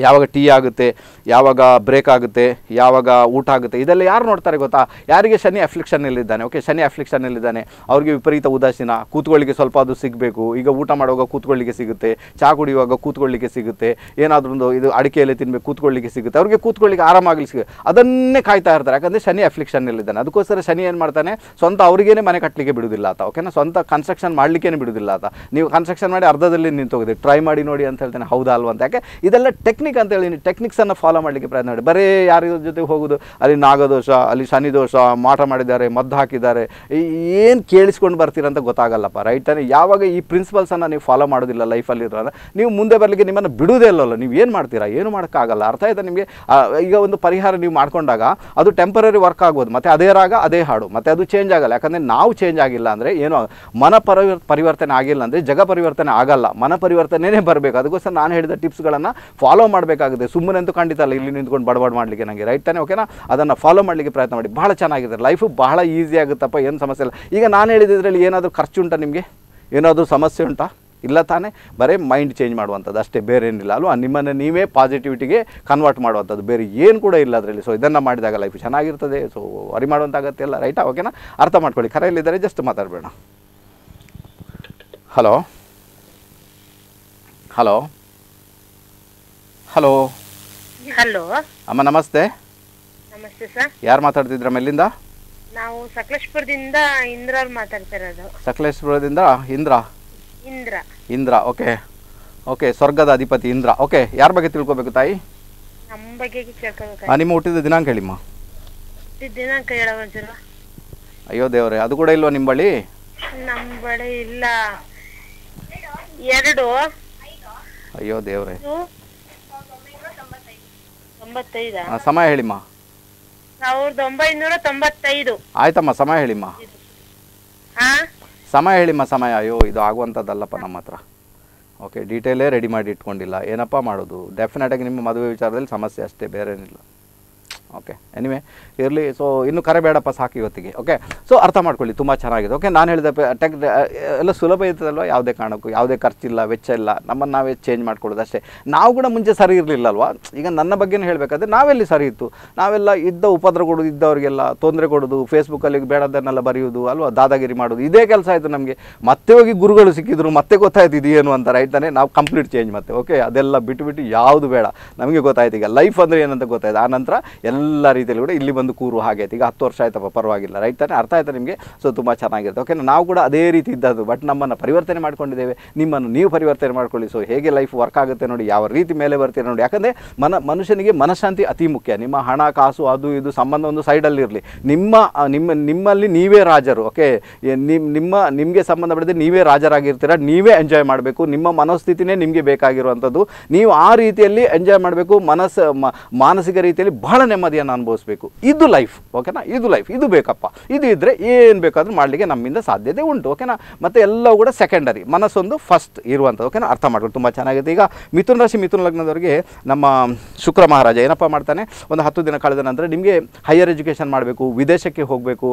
ಯಾವಾಗ ಟೀ ಆಗುತ್ತೆ ಯಾವಾಗ ಬ್ರೇಕ್ ಆಗುತ್ತೆ ಯಾವಾಗ ಊಟ ಆಗುತ್ತೆ ಇದೆಲ್ಲ ಯಾರು ನೋಡ್ತಾರೆ ಗೊತ್ತಾ ಯಾರಿಗೆ ಶನಿ ಅಫ್ಲಿಕ್ಷನ್ನಲ್ಲಿದ್ದಾನೆ ಓಕೆ ಶನಿ ಅಫ್ಲಿಕ್ಷನ್ನಲ್ಲಿದ್ದಾನೆ ಅವ್ರಿಗೆ ವಿಪರೀತ ಉದಾಸೀನ ಕೂತ್ಕೊಳ್ಳಿಕ್ಕೆ ಸ್ವಲ್ಪ ಅದು ಸಿಗಬೇಕು ಈಗ ಊಟ ಮಾಡುವಾಗ ಕೂತ್ಕೊಳ್ಳಿಕ್ಕೆ ಸಿಗುತ್ತೆ ಚಹಾ ಕುಡಿಯುವಾಗ ಕೂತ್ಕೊಳ್ಳಿಕ್ಕೆ ಸಿಗುತ್ತೆ ಒಂದು ಇದು ಅಡಿಕೆಯಲ್ಲಿ ತಿನ್ಬೇಕು ಕೂತ್ಕೊಳ್ಳಿಕ್ಕೆ ಸಿಗುತ್ತೆ ಅವ್ರಿಗೆ ಕೂತ್ಕೊಳ್ಳಿಕ್ಕೆ ಆರಾಮಾಗಲಿ ಸಿಗುತ್ತೆ ಅದನ್ನೇ ಕಾಯ್ತಾ ಇರ್ತಾರೆ ಯಾಕಂದರೆ ಶನಿ ಅಫ್ಲಿಕ್ಷನ್ನಲ್ಲಿದ್ದಾನೆ ಅದಕ್ಕೋಸ್ಕರ ಶನಿ ಏನು ಮಾಡ್ತಾನೆ ಸ್ವಂತ ಅವ್ರಿಗೇನೆ ಮನೆ ಕಟ್ಟಲಿಕ್ಕೆ ಬಿಡುವುದಿಲ್ಲ ಆತ ಓಕೆನಾ ಸ್ವಂತ ಕನ್ಸ್ಟ್ರಕ್ಷನ್ ಮಾಡಲಿಕ್ಕೇನೆ ಬಿಡುವುದಿಲ್ಲ ಆತ ನೀವು ಕನ್ಸ್ಟ್ರಕ್ಷನ್ ಮಾಡಿ ಅರ್ಧದಲ್ಲಿ ನಿಂತೋಗಿದೆ ಟ್ರೈ ಮಾಡಿ ನೋಡಿ ಅಂತ ಹೇಳ್ತಾನೆ ಹೌದಾ ಅಲ್ವಾ ಅಂತ ಯಾಕೆ ಇದೆಲ್ಲ ಟೆಕ್ನಿಕ್ ಟೆಕ್ನಿಕ್ ಅಂತ ಹೇಳಿ ಟೆಕ್ನಿಕ್ಸನ್ನು ಫಾಲೋ ಮಾಡಲಿಕ್ಕೆ ಪ್ರಯತ್ನ ಮಾಡಿ ಬರೀ ಯಾರ ಜೊತೆಗೆ ಹೋಗೋದು ಅಲ್ಲಿ ನಾಗದೋಷ ಅಲ್ಲಿ ಶನಿ ದೋಷ ಮಾಟ ಮಾಡಿದ್ದಾರೆ ಮದ್ದು ಹಾಕಿದ್ದಾರೆ ಏನು ಕೇಳಿಸ್ಕೊಂಡು ಬರ್ತೀರಂತ ಗೊತ್ತಾಗಲ್ಲಪ್ಪ ರೈಟ್ ಅಂದ್ರೆ ಯಾವಾಗ ಈ ಪ್ರಿನ್ಸಿಪಲ್ಸನ್ನು ನೀವು ಫಾಲೋ ಮಾಡೋದಿಲ್ಲ ಲೈಫಲ್ಲಿ ಇರೋಲ್ಲ ನೀವು ಮುಂದೆ ಬರಲಿಕ್ಕೆ ನಿಮ್ಮನ್ನು ಬಿಡುವುದೇ ಇಲ್ಲಲ್ಲ ನೀವು ಏನು ಮಾಡ್ತೀರಾ ಏನು ಮಾಡೋಕ್ಕಾಗಲ್ಲ ಅರ್ಥ ಆಯ್ತಾ ನಿಮಗೆ ಈಗ ಒಂದು ಪರಿಹಾರ ನೀವು ಮಾಡ್ಕೊಂಡಾಗ ಅದು ಟೆಂಪರರಿ ವರ್ಕ್ ಆಗ್ಬೋದು ಮತ್ತೆ ಅದೇ ರಾಗ ಅದೇ ಹಾಡು ಮತ್ತೆ ಅದು ಚೇಂಜ್ ಆಗಲ್ಲ ಯಾಕಂದ್ರೆ ನಾವು ಚೇಂಜ್ ಆಗಿಲ್ಲ ಅಂದ್ರೆ ಏನು ಮನ ಪರಿವರ್ತನೆ ಆಗಿಲ್ಲ ಅಂದ್ರೆ ಜಗ ಪರಿವರ್ತನೆ ಆಗಲ್ಲ ಮನ ಪರಿವರ್ತನೆ ಬರಬೇಕು ಅದಕ್ಕೋಸ್ಕರ ನಾನು ಹೇಳಿದ ಟಿಪ್ಸ್ಗಳನ್ನು ಫಾಲೋ ಮಾಡಬೇಕಾಗುತ್ತೆ ಸುಮ್ಮನೆ ಅಂತೂ ಖಂಡಿತ ಅಲ್ಲ ಇಲ್ಲಿ ನಿಂತ್ಕೊಂಡು ಬಡಬಡ ಮಾಡಲಿಕ್ಕೆ ನನಗೆ ರೈಟ್ ತಾನೇ ಓಕೆನಾ ಅದನ್ನು ಫಾಲೋ ಮಾಡಲಿಕ್ಕೆ ಪ್ರಯತ್ನ ಮಾಡಿ ಭಾಳ ಚೆನ್ನಾಗಿದೆ ಲೈಫು ಬಹಳ ಈಸಿ ಆಗುತ್ತಪ್ಪ ಏನು ಸಮಸ್ಯೆ ಇಲ್ಲ ಈಗ ನಾನು ಹೇಳಿದ್ರಲ್ಲಿ ಏನಾದರೂ ಖರ್ಚು ಉಂಟಾ ನಿಮಗೆ ಏನಾದರೂ ಸಮಸ್ಯೆ ಉಂಟಾ ಇಲ್ಲ ತಾನೇ ಬರೀ ಮೈಂಡ್ ಚೇಂಜ್ ಮಾಡುವಂಥದ್ದು ಅಷ್ಟೇ ಬೇರೆ ಏನಿಲ್ಲ ಅಲ್ವಾ ನಿಮ್ಮನ್ನು ನೀವೇ ಪಾಸಿಟಿವಿಟಿಗೆ ಕನ್ವರ್ಟ್ ಮಾಡುವಂಥದ್ದು ಬೇರೆ ಏನು ಕೂಡ ಇಲ್ಲ ಅದರಲ್ಲಿ ಸೊ ಇದನ್ನು ಮಾಡಿದಾಗ ಲೈಫ್ ಚೆನ್ನಾಗಿರ್ತದೆ ಸೊ ಅರಿ ಮಾಡುವಂಥ ಅಗತ್ಯ ಇಲ್ಲ ರೈಟಾ ಓಕೆನಾ ಅರ್ಥ ಮಾಡ್ಕೊಳ್ಳಿ ಕರೆಯಲ್ಲಿದ್ದಾರೆ ಜಸ್ಟ್ ಮಾತಾಡಬೇಡ ಹಲೋ ಹಲೋ ಹಲೋ ಹಲೋ ಅಮ್ಮ ನಮಸ್ತೆ ನಮಸ್ತೆ ಸರ್ ಯಾರು ಮಾತಾಡ್ತಿದ್ರಮ್ಮ ಎಲ್ಲಿಂದ ನಾವು ಸಕಲೇಶ್ಪುರದಿಂದ ಇಂದ್ರ ಅವ್ರು ಮಾತಾಡ್ತಿರೋದು ಸಕಲೇಶ್ಪುರದಿಂದ ಇಂದ್ರ ಇಂದ್ರ ಇಂದ್ರ ಓಕೆ ಓಕೆ ಸ್ವರ್ಗದ ಅಧಿಪತಿ ಇಂದ್ರ ಓಕೆ ಯಾರ ಬಗ್ಗೆ ತಿಳ್ಕೊಬೇಕು ತಾಯಿ ನಮ್ಮ ಬಗ್ಗೆ ಕೇಳ್ಕೊಬೇಕು ನಿಮ್ಮ ಹುಟ್ಟಿದ ದಿನಾಂಕ ಹೇಳಿಮ್ಮ ದಿನಾಂಕ ಹೇಳೋದ್ರ ಅಯ್ಯೋ ದೇವರೇ ಅದು ಕೂಡ ಇಲ್ವಾ ನಿಮ್ಮ ಬಳಿ ನಮ್ಮ ಬಳಿ ಇಲ್ಲ ಎರಡು ಅಯ್ಯೋ ದೇವ್ರೆ ಸಮಯ ಹೇಳಿಮ್ಮ ಸಾವಿರದ ಆಯ್ತಮ್ಮ ಸಮಯ ಹೇಳಿಮ್ಮ ಸಮಯ ಹೇಳಿಮ್ಮ ಸಮಯ ಅಯ್ಯೋ ಇದು ಆಗುವಂಥದ್ದಲ್ಲಪ್ಪ ನಮ್ಮ ಹತ್ರ ಓಕೆ ಡೀಟೇಲೇ ರೆಡಿ ಮಾಡಿ ಇಟ್ಕೊಂಡಿಲ್ಲ ಏನಪ್ಪ ಮಾಡೋದು ಆಗಿ ನಿಮ್ಮ ಮದುವೆ ವಿಚಾರದಲ್ಲಿ ಸಮಸ್ಯೆ ಅಷ್ಟೇ ಏನಿಲ್ಲ ಓಕೆ ಎನಿವೆ ಇರಲಿ ಸೊ ಇನ್ನು ಕರೆ ಬೇಡಪ್ಪ ಸಾಕು ಇವತ್ತಿಗೆ ಓಕೆ ಸೊ ಅರ್ಥ ಮಾಡ್ಕೊಳ್ಳಿ ತುಂಬ ಚೆನ್ನಾಗಿದೆ ಓಕೆ ನಾನು ಹೇಳಿದೆ ಟೆಕ್ ಎಲ್ಲ ಸುಲಭ ಇರ್ತದಲ್ವ ಯಾವುದೇ ಕಾರಣಕ್ಕೂ ಯಾವುದೇ ಖರ್ಚಿಲ್ಲ ವೆಚ್ಚ ಇಲ್ಲ ನಮ್ಮನ್ನು ನಾವೇ ಚೇಂಜ್ ಮಾಡ್ಕೊಳ್ಳೋದು ಅಷ್ಟೇ ನಾವು ಕೂಡ ಮುಂಚೆ ಸರಿ ಇರಲಿಲ್ಲಲ್ವ ಈಗ ನನ್ನ ಬಗ್ಗೆನೂ ಹೇಳಬೇಕಾದ್ರೆ ನಾವೆಲ್ಲಿ ಸರಿ ಇತ್ತು ನಾವೆಲ್ಲ ಇದ್ದ ಉಪದ್ರ ಕೊಡೋದು ಇದ್ದವರಿಗೆಲ್ಲ ತೊಂದರೆ ಕೊಡೋದು ಫೇಸ್ಬುಕ್ಕಲ್ಲಿ ಬೇಡದನ್ನೆಲ್ಲ ಬರೆಯೋದು ಅಲ್ವಾ ದಾದಾಗಿರಿ ಮಾಡೋದು ಇದೇ ಕೆಲಸ ಆಯಿತು ನಮಗೆ ಮತ್ತೆ ಹೋಗಿ ಗುರುಗಳು ಸಿಕ್ಕಿದ್ರು ಮತ್ತೆ ಗೊತ್ತಾಯ್ತು ಇದೇನು ಅಂತ ರೈತಾನೆ ನಾವು ಕಂಪ್ಲೀಟ್ ಚೇಂಜ್ ಮತ್ತೆ ಓಕೆ ಅದೆಲ್ಲ ಬಿಟ್ಟು ಬಿಟ್ಟು ಯಾವುದು ಬೇಡ ನಮಗೆ ಗೊತ್ತಾಯ್ತು ಈಗ ಲೈಫ್ ಅಂದರೆ ಏನಂತ ಗೊತ್ತಾಯ್ತು ಆ ನಂತರ ಎಲ್ಲ ಎಲ್ಲ ರೀತಿಯಲ್ಲಿ ಕೂಡ ಇಲ್ಲಿ ಬಂದು ಕೂರು ಹಾಗೆ ಆಯ್ತು ಈಗ ಹತ್ತು ವರ್ಷ ಆಯ್ತಪ್ಪ ಪರವಾಗಿಲ್ಲ ರೈಟ್ ತಾನೆ ಅರ್ಥ ಆಯ್ತಾ ನಿಮಗೆ ಸೊ ತುಂಬ ಚೆನ್ನಾಗಿರುತ್ತೆ ಓಕೆ ನಾವು ಕೂಡ ಅದೇ ರೀತಿ ಇದ್ದದ್ದು ಬಟ್ ನಮ್ಮನ್ನು ಪರಿವರ್ತನೆ ಮಾಡ್ಕೊಂಡಿದ್ದೇವೆ ನಿಮ್ಮನ್ನು ನೀವು ಪರಿವರ್ತನೆ ಮಾಡ್ಕೊಳ್ಳಿ ಸೊ ಹೇಗೆ ಲೈಫ್ ವರ್ಕ್ ಆಗುತ್ತೆ ನೋಡಿ ಯಾವ ರೀತಿ ಮೇಲೆ ಬರ್ತೀರ ನೋಡಿ ಯಾಕಂದರೆ ಮನ ಮನುಷ್ಯನಿಗೆ ಮನಃಶಾಂತಿ ಅತಿ ಮುಖ್ಯ ನಿಮ್ಮ ಹಣ ಕಾಸು ಅದು ಇದು ಸಂಬಂಧ ಒಂದು ಸೈಡಲ್ಲಿರಲಿ ನಿಮ್ಮ ನಿಮ್ಮ ನಿಮ್ಮಲ್ಲಿ ನೀವೇ ರಾಜರು ಓಕೆ ನಿಮ್ಮ ನಿಮ್ಮ ನಿಮಗೆ ಸಂಬಂಧಪಟ್ಟಿದೆ ನೀವೇ ರಾಜರಾಗಿರ್ತೀರ ನೀವೇ ಎಂಜಾಯ್ ಮಾಡಬೇಕು ನಿಮ್ಮ ಮನೋಸ್ಥಿತಿನೇ ನಿಮಗೆ ಬೇಕಾಗಿರುವಂಥದ್ದು ನೀವು ಆ ರೀತಿಯಲ್ಲಿ ಎಂಜಾಯ್ ಮಾಡಬೇಕು ಮನಸ್ಸು ಮಾನಸಿಕ ರೀತಿಯಲ್ಲಿ ಬಹಳ ನೆಮ್ಮದಿ ನೆಮ್ಮದಿಯನ್ನು ಅನುಭವಿಸಬೇಕು ಇದು ಲೈಫ್ ಓಕೆನಾ ಇದು ಲೈಫ್ ಇದು ಬೇಕಪ್ಪ ಇದು ಇದ್ದರೆ ಏನು ಬೇಕಾದರೂ ಮಾಡಲಿಕ್ಕೆ ನಮ್ಮಿಂದ ಸಾಧ್ಯತೆ ಉಂಟು ಓಕೆನಾ ಮತ್ತು ಎಲ್ಲವೂ ಕೂಡ ಸೆಕೆಂಡರಿ ಮನಸ್ಸೊಂದು ಫಸ್ಟ್ ಇರುವಂಥದ್ದು ಓಕೆನಾ ಅರ್ಥ ಮಾಡ್ಕೊಂಡು ತುಂಬ ಚೆನ್ನಾಗಿದೆ ಈಗ ಮಿಥುನ ರಾಶಿ ಮಿಥುನ ಲಗ್ನದವರಿಗೆ ನಮ್ಮ ಶುಕ್ರ ಮಹಾರಾಜ ಏನಪ್ಪ ಮಾಡ್ತಾನೆ ಒಂದು ಹತ್ತು ದಿನ ಕಳೆದ ನಂತರ ನಿಮಗೆ ಹೈಯರ್ ಎಜುಕೇಷನ್ ಮಾಡಬೇಕು ವಿದೇಶಕ್ಕೆ ಹೋಗಬೇಕು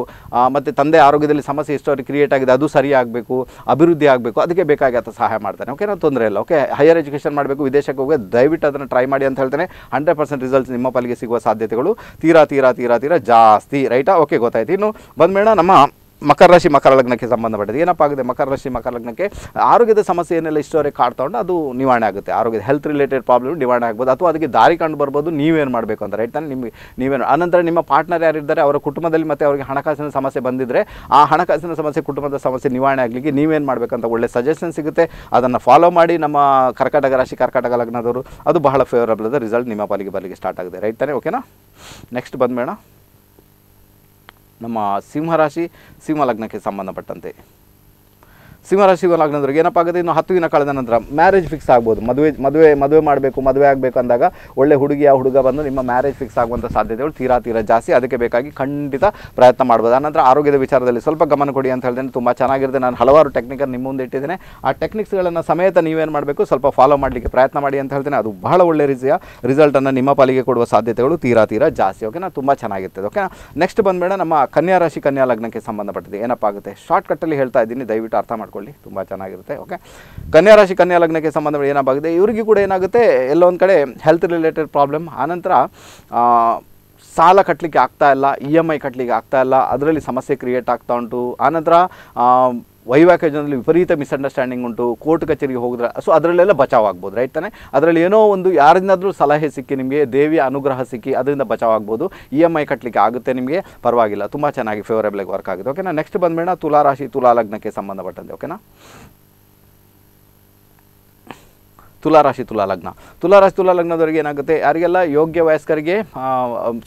ಮತ್ತು ತಂದೆ ಆರೋಗ್ಯದಲ್ಲಿ ಸಮಸ್ಯೆ ಎಷ್ಟೋ ಕ್ರಿಯೇಟ್ ಆಗಿದೆ ಅದು ಸರಿ ಆಗಬೇಕು ಅಭಿವೃದ್ಧಿ ಆಗಬೇಕು ಅದಕ್ಕೆ ಬೇಕಾಗಿ ಅಂತ ಸಹಾಯ ಮಾಡ್ತಾನೆ ಓಕೆನಾ ತೊಂದರೆ ಇಲ್ಲ ಓಕೆ ಹೈಯರ್ ಎಜುಕೇಷನ್ ಮಾಡಬೇಕು ವಿದೇಶಕ್ಕೆ ಹೋಗಿ ದಯವಿಟ್ಟು ಅದನ್ನು ಟ್ರೈ ಮಾಡಿ ಅಂತ ಹೇಳ್ತಾನೆ ಹಂಡ್ರೆಡ್ ಪರ್ಸೆಂಟ್ ರಿಸಲ್ಟ್ಸ್ ನಿಮ್ಮ ಪಾಲಿಗೆ ಸಿಗುವ ಸಾಧ್ಯತೆಗಳು ತೀರಾ ತೀರಾ ತೀರಾ ತೀರಾ ಜಾಸ್ತಿ ರೈಟಾ ಓಕೆ ಗೊತ್ತಾಯ್ತು ಇನ್ನು ಬಂದ್ಮೇಣ ನಮ್ಮ ಮಕರ ರಾಶಿ ಮಕರ ಲಗ್ನಕ್ಕೆ ಸಂಬಂಧಪಟ್ಟಿದೆ ಏನಪ್ಪ ಆಗಿದೆ ಮಕರ ರಾಶಿ ಮಕರ ಲಗ್ನಕ್ಕೆ ಆರೋಗ್ಯದ ಸಮಸ್ಯೆ ಏನೆಲ್ಲ ಇಷ್ಟವರೆಗೆ ಕಾಡ್ತಾ ಅದು ನಿವಾರಣೆ ಆಗುತ್ತೆ ಆರೋಗ್ಯದ ಹೆಲ್ತ್ ರಿಲೇಟೆಡ್ ಪ್ರಾಬ್ಲಮ್ ನಿವಾರಣೆ ಆಗ್ಬೋದು ಅಥವಾ ಅದಕ್ಕೆ ದಾರಿ ಕಂಡು ಬರ್ಬೋದು ನೀವೇನು ಮಾಡಬೇಕು ಅಂತ ರೈಟ್ ನಿಮಗೆ ನೀವೇನು ಅನಂತರ ನಿಮ್ಮ ಪಾರ್ಟ್ನರ್ ಯಾರಿದ್ದಾರೆ ಅವರ ಕುಟುಂಬದಲ್ಲಿ ಮತ್ತು ಅವರಿಗೆ ಹಣಕಾಸಿನ ಸಮಸ್ಯೆ ಬಂದಿದ್ದರೆ ಆ ಹಣಕಾಸಿನ ಸಮಸ್ಯೆ ಕುಟುಂಬದ ಸಮಸ್ಯೆ ನಿವಾರಣೆ ಆಗಲಿಕ್ಕೆ ನೀವೇನು ಮಾಡಬೇಕಂತ ಒಳ್ಳೆ ಸಜೆಷನ್ ಸಿಗುತ್ತೆ ಅದನ್ನು ಫಾಲೋ ಮಾಡಿ ನಮ್ಮ ಕರ್ಕಟಕ ರಾಶಿ ಕರ್ಕಟಕ ಲಗ್ನದವರು ಅದು ಬಹಳ ಫೇವರಬಲ್ ಅದ ರಿಸಲ್ಟ್ ನಿಮ್ಮ ಪಾಲಿಗೆ ಬರಲಿಕ್ಕೆ ಸ್ಟಾರ್ಟ್ ಆಗಿದೆ ರೈಟ್ ತಾನೆ ಓಕೆನಾ ನೆಕ್ಸ್ಟ್ ಬಂದ್ಬೇಡ ನಮ್ಮ ಸಿಂಹರಾಶಿ ಸಿಂಹ ಲಗ್ನಕ್ಕೆ ಸಂಬಂಧಪಟ್ಟಂತೆ ಸಿಂಹರಾಶಿ ಲಗ್ನದವ್ರಿಗೆ ಏನಪ್ಪ ಆಗುತ್ತೆ ಇನ್ನು ಹತ್ತು ದಿನ ಕಳೆದ ನಂತರ ಮ್ಯಾರೇಜ್ ಫಿಕ್ಸ್ ಆಗ್ಬೋದು ಮದುವೆ ಮದುವೆ ಮದುವೆ ಮಾಡಬೇಕು ಮದುವೆ ಆಗಬೇಕು ಅಂದಾಗ ಒಳ್ಳೆ ಹುಡುಗಿ ಆ ಹುಡುಗ ಬಂದು ನಿಮ್ಮ ಮ್ಯಾರೇಜ್ ಫಿಕ್ಸ್ ಆಗುವಂಥ ಸಾಧ್ಯತೆಗಳು ತೀರಾ ತೀರಾ ಜಾಸ್ತಿ ಅದಕ್ಕೆ ಬೇಕಾಗಿ ಖಂಡಿತ ಪ್ರಯತ್ನ ಮಾಡ್ಬೋದು ಆನಂತರ ಆರೋಗ್ಯದ ವಿಚಾರದಲ್ಲಿ ಸ್ವಲ್ಪ ಗಮನ ಕೊಡಿ ಅಂತ ಹೇಳಿದ್ರೆ ತುಂಬ ಚೆನ್ನಾಗಿರುತ್ತೆ ನಾನು ಹಲವಾರು ಟೆಕ್ನಿಕನ್ನು ನಿಮ್ಮ ಮುಂದೆ ಇಟ್ಟಿದ್ದೇನೆ ಆ ಟೆಕ್ನಿಕ್ಸ್ಗಳನ್ನು ಸಮೇತ ನೀವೇನು ಮಾಡಬೇಕು ಸ್ವಲ್ಪ ಫಾಲೋ ಮಾಡಲಿಕ್ಕೆ ಪ್ರಯತ್ನ ಮಾಡಿ ಅಂತ ಹೇಳ್ತೇನೆ ಅದು ಬಹಳ ಒಳ್ಳೆ ರೀತಿಯ ರಿಸಲ್ಟನ್ನು ನಿಮ್ಮ ಪಾಲಿಗೆ ಕೊಡುವ ಸಾಧ್ಯತೆಗಳು ತೀರಾ ತೀರಾ ಜಾಸ್ತಿ ಓಕೆನಾ ತುಂಬ ಚೆನ್ನಾಗಿರ್ತದೆ ಓಕೆನಾ ನೆಕ್ಸ್ಟ್ ಬಂದ್ಬೇಡ ನಮ್ಮ ಕನ್ಯಾ ರಾಶಿ ಕನ್ಯಾ ಲಗ್ನಕ್ಕೆ ಸಂಬಂಧಪಟ್ಟಿದೆ ಏನಪ್ಪ ಆಗುತ್ತೆ ಶಾರ್ಟ್ಕಟ್ಟಲ್ಲಿ ಹೇಳ್ತಾ ಇದ್ದೀನಿ ದಯವಿಟ್ಟು ಅರ್ಥ ಮಾಡ್ಕೊಂಡು ಮಾಡ್ಕೊಳ್ಳಿ ತುಂಬ ಚೆನ್ನಾಗಿರುತ್ತೆ ಓಕೆ ಕನ್ಯಾ ರಾಶಿ ಕನ್ಯಾ ಲಗ್ನಕ್ಕೆ ಸಂಬಂಧ ಏನಾಗುತ್ತೆ ಇವ್ರಿಗೆ ಕೂಡ ಏನಾಗುತ್ತೆ ಒಂದು ಕಡೆ ಹೆಲ್ತ್ ರಿಲೇಟೆಡ್ ಪ್ರಾಬ್ಲಮ್ ಆನಂತರ ಸಾಲ ಕಟ್ಟಲಿಕ್ಕೆ ಆಗ್ತಾ ಇಲ್ಲ ಇ e ಎಮ್ ಐ ಕಟ್ಟಲಿಕ್ಕೆ ಆಗ್ತಾ ಇಲ್ಲ ಅದರಲ್ಲಿ ಸಮಸ್ಯೆ ಕ್ರಿಯೇಟ್ ಆಗ್ತಾ ಉಂಟು ಆನಂತರ ವೈವಾಹಿಕ ಜನರಲ್ಲಿ ವಿಪರೀತ ಮಿಸ್ಅಂಡರ್ಸ್ಟ್ಯಾಂಡಿಂಗ್ ಉಂಟು ಕೋರ್ಟ್ ಕಚೇರಿಗೆ ಹೋಗಿದ್ರೆ ಸೊ ಅದರಲ್ಲೆಲ್ಲ ಬಚಾವ್ ಆಗ್ಬೋದು ರೈಟ್ ತಾನೆ ಅದರಲ್ಲಿ ಏನೋ ಒಂದು ಯಾರಿಂದಾದರೂ ಸಲಹೆ ಸಿಕ್ಕಿ ನಿಮಗೆ ದೇವಿಯ ಅನುಗ್ರಹ ಸಿಕ್ಕಿ ಅದರಿಂದ ಬಚಾವ್ ಆಗ್ಬೋದು ಇ e ಎಮ್ ಐ ಕಟ್ಟಲಿಕ್ಕೆ ಆಗುತ್ತೆ ನಿಮಗೆ ಪರವಾಗಿಲ್ಲ ತುಂಬ ಚೆನ್ನಾಗಿ ಫೇವರೇಬಲಾಗಿ ವರ್ಕ್ ಆಗುತ್ತೆ ಓಕೆನಾ ನೆಕ್ಸ್ಟ್ ಬಂದ್ಬೇಡ ತುಲಾರಾಶಿ ತುಲಾಲಗ್ನಕ್ಕೆ ಸಂಬಂಧಪಟ್ಟಂತೆ ಓಕೆನಾ ತುಲಾರಾಶಿ ತುಲಾ ಲಗ್ನ ತುಲಾರಾಶಿ ತುಲಾ ಲಗ್ನದವರಿಗೆ ಏನಾಗುತ್ತೆ ಯಾರಿಗೆಲ್ಲ ಯೋಗ್ಯ ವಯಸ್ಕರಿಗೆ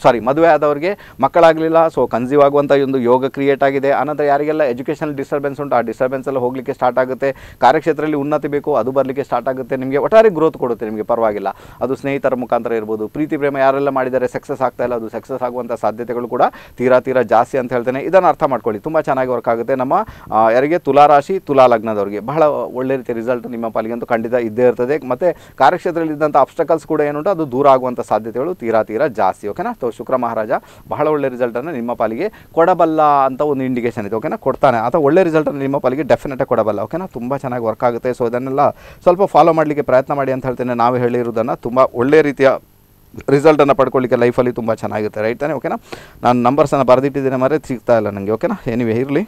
ಸಾರಿ ಮದುವೆ ಆದವರಿಗೆ ಮಕ್ಕಳಾಗಲಿಲ್ಲ ಸೊ ಕನ್ಸೀವ್ ಆಗುವಂಥ ಒಂದು ಯೋಗ ಕ್ರಿಯೇಟ್ ಆಗಿದೆ ಆನಂತರ ಯಾರಿಗೆಲ್ಲ ಎಜುಕೇಷನಲ್ ಡಿಸ್ಟರ್ಬೆನ್ಸ್ ಉಂಟು ಆ ಡಿಸ್ಟರ್ಬೆನ್ಸ್ ಎಲ್ಲ ಹೋಗಲಿಕ್ಕೆ ಸ್ಟಾರ್ಟ್ ಆಗುತ್ತೆ ಕಾರ್ಯಕ್ಷೇತ್ರದಲ್ಲಿ ಉನ್ನತಿ ಬೇಕು ಅದು ಬರಲಿಕ್ಕೆ ಸ್ಟಾರ್ಟ್ ಆಗುತ್ತೆ ನಿಮಗೆ ಒಟ್ಟಾರೆ ಗ್ರೋತ್ ಕೊಡುತ್ತೆ ನಿಮಗೆ ಪರವಾಗಿಲ್ಲ ಅದು ಸ್ನೇಹಿತರ ಮುಖಾಂತರ ಇರ್ಬೋದು ಪ್ರೀತಿ ಪ್ರೇಮ ಯಾರೆಲ್ಲ ಮಾಡಿದರೆ ಸಕ್ಸಸ್ ಆಗ್ತಾ ಇಲ್ಲ ಅದು ಸಕ್ಸಸ್ ಆಗುವಂಥ ಸಾಧ್ಯತೆಗಳು ಕೂಡ ತೀರಾ ತೀರಾ ಜಾಸ್ತಿ ಅಂತ ಹೇಳ್ತೇನೆ ಇದನ್ನು ಅರ್ಥ ಮಾಡ್ಕೊಳ್ಳಿ ತುಂಬ ಚೆನ್ನಾಗಿ ವರ್ಕ್ ಆಗುತ್ತೆ ನಮ್ಮ ಯಾರಿಗೆ ತುಲಾರಾಶಿ ತುಲಾ ಲಗ್ನದವರಿಗೆ ಬಹಳ ಒಳ್ಳೆ ರೀತಿಯ ರಿಸಲ್ಟ್ ನಿಮ್ಮ ಪಾಲಿಗೆ ಅಂತೂ ಖಂಡಿತ ಇದ್ದೇ ಇರ್ತದೆ ಮತ್ತು ಇದ್ದಂಥ ಅಬ್ಸ್ಟಕಲ್ಸ್ ಕೂಡ ಏನುಂಟು ಅದು ದೂರ ಆಗುವಂಥ ಸಾಧ್ಯತೆಗಳು ತೀರಾ ತೀರಾ ಜಾಸ್ತಿ ಓಕೆನಾ ಸೊ ಶುಕ್ರ ಮಹಾರಾಜ ಬಹಳ ಒಳ್ಳೆ ರಿಸಲ್ಟನ್ನು ನಿಮ್ಮ ಪಾಲಿಗೆ ಕೊಡಬಲ್ಲ ಅಂತ ಒಂದು ಇಂಡಿಕೇಷನ್ ಇದೆ ಓಕೆನಾ ಕೊಡ್ತಾನೆ ಅಥವಾ ಒಳ್ಳೆ ರಿಸಲ್ಟನ್ನು ನಿಮ್ಮ ಪಾಲಿಗೆ ಡೆಫಿನೆಟಾಗಿ ಕೊಡಬಲ್ಲ ಓಕೆನಾ ತುಂಬ ಚೆನ್ನಾಗಿ ವರ್ಕ್ ಆಗುತ್ತೆ ಸೊ ಇದನ್ನೆಲ್ಲ ಸ್ವಲ್ಪ ಫಾಲೋ ಮಾಡಲಿಕ್ಕೆ ಪ್ರಯತ್ನ ಮಾಡಿ ಅಂತ ಹೇಳ್ತೇನೆ ನಾವು ಹೇಳಿರೋದನ್ನು ತುಂಬ ಒಳ್ಳೆ ರೀತಿಯ ರಿಸಲ್ಟನ್ನು ಪಡ್ಕೊಳ್ಳಿಕ್ಕೆ ಲೈಫಲ್ಲಿ ತುಂಬ ಚೆನ್ನಾಗಿರುತ್ತೆ ರೈಟ್ ತಾನೆ ಓಕೆನಾ ನಾನು ನಂಬರ್ಸನ್ನು ಬರೆದಿಟ್ಟಿದ್ದೇನೆ ಮರೇ ಸಿಗ್ತಾ ಇಲ್ಲ ನನಗೆ ಓಕೆನಾ ಎನಿವೆ ಇರಲಿ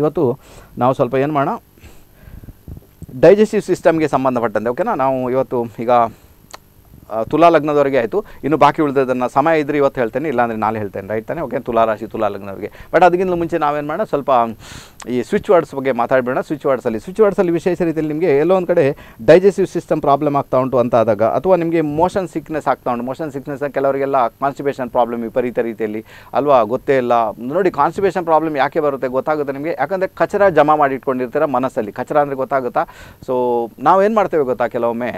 ಇವತ್ತು ನಾವು ಸ್ವಲ್ಪ ಏನು ಮಾಡೋಣ ಡೈಜೆಸ್ಟಿವ್ ಸಿಸ್ಟಮ್ಗೆ ಸಂಬಂಧಪಟ್ಟಂತೆ ಓಕೆನಾ ನಾವು ಇವತ್ತು ಈಗ ತುಲಾ ಲಗ್ನದವರಿಗೆ ಆಯಿತು ಇನ್ನು ಬಾಕಿ ಉಳಿದದನ್ನು ಸಮಯ ಇದ್ರೆ ಇವತ್ತು ಹೇಳ್ತೇನೆ ಇಲ್ಲಾಂದರೆ ನಾಳೆ ಹೇಳ್ತೇನೆ ರೈಟ್ ತಾನೆ ಓಕೆ ತುಲಾ ರಾಶಿ ತುಲಾ ಲಗ್ನವರಿಗೆ ಬಟ್ ಅದಕ್ಕಿಂತ ಮುಂಚೆ ನಾವೇನು ಮಾಡೋಣ ಸ್ವಲ್ಪ ಈ ಸ್ವಿಚ್ ವರ್ಡ್ಸ್ ಬಗ್ಗೆ ಮಾತಾಡಬೇಡ ಸ್ವಿಚ್ ವರ್ಡ್ಸಲ್ಲಿ ಸ್ವಿಚ್ ವರ್ಡ್ಸಲ್ಲಿ ವಿಶೇಷ ರೀತಿಯಲ್ಲಿ ನಿಮಗೆ ಎಲ್ಲೋ ಒಂದು ಕಡೆ ಡೈಜೆಸ್ಟಿವ್ ಸಿಸ್ಟಮ್ ಪ್ರಾಬ್ಲಮ್ ಆಗ್ತಾ ಉಂಟು ಅಂತಾದಾಗ ಅಥವಾ ನಿಮಗೆ ಮೋಷನ್ ಸಿಕ್ನೆಸ್ ಆಗ್ತಾ ಉಂಟು ಮೋಷನ್ ಸಿಕ್ನೆಸ್ ಕೆಲವರಿಗೆಲ್ಲ ಕಾನ್ಸ್ಟಿಬೇಷನ್ ಪ್ರಾಬ್ಲಮ್ ವಿಪರೀತ ರೀತಿಯಲ್ಲಿ ಅಲ್ವಾ ಗೊತ್ತೇ ಇಲ್ಲ ನೋಡಿ ಕಾನ್ಸ್ಟಿಬೇಷನ್ ಪ್ರಾಬ್ಲಮ್ ಯಾಕೆ ಬರುತ್ತೆ ಗೊತ್ತಾಗುತ್ತೆ ನಿಮಗೆ ಯಾಕಂದರೆ ಕಚರ ಜಮಾ ಮಾಡಿ ಇಟ್ಕೊಂಡಿರ್ತೀರ ಮನಸ್ಸಲ್ಲಿ ಕಚರ ಅಂದರೆ ಗೊತ್ತಾಗುತ್ತಾ ಸೊ ನಾವೇನು ಮಾಡ್ತೇವೆ ಗೊತ್ತಾ ಕೆಲವೊಮ್ಮೆ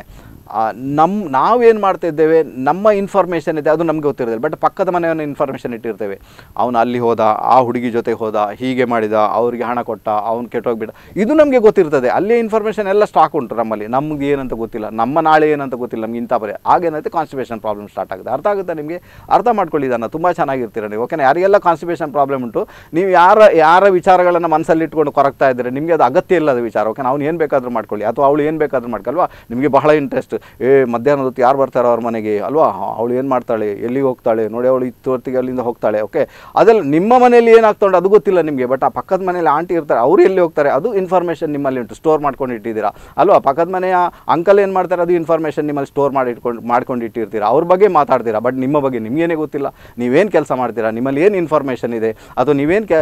ನಮ್ಮ ನಾವೇನು ಮಾಡ್ತಿದ್ದೇವೆ ನಮ್ಮ ಇನ್ಫಾರ್ಮೇಷನ್ ಇದೆ ಅದು ನಮಗೆ ಗೊತ್ತಿರೋದಿಲ್ಲ ಬಟ್ ಪಕ್ಕದ ಮನೆಯನ್ನು ಇನ್ಫಾರ್ಮೇಷನ್ ಇಟ್ಟಿರ್ತೇವೆ ಅವನು ಅಲ್ಲಿ ಹೋದ ಆ ಹುಡುಗಿ ಜೊತೆ ಹೋದ ಹೀಗೆ ಮಾಡಿದ ಅವರಿಗೆ ಹಣ ಕೊಟ್ಟ ಅವ್ನು ಕೆಟ್ಟೋಗ್ಬಿಟ್ಟ ಇದು ನಮಗೆ ಗೊತ್ತಿರ್ತದೆ ಅಲ್ಲೇ ಇನ್ಫಾರ್ಮೇಷನ್ ಎಲ್ಲ ಸ್ಟಾಕ್ ಉಂಟು ನಮ್ಮಲ್ಲಿ ನಮ್ಗೆ ಏನಂತ ಗೊತ್ತಿಲ್ಲ ನಮ್ಮ ನಾಳೆ ಏನಂತ ಗೊತ್ತಿಲ್ಲ ನಮ್ಗೆ ಇಂಥ ಬರೀ ಆಗೇನೈತೆ ಕಾನ್ಸ್ಟಿಪೇಷನ್ ಪ್ರಾಬ್ಲಮ್ ಸ್ಟಾರ್ಟ್ ಆಗುತ್ತೆ ಅರ್ಥ ಆಗುತ್ತೆ ನಿಮಗೆ ಅರ್ಥ ಮಾಡ್ಕೊಳ್ಳಿ ಇದನ್ನು ತುಂಬ ಚೆನ್ನಾಗಿರ್ತೀರ ನೀವು ಓಕೆನಾ ಯಾರಿಗೆಲ್ಲ ಕಾನ್ಸ್ಟಿಪೇಷನ್ ಪ್ರಾಬ್ಲಮ್ ಉಂಟು ನೀವು ಯಾರ ಯಾರ ವಿಚಾರಗಳನ್ನು ಮನಸಲ್ಲಿ ಇಟ್ಕೊಂಡು ಕೊರಗ್ತಾ ಇದ್ದರೆ ನಿಮಗೆ ಅದು ಅಗತ್ಯ ಇಲ್ಲದ ವಿಚಾರ ಓಕೆ ಅವ್ನು ಏನು ಬೇಕಾದರೂ ಮಾಡ್ಕೊಳ್ಳಿ ಅಥವಾ ಅವಳು ಏನು ಬೇಕಾದರೂ ಮಾಡ್ಕಲ್ವಾ ನಿಮಗೆ ಬಹಳ ಇಂಟ್ರೆಸ್ಟ್ ಏ ಮಧ್ಯಾಹ್ನದ ಹೊತ್ತು ಯಾರು ಬರ್ತಾರೋ ಅವ್ರ ಮನೆಗೆ ಅಲ್ವಾ ಅವಳು ಏನು ಮಾಡ್ತಾಳೆ ಎಲ್ಲಿಗೆ ಹೋಗ್ತಾಳೆ ನೋಡಿ ಅವಳು ಇತ್ತು ಹೊತ್ತಿಗೆ ಅಲ್ಲಿಂದ ಹೋಗ್ತಾಳೆ ಓಕೆ ಅದೆಲ್ಲ ನಿಮ್ಮ ಮನೆಯಲ್ಲಿ ಏನಾಗ್ತೊಂಡು ಅದು ಗೊತ್ತಿಲ್ಲ ನಿಮಗೆ ಬಟ್ ಆ ಪಕ್ಕದ ಮನೆಯಲ್ಲಿ ಆಂಟಿ ಇರ್ತಾರೆ ಅವರು ಎಲ್ಲಿ ಹೋಗ್ತಾರೆ ಅದು ಇನ್ಫಾರ್ಮೇಷನ್ ನಿಮ್ಮಲ್ಲಿ ಉಂಟು ಸ್ಟೋರ್ ಮಾಡ್ಕೊಂಡು ಇಟ್ಟಿದ್ದೀರಾ ಅಲ್ವಾ ಪಕ್ಕದ ಮನೆಯ ಅಂಕಲ್ ಏನು ಮಾಡ್ತಾರೆ ಅದು ಇನ್ಫಾರ್ಮೇಷನ್ ನಿಮ್ಮಲ್ಲಿ ಸ್ಟೋರ್ ಮಾಡಿ ಇಟ್ಕೊಂಡು ಮಾಡ್ಕೊಂಡು ಇಟ್ಟಿರ್ತೀರಾ ಅವ್ರ ಬಗ್ಗೆ ಮಾತಾಡ್ತೀರಾ ಬಟ್ ನಿಮ್ಮ ಬಗ್ಗೆ ನಿಮಗೇನೇ ಗೊತ್ತಿಲ್ಲ ನೀವೇನು ಕೆಲಸ ಮಾಡ್ತೀರಾ ನಿಮ್ಮಲ್ಲಿ ಏನು ಇನ್ಫಾರ್ಮೇಷನ್ ಇದೆ ಅಥವಾ ನೀವೇನು ಕೆ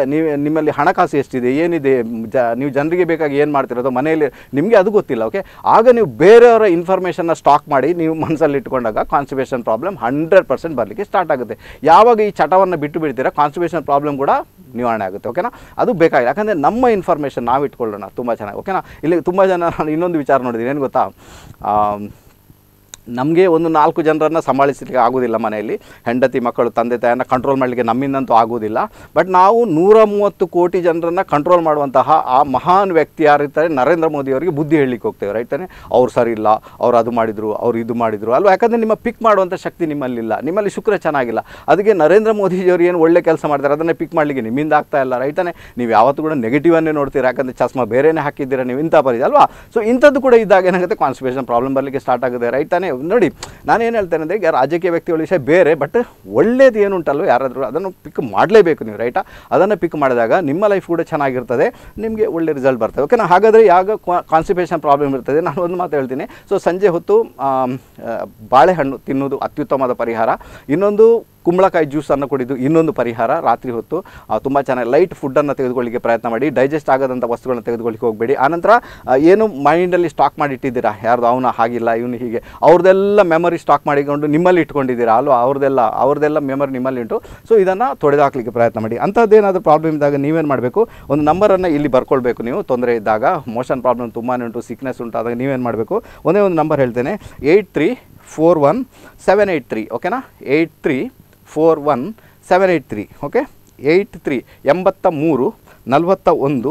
ನಿಮ್ಮಲ್ಲಿ ಹಣಕಾಸು ಎಷ್ಟಿದೆ ಏನಿದೆ ಜ ನೀವು ಜನರಿಗೆ ಬೇಕಾಗಿ ಏನು ಮಾಡ್ತೀರೋ ಅಥವಾ ಮನೆಯಲ್ಲಿ ನಿಮಗೆ ಅದು ಗೊತ್ತಿಲ್ಲ ಓಕೆ ಆಗ ನೀವು ಬೇರೆಯವರ ಇನ್ಫಾರ್ಮೇಷನ್ ಕಾನ್ಸ್ಟಿಪೇಷನ್ನ ಸ್ಟಾಕ್ ಮಾಡಿ ನೀವು ಮನಸ್ಸಲ್ಲಿ ಇಟ್ಕೊಂಡಾಗ ಕಾನ್ಸ್ಟಿಬೇಷನ್ ಪ್ರಾಬ್ಲಮ್ ಹಂಡ್ರೆಡ್ ಪರ್ಸೆಂಟ್ ಬರಲಿಕ್ಕೆ ಸ್ಟಾರ್ಟ್ ಆಗುತ್ತೆ ಯಾವಾಗ ಈ ಚಟವನ್ನು ಬಿಟ್ಟು ಬಿಡ್ತೀರಾ ಕಾನ್ಸ್ಟಿಬೇಷನ್ ಪ್ರಾಬ್ಲಮ್ ಕೂಡ ನಿವಾರಣೆ ಆಗುತ್ತೆ ಓಕೆನಾ ಅದು ಬೇಕಾಗಿಲ್ಲ ಯಾಕಂದರೆ ನಮ್ಮ ಇನ್ಫಾರ್ಮೇಷನ್ ನಾವು ಇಟ್ಕೊಳ್ಳೋಣ ತುಂಬ ಚೆನ್ನಾಗಿ ಓಕೆನಾ ಇಲ್ಲಿ ತುಂಬ ಜನ ನಾನು ಇನ್ನೊಂದು ವಿಚಾರ ನೋಡಿದ್ದೀನಿ ಏನು ಗೊತ್ತಾ ನಮಗೆ ಒಂದು ನಾಲ್ಕು ಜನರನ್ನು ಸಂಭಾಳಿಸಲಿಕ್ಕೆ ಆಗೋದಿಲ್ಲ ಮನೆಯಲ್ಲಿ ಹೆಂಡತಿ ಮಕ್ಕಳು ತಂದೆ ತಾಯಿಯನ್ನು ಕಂಟ್ರೋಲ್ ಮಾಡಲಿಕ್ಕೆ ನಮ್ಮಿಂದಂತೂ ಆಗೋದಿಲ್ಲ ಬಟ್ ನಾವು ನೂರ ಮೂವತ್ತು ಕೋಟಿ ಜನರನ್ನು ಕಂಟ್ರೋಲ್ ಮಾಡುವಂತಹ ಆ ಮಹಾನ್ ವ್ಯಕ್ತಿ ಯಾರಿರ್ತಾರೆ ನರೇಂದ್ರ ಮೋದಿ ಅವರಿಗೆ ಬುದ್ಧಿ ಹೇಳಲಿಕ್ಕೆ ಹೋಗ್ತೇವೆ ರೈಟ್ ಅವ್ರು ಸರಿ ಇಲ್ಲ ಅವ್ರು ಅದು ಮಾಡಿದರು ಅವ್ರು ಇದು ಮಾಡಿದರು ಅಲ್ವಾ ಯಾಕಂದರೆ ನಿಮ್ಮ ಪಿಕ್ ಮಾಡುವಂಥ ಶಕ್ತಿ ನಿಮ್ಮಲ್ಲಿಲ್ಲ ನಿಮ್ಮಲ್ಲಿ ಶುಕ್ರ ಚೆನ್ನಾಗಿಲ್ಲ ಅದಕ್ಕೆ ನರೇಂದ್ರ ಮೋದಿಜಿಯವರು ಏನು ಒಳ್ಳೆ ಕೆಲಸ ಮಾಡ್ತಾರೆ ಅದನ್ನೇ ಪಿಕ್ ಮಾಡಲಿಕ್ಕೆ ನಿಮ್ಮಿಂದ ಆಗ್ತಾ ಇಲ್ಲ ರೈತಾನೆ ನೀವು ಯಾವತ್ತೂ ಕೂಡ ನೆಗೆಟಿವನ್ನೇ ನೋಡ್ತೀರಾ ಯಾಕಂದರೆ ಚಸ್ಮಾ ಬೇರೆನೇ ಹಾಕಿದ್ದೀರಾ ನೀವು ಇಂಥ ಪರಿಧಿ ಅಲ್ವಾ ಸೊ ಇಂಥದ್ದು ಕೂಡ ಇದ್ದಾಗ ಏನಾಗುತ್ತೆ ಕಾನ್ಸ್ಟಿಪೇಷನ್ ಪ್ರಾಬ್ಲಮ್ ಬರಲಿಕ್ಕೆ ಸ್ಟಾರ್ಟ್ ಆಗುತ್ತೆ ರೈತಾನೆ ನೋಡಿ ನಾನೇನು ಹೇಳ್ತೇನೆ ಅಂದರೆ ಈಗ ರಾಜಕೀಯ ವ್ಯಕ್ತಿಗಳ ವಿಷಯ ಬೇರೆ ಬಟ್ ಒಳ್ಳೇದು ಏನು ಉಂಟಲ್ವ ಯಾರಾದರೂ ಅದನ್ನು ಪಿಕ್ ಮಾಡಲೇಬೇಕು ನೀವು ರೈಟಾ ಅದನ್ನು ಪಿಕ್ ಮಾಡಿದಾಗ ನಿಮ್ಮ ಲೈಫ್ ಕೂಡ ಚೆನ್ನಾಗಿರ್ತದೆ ನಿಮಗೆ ಒಳ್ಳೆ ರಿಸಲ್ಟ್ ಬರ್ತದೆ ಓಕೆನಾ ಹಾಗಾದರೆ ಯಾವಾಗ ಕಾನ್ಸ್ಟಿಪೇಷನ್ ಪ್ರಾಬ್ಲಮ್ ಇರ್ತದೆ ನಾನು ಒಂದು ಮಾತು ಹೇಳ್ತೀನಿ ಸೊ ಸಂಜೆ ಹೊತ್ತು ಬಾಳೆಹಣ್ಣು ತಿನ್ನೋದು ಅತ್ಯುತ್ತಮವಾದ ಪರಿಹಾರ ಇನ್ನೊಂದು ಕುಂಬಳಕಾಯಿ ಜ್ಯೂಸನ್ನು ಕುಡಿದು ಇನ್ನೊಂದು ಪರಿಹಾರ ರಾತ್ರಿ ಹೊತ್ತು ತುಂಬ ಚೆನ್ನಾಗಿ ಲೈಟ್ ಫುಡ್ಡನ್ನು ತೆಗೆದುಕೊಳ್ಳಿಕ್ಕೆ ಪ್ರಯತ್ನ ಮಾಡಿ ಡೈಜೆಸ್ಟ್ ಆಗದಂಥ ವಸ್ತುಗಳನ್ನು ತೆಗೆದುಕೊಳ್ಳಿಕ್ಕೆ ಹೋಗಬೇಡಿ ಆನಂತರ ಏನು ಮೈಂಡಲ್ಲಿ ಸ್ಟಾಕ್ ಮಾಡಿಟ್ಟಿದ್ದೀರಾ ಯಾರ್ದು ಅವನ ಹಾಗಿಲ್ಲ ಇವನು ಹೀಗೆ ಅವ್ರದ್ದೆಲ್ಲ ಮೆಮೊರಿ ಸ್ಟಾಕ್ ಮಾಡಿಕೊಂಡು ನಿಮ್ಮಲ್ಲಿ ಇಟ್ಕೊಂಡಿದ್ದೀರಾ ಅಲ್ವ ಅವ್ರದ್ದೆಲ್ಲ ಅವ್ರದ್ದೆಲ್ಲ ಮೆಮೊರಿ ನಿಮ್ಮಲ್ಲಿ ಉಂಟು ಸೊ ಇದನ್ನು ತೊಡೆದಾಕಲಿಕ್ಕೆ ಪ್ರಯತ್ನ ಮಾಡಿ ಅಂಥದ್ದೇನಾದರೂ ಪ್ರಾಬ್ಲಮ್ ಇದ್ದಾಗ ನೀವೇನು ಮಾಡಬೇಕು ಒಂದು ನಂಬರನ್ನು ಇಲ್ಲಿ ಬರ್ಕೊಳ್ಬೇಕು ನೀವು ತೊಂದರೆ ಇದ್ದಾಗ ಮೋಷನ್ ಪ್ರಾಬ್ಲಮ್ ತುಂಬಾ ಉಂಟು ಸಿಕ್ನೆಸ್ ಉಂಟು ಆದಾಗ ನೀವೇನು ಮಾಡಬೇಕು ಒಂದೇ ಒಂದು ನಂಬರ್ ಹೇಳ್ತೇನೆ eight three four one seven eight three ಓಕೆನಾ eight three four one seven eight three okay eight three ಎಂಬತ್ತ ಮೂರು ನಲವತ್ತ ಒಂದು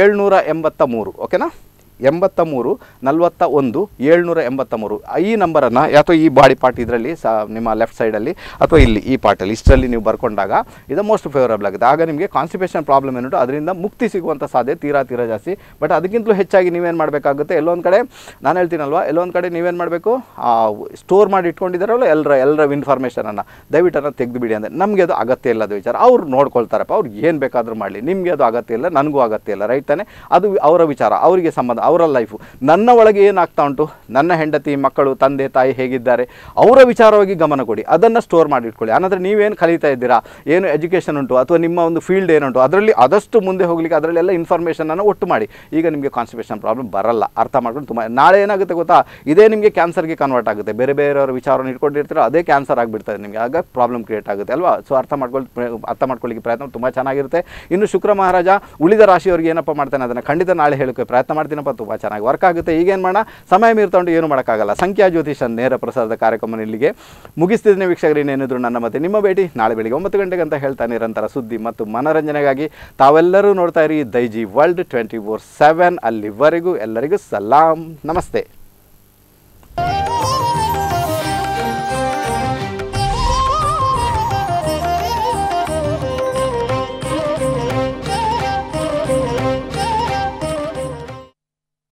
ಏಳ್ನೂರ ಎಂಬತ್ತ ಮೂರು ಓಕೆನಾ ಎಂಬತ್ತ ಮೂರು ನಲವತ್ತ ಒಂದು ಏಳ್ನೂರ ಎಂಬತ್ತ ಮೂರು ಈ ನಂಬರನ್ನು ಅಥವಾ ಈ ಬಾಡಿ ಪಾರ್ಟ್ ಇದರಲ್ಲಿ ಸ ನಿಮ್ಮ ಲೆಫ್ಟ್ ಸೈಡಲ್ಲಿ ಅಥವಾ ಇಲ್ಲಿ ಈ ಪಾರ್ಟಲ್ಲಿ ಇಷ್ಟರಲ್ಲಿ ನೀವು ಬರ್ಕೊಂಡಾಗ ಇದು ಮೋಸ್ಟ್ ಫೇವರಬಲ್ ಆಗಿದೆ ಆಗ ನಿಮಗೆ ಕಾನ್ಸ್ಟಿಪೇಷನ್ ಪ್ರಾಬ್ಲಮ್ ಏನುಂಟು ಅದರಿಂದ ಮುಕ್ತಿ ಸಿಗುವಂಥ ಸಾಧ್ಯ ತೀರಾ ತೀರಾ ಜಾಸ್ತಿ ಬಟ್ ಅದಕ್ಕಿಂತಲೂ ಹೆಚ್ಚಾಗಿ ನೀವೇನು ಮಾಡಬೇಕಾಗುತ್ತೆ ಎಲ್ಲೊಂದು ಕಡೆ ನಾನು ಹೇಳ್ತೀನಲ್ವ ಎಲ್ಲೊಂದು ಕಡೆ ನೀವೇನು ಮಾಡಬೇಕು ಸ್ಟೋರ್ ಮಾಡಿ ಇಟ್ಕೊಂಡಿದ್ದಾರಲ್ಲ ಎಲ್ಲರ ಎಲ್ಲರ ಇನ್ಫಾರ್ಮೇಷನನ್ನು ದಯವಿಟ್ಟನ್ನು ತೆಗೆದುಬಿಡಿ ಅಂದರೆ ನಮಗೆ ಅದು ಅಗತ್ಯ ಅದು ವಿಚಾರ ಅವ್ರು ನೋಡ್ಕೊಳ್ತಾರಪ್ಪ ಅವ್ರಿಗೆ ಏನು ಬೇಕಾದರೂ ಮಾಡಲಿ ನಿಮಗೆ ಅದು ಅಗತ್ಯ ಇಲ್ಲ ನನಗೂ ಅಗತ್ಯ ಇಲ್ಲ ರೈಟ್ ತಾನೆ ಅದು ಅವರ ವಿಚಾರ ಅವರಿಗೆ ಸಂಬಂಧ ಅವರ ಲೈಫು ನನ್ನ ಒಳಗೆ ಏನಾಗ್ತಾ ಉಂಟು ನನ್ನ ಹೆಂಡತಿ ಮಕ್ಕಳು ತಂದೆ ತಾಯಿ ಹೇಗಿದ್ದಾರೆ ಅವರ ವಿಚಾರವಾಗಿ ಗಮನ ಕೊಡಿ ಅದನ್ನು ಸ್ಟೋರ್ ಮಾಡಿಟ್ಕೊಳ್ಳಿ ಆನಂತರ ನೀವೇನು ಕಲಿತಾ ಇದ್ದೀರಾ ಏನು ಎಜುಕೇಷನ್ ಉಂಟು ಅಥವಾ ನಿಮ್ಮ ಒಂದು ಫೀಲ್ಡ್ ಏನುಂಟು ಅದರಲ್ಲಿ ಆದಷ್ಟು ಮುಂದೆ ಹೋಗಲಿಕ್ಕೆ ಅದರಲ್ಲೆಲ್ಲ ಇನ್ಫಾರ್ಮೇಷನನ್ನು ಒಟ್ಟು ಮಾಡಿ ಈಗ ನಿಮಗೆ ಕಾನ್ಸ್ಟಿಪೇಷನ್ ಪ್ರಾಬ್ಲಮ್ ಬರಲ್ಲ ಅರ್ಥ ಮಾಡ್ಕೊಂಡು ತುಂಬ ನಾಳೆ ಏನಾಗುತ್ತೆ ಗೊತ್ತಾ ಇದೇ ನಿಮಗೆ ಕ್ಯಾನ್ಸರ್ಗೆ ಕನ್ವರ್ಟ್ ಆಗುತ್ತೆ ಬೇರೆ ಬೇರೆಯವರ ವಿಚಾರವನ್ನು ಇಟ್ಕೊಂಡಿರ್ತೀರೋ ಅದೇ ಕ್ಯಾನ್ಸರ್ ಆಗಿಬಿಡ್ತದೆ ನಿಮಗೆ ಆಗ ಪ್ರಾಬ್ಲಮ್ ಕ್ರಿಯೇಟ್ ಆಗುತ್ತೆ ಅಲ್ವಾ ಸೊ ಅರ್ಥ ಮಾಡ್ಕೊಳ್ಳಿ ಅರ್ಥ ಮಾಡ್ಕೊಳ್ಳಿಕ್ಕೆ ಪ್ರಯತ್ನ ತುಂಬ ಚೆನ್ನಾಗಿರುತ್ತೆ ಇನ್ನು ಶುಕ್ರ ಮಹಾರಾಜ ಉಳಿದ ರಾಶಿಯವರಿಗೆ ಏನಪ್ಪ ಮಾಡ್ತಾನೆ ಅದನ್ನು ಖಂಡಿತ ನಾಳೆ ಹೇಳೋಕ್ಕೆ ಪ್ರಯತ್ನ ಮಾಡ್ತೀನಪ್ಪ ತುಂಬ ಚೆನ್ನಾಗಿ ವರ್ಕ್ ಆಗುತ್ತೆ ಈಗೇನು ಮಾಡೋಣ ಸಮಯ ಮೀರ್ತೊಂಡು ಏನು ಮಾಡೋಕ್ಕಾಗಲ್ಲ ಸಂಖ್ಯಾ ಜ್ಯೋತಿಷ ನೇರ ಪ್ರಸಾರದ ಕಾರ್ಯಕ್ರಮ ಇಲ್ಲಿಗೆ ಮುಗಿಸ್ತಿದ್ದೀನಿ ವೀಕ್ಷಕರು ಇನ್ನೇನಿದ್ರು ನನ್ನ ಮತ್ತೆ ನಿಮ್ಮ ಭೇಟಿ ನಾಳೆ ಬೆಳಿಗ್ಗೆ ಒಂಬತ್ತು ಗಂಟೆಗೆ ಅಂತ ಹೇಳ್ತಾ ನಿರಂತರ ಸುದ್ದಿ ಮತ್ತು ಮನರಂಜನೆಗಾಗಿ ತಾವೆಲ್ಲರೂ ನೋಡ್ತಾ ಇರಿ Daijiworld twenty four seven ಅಲ್ಲಿವರೆಗೂ ಎಲ್ಲರಿಗೂ ಸಲಾಂ ನಮಸ್ತೆ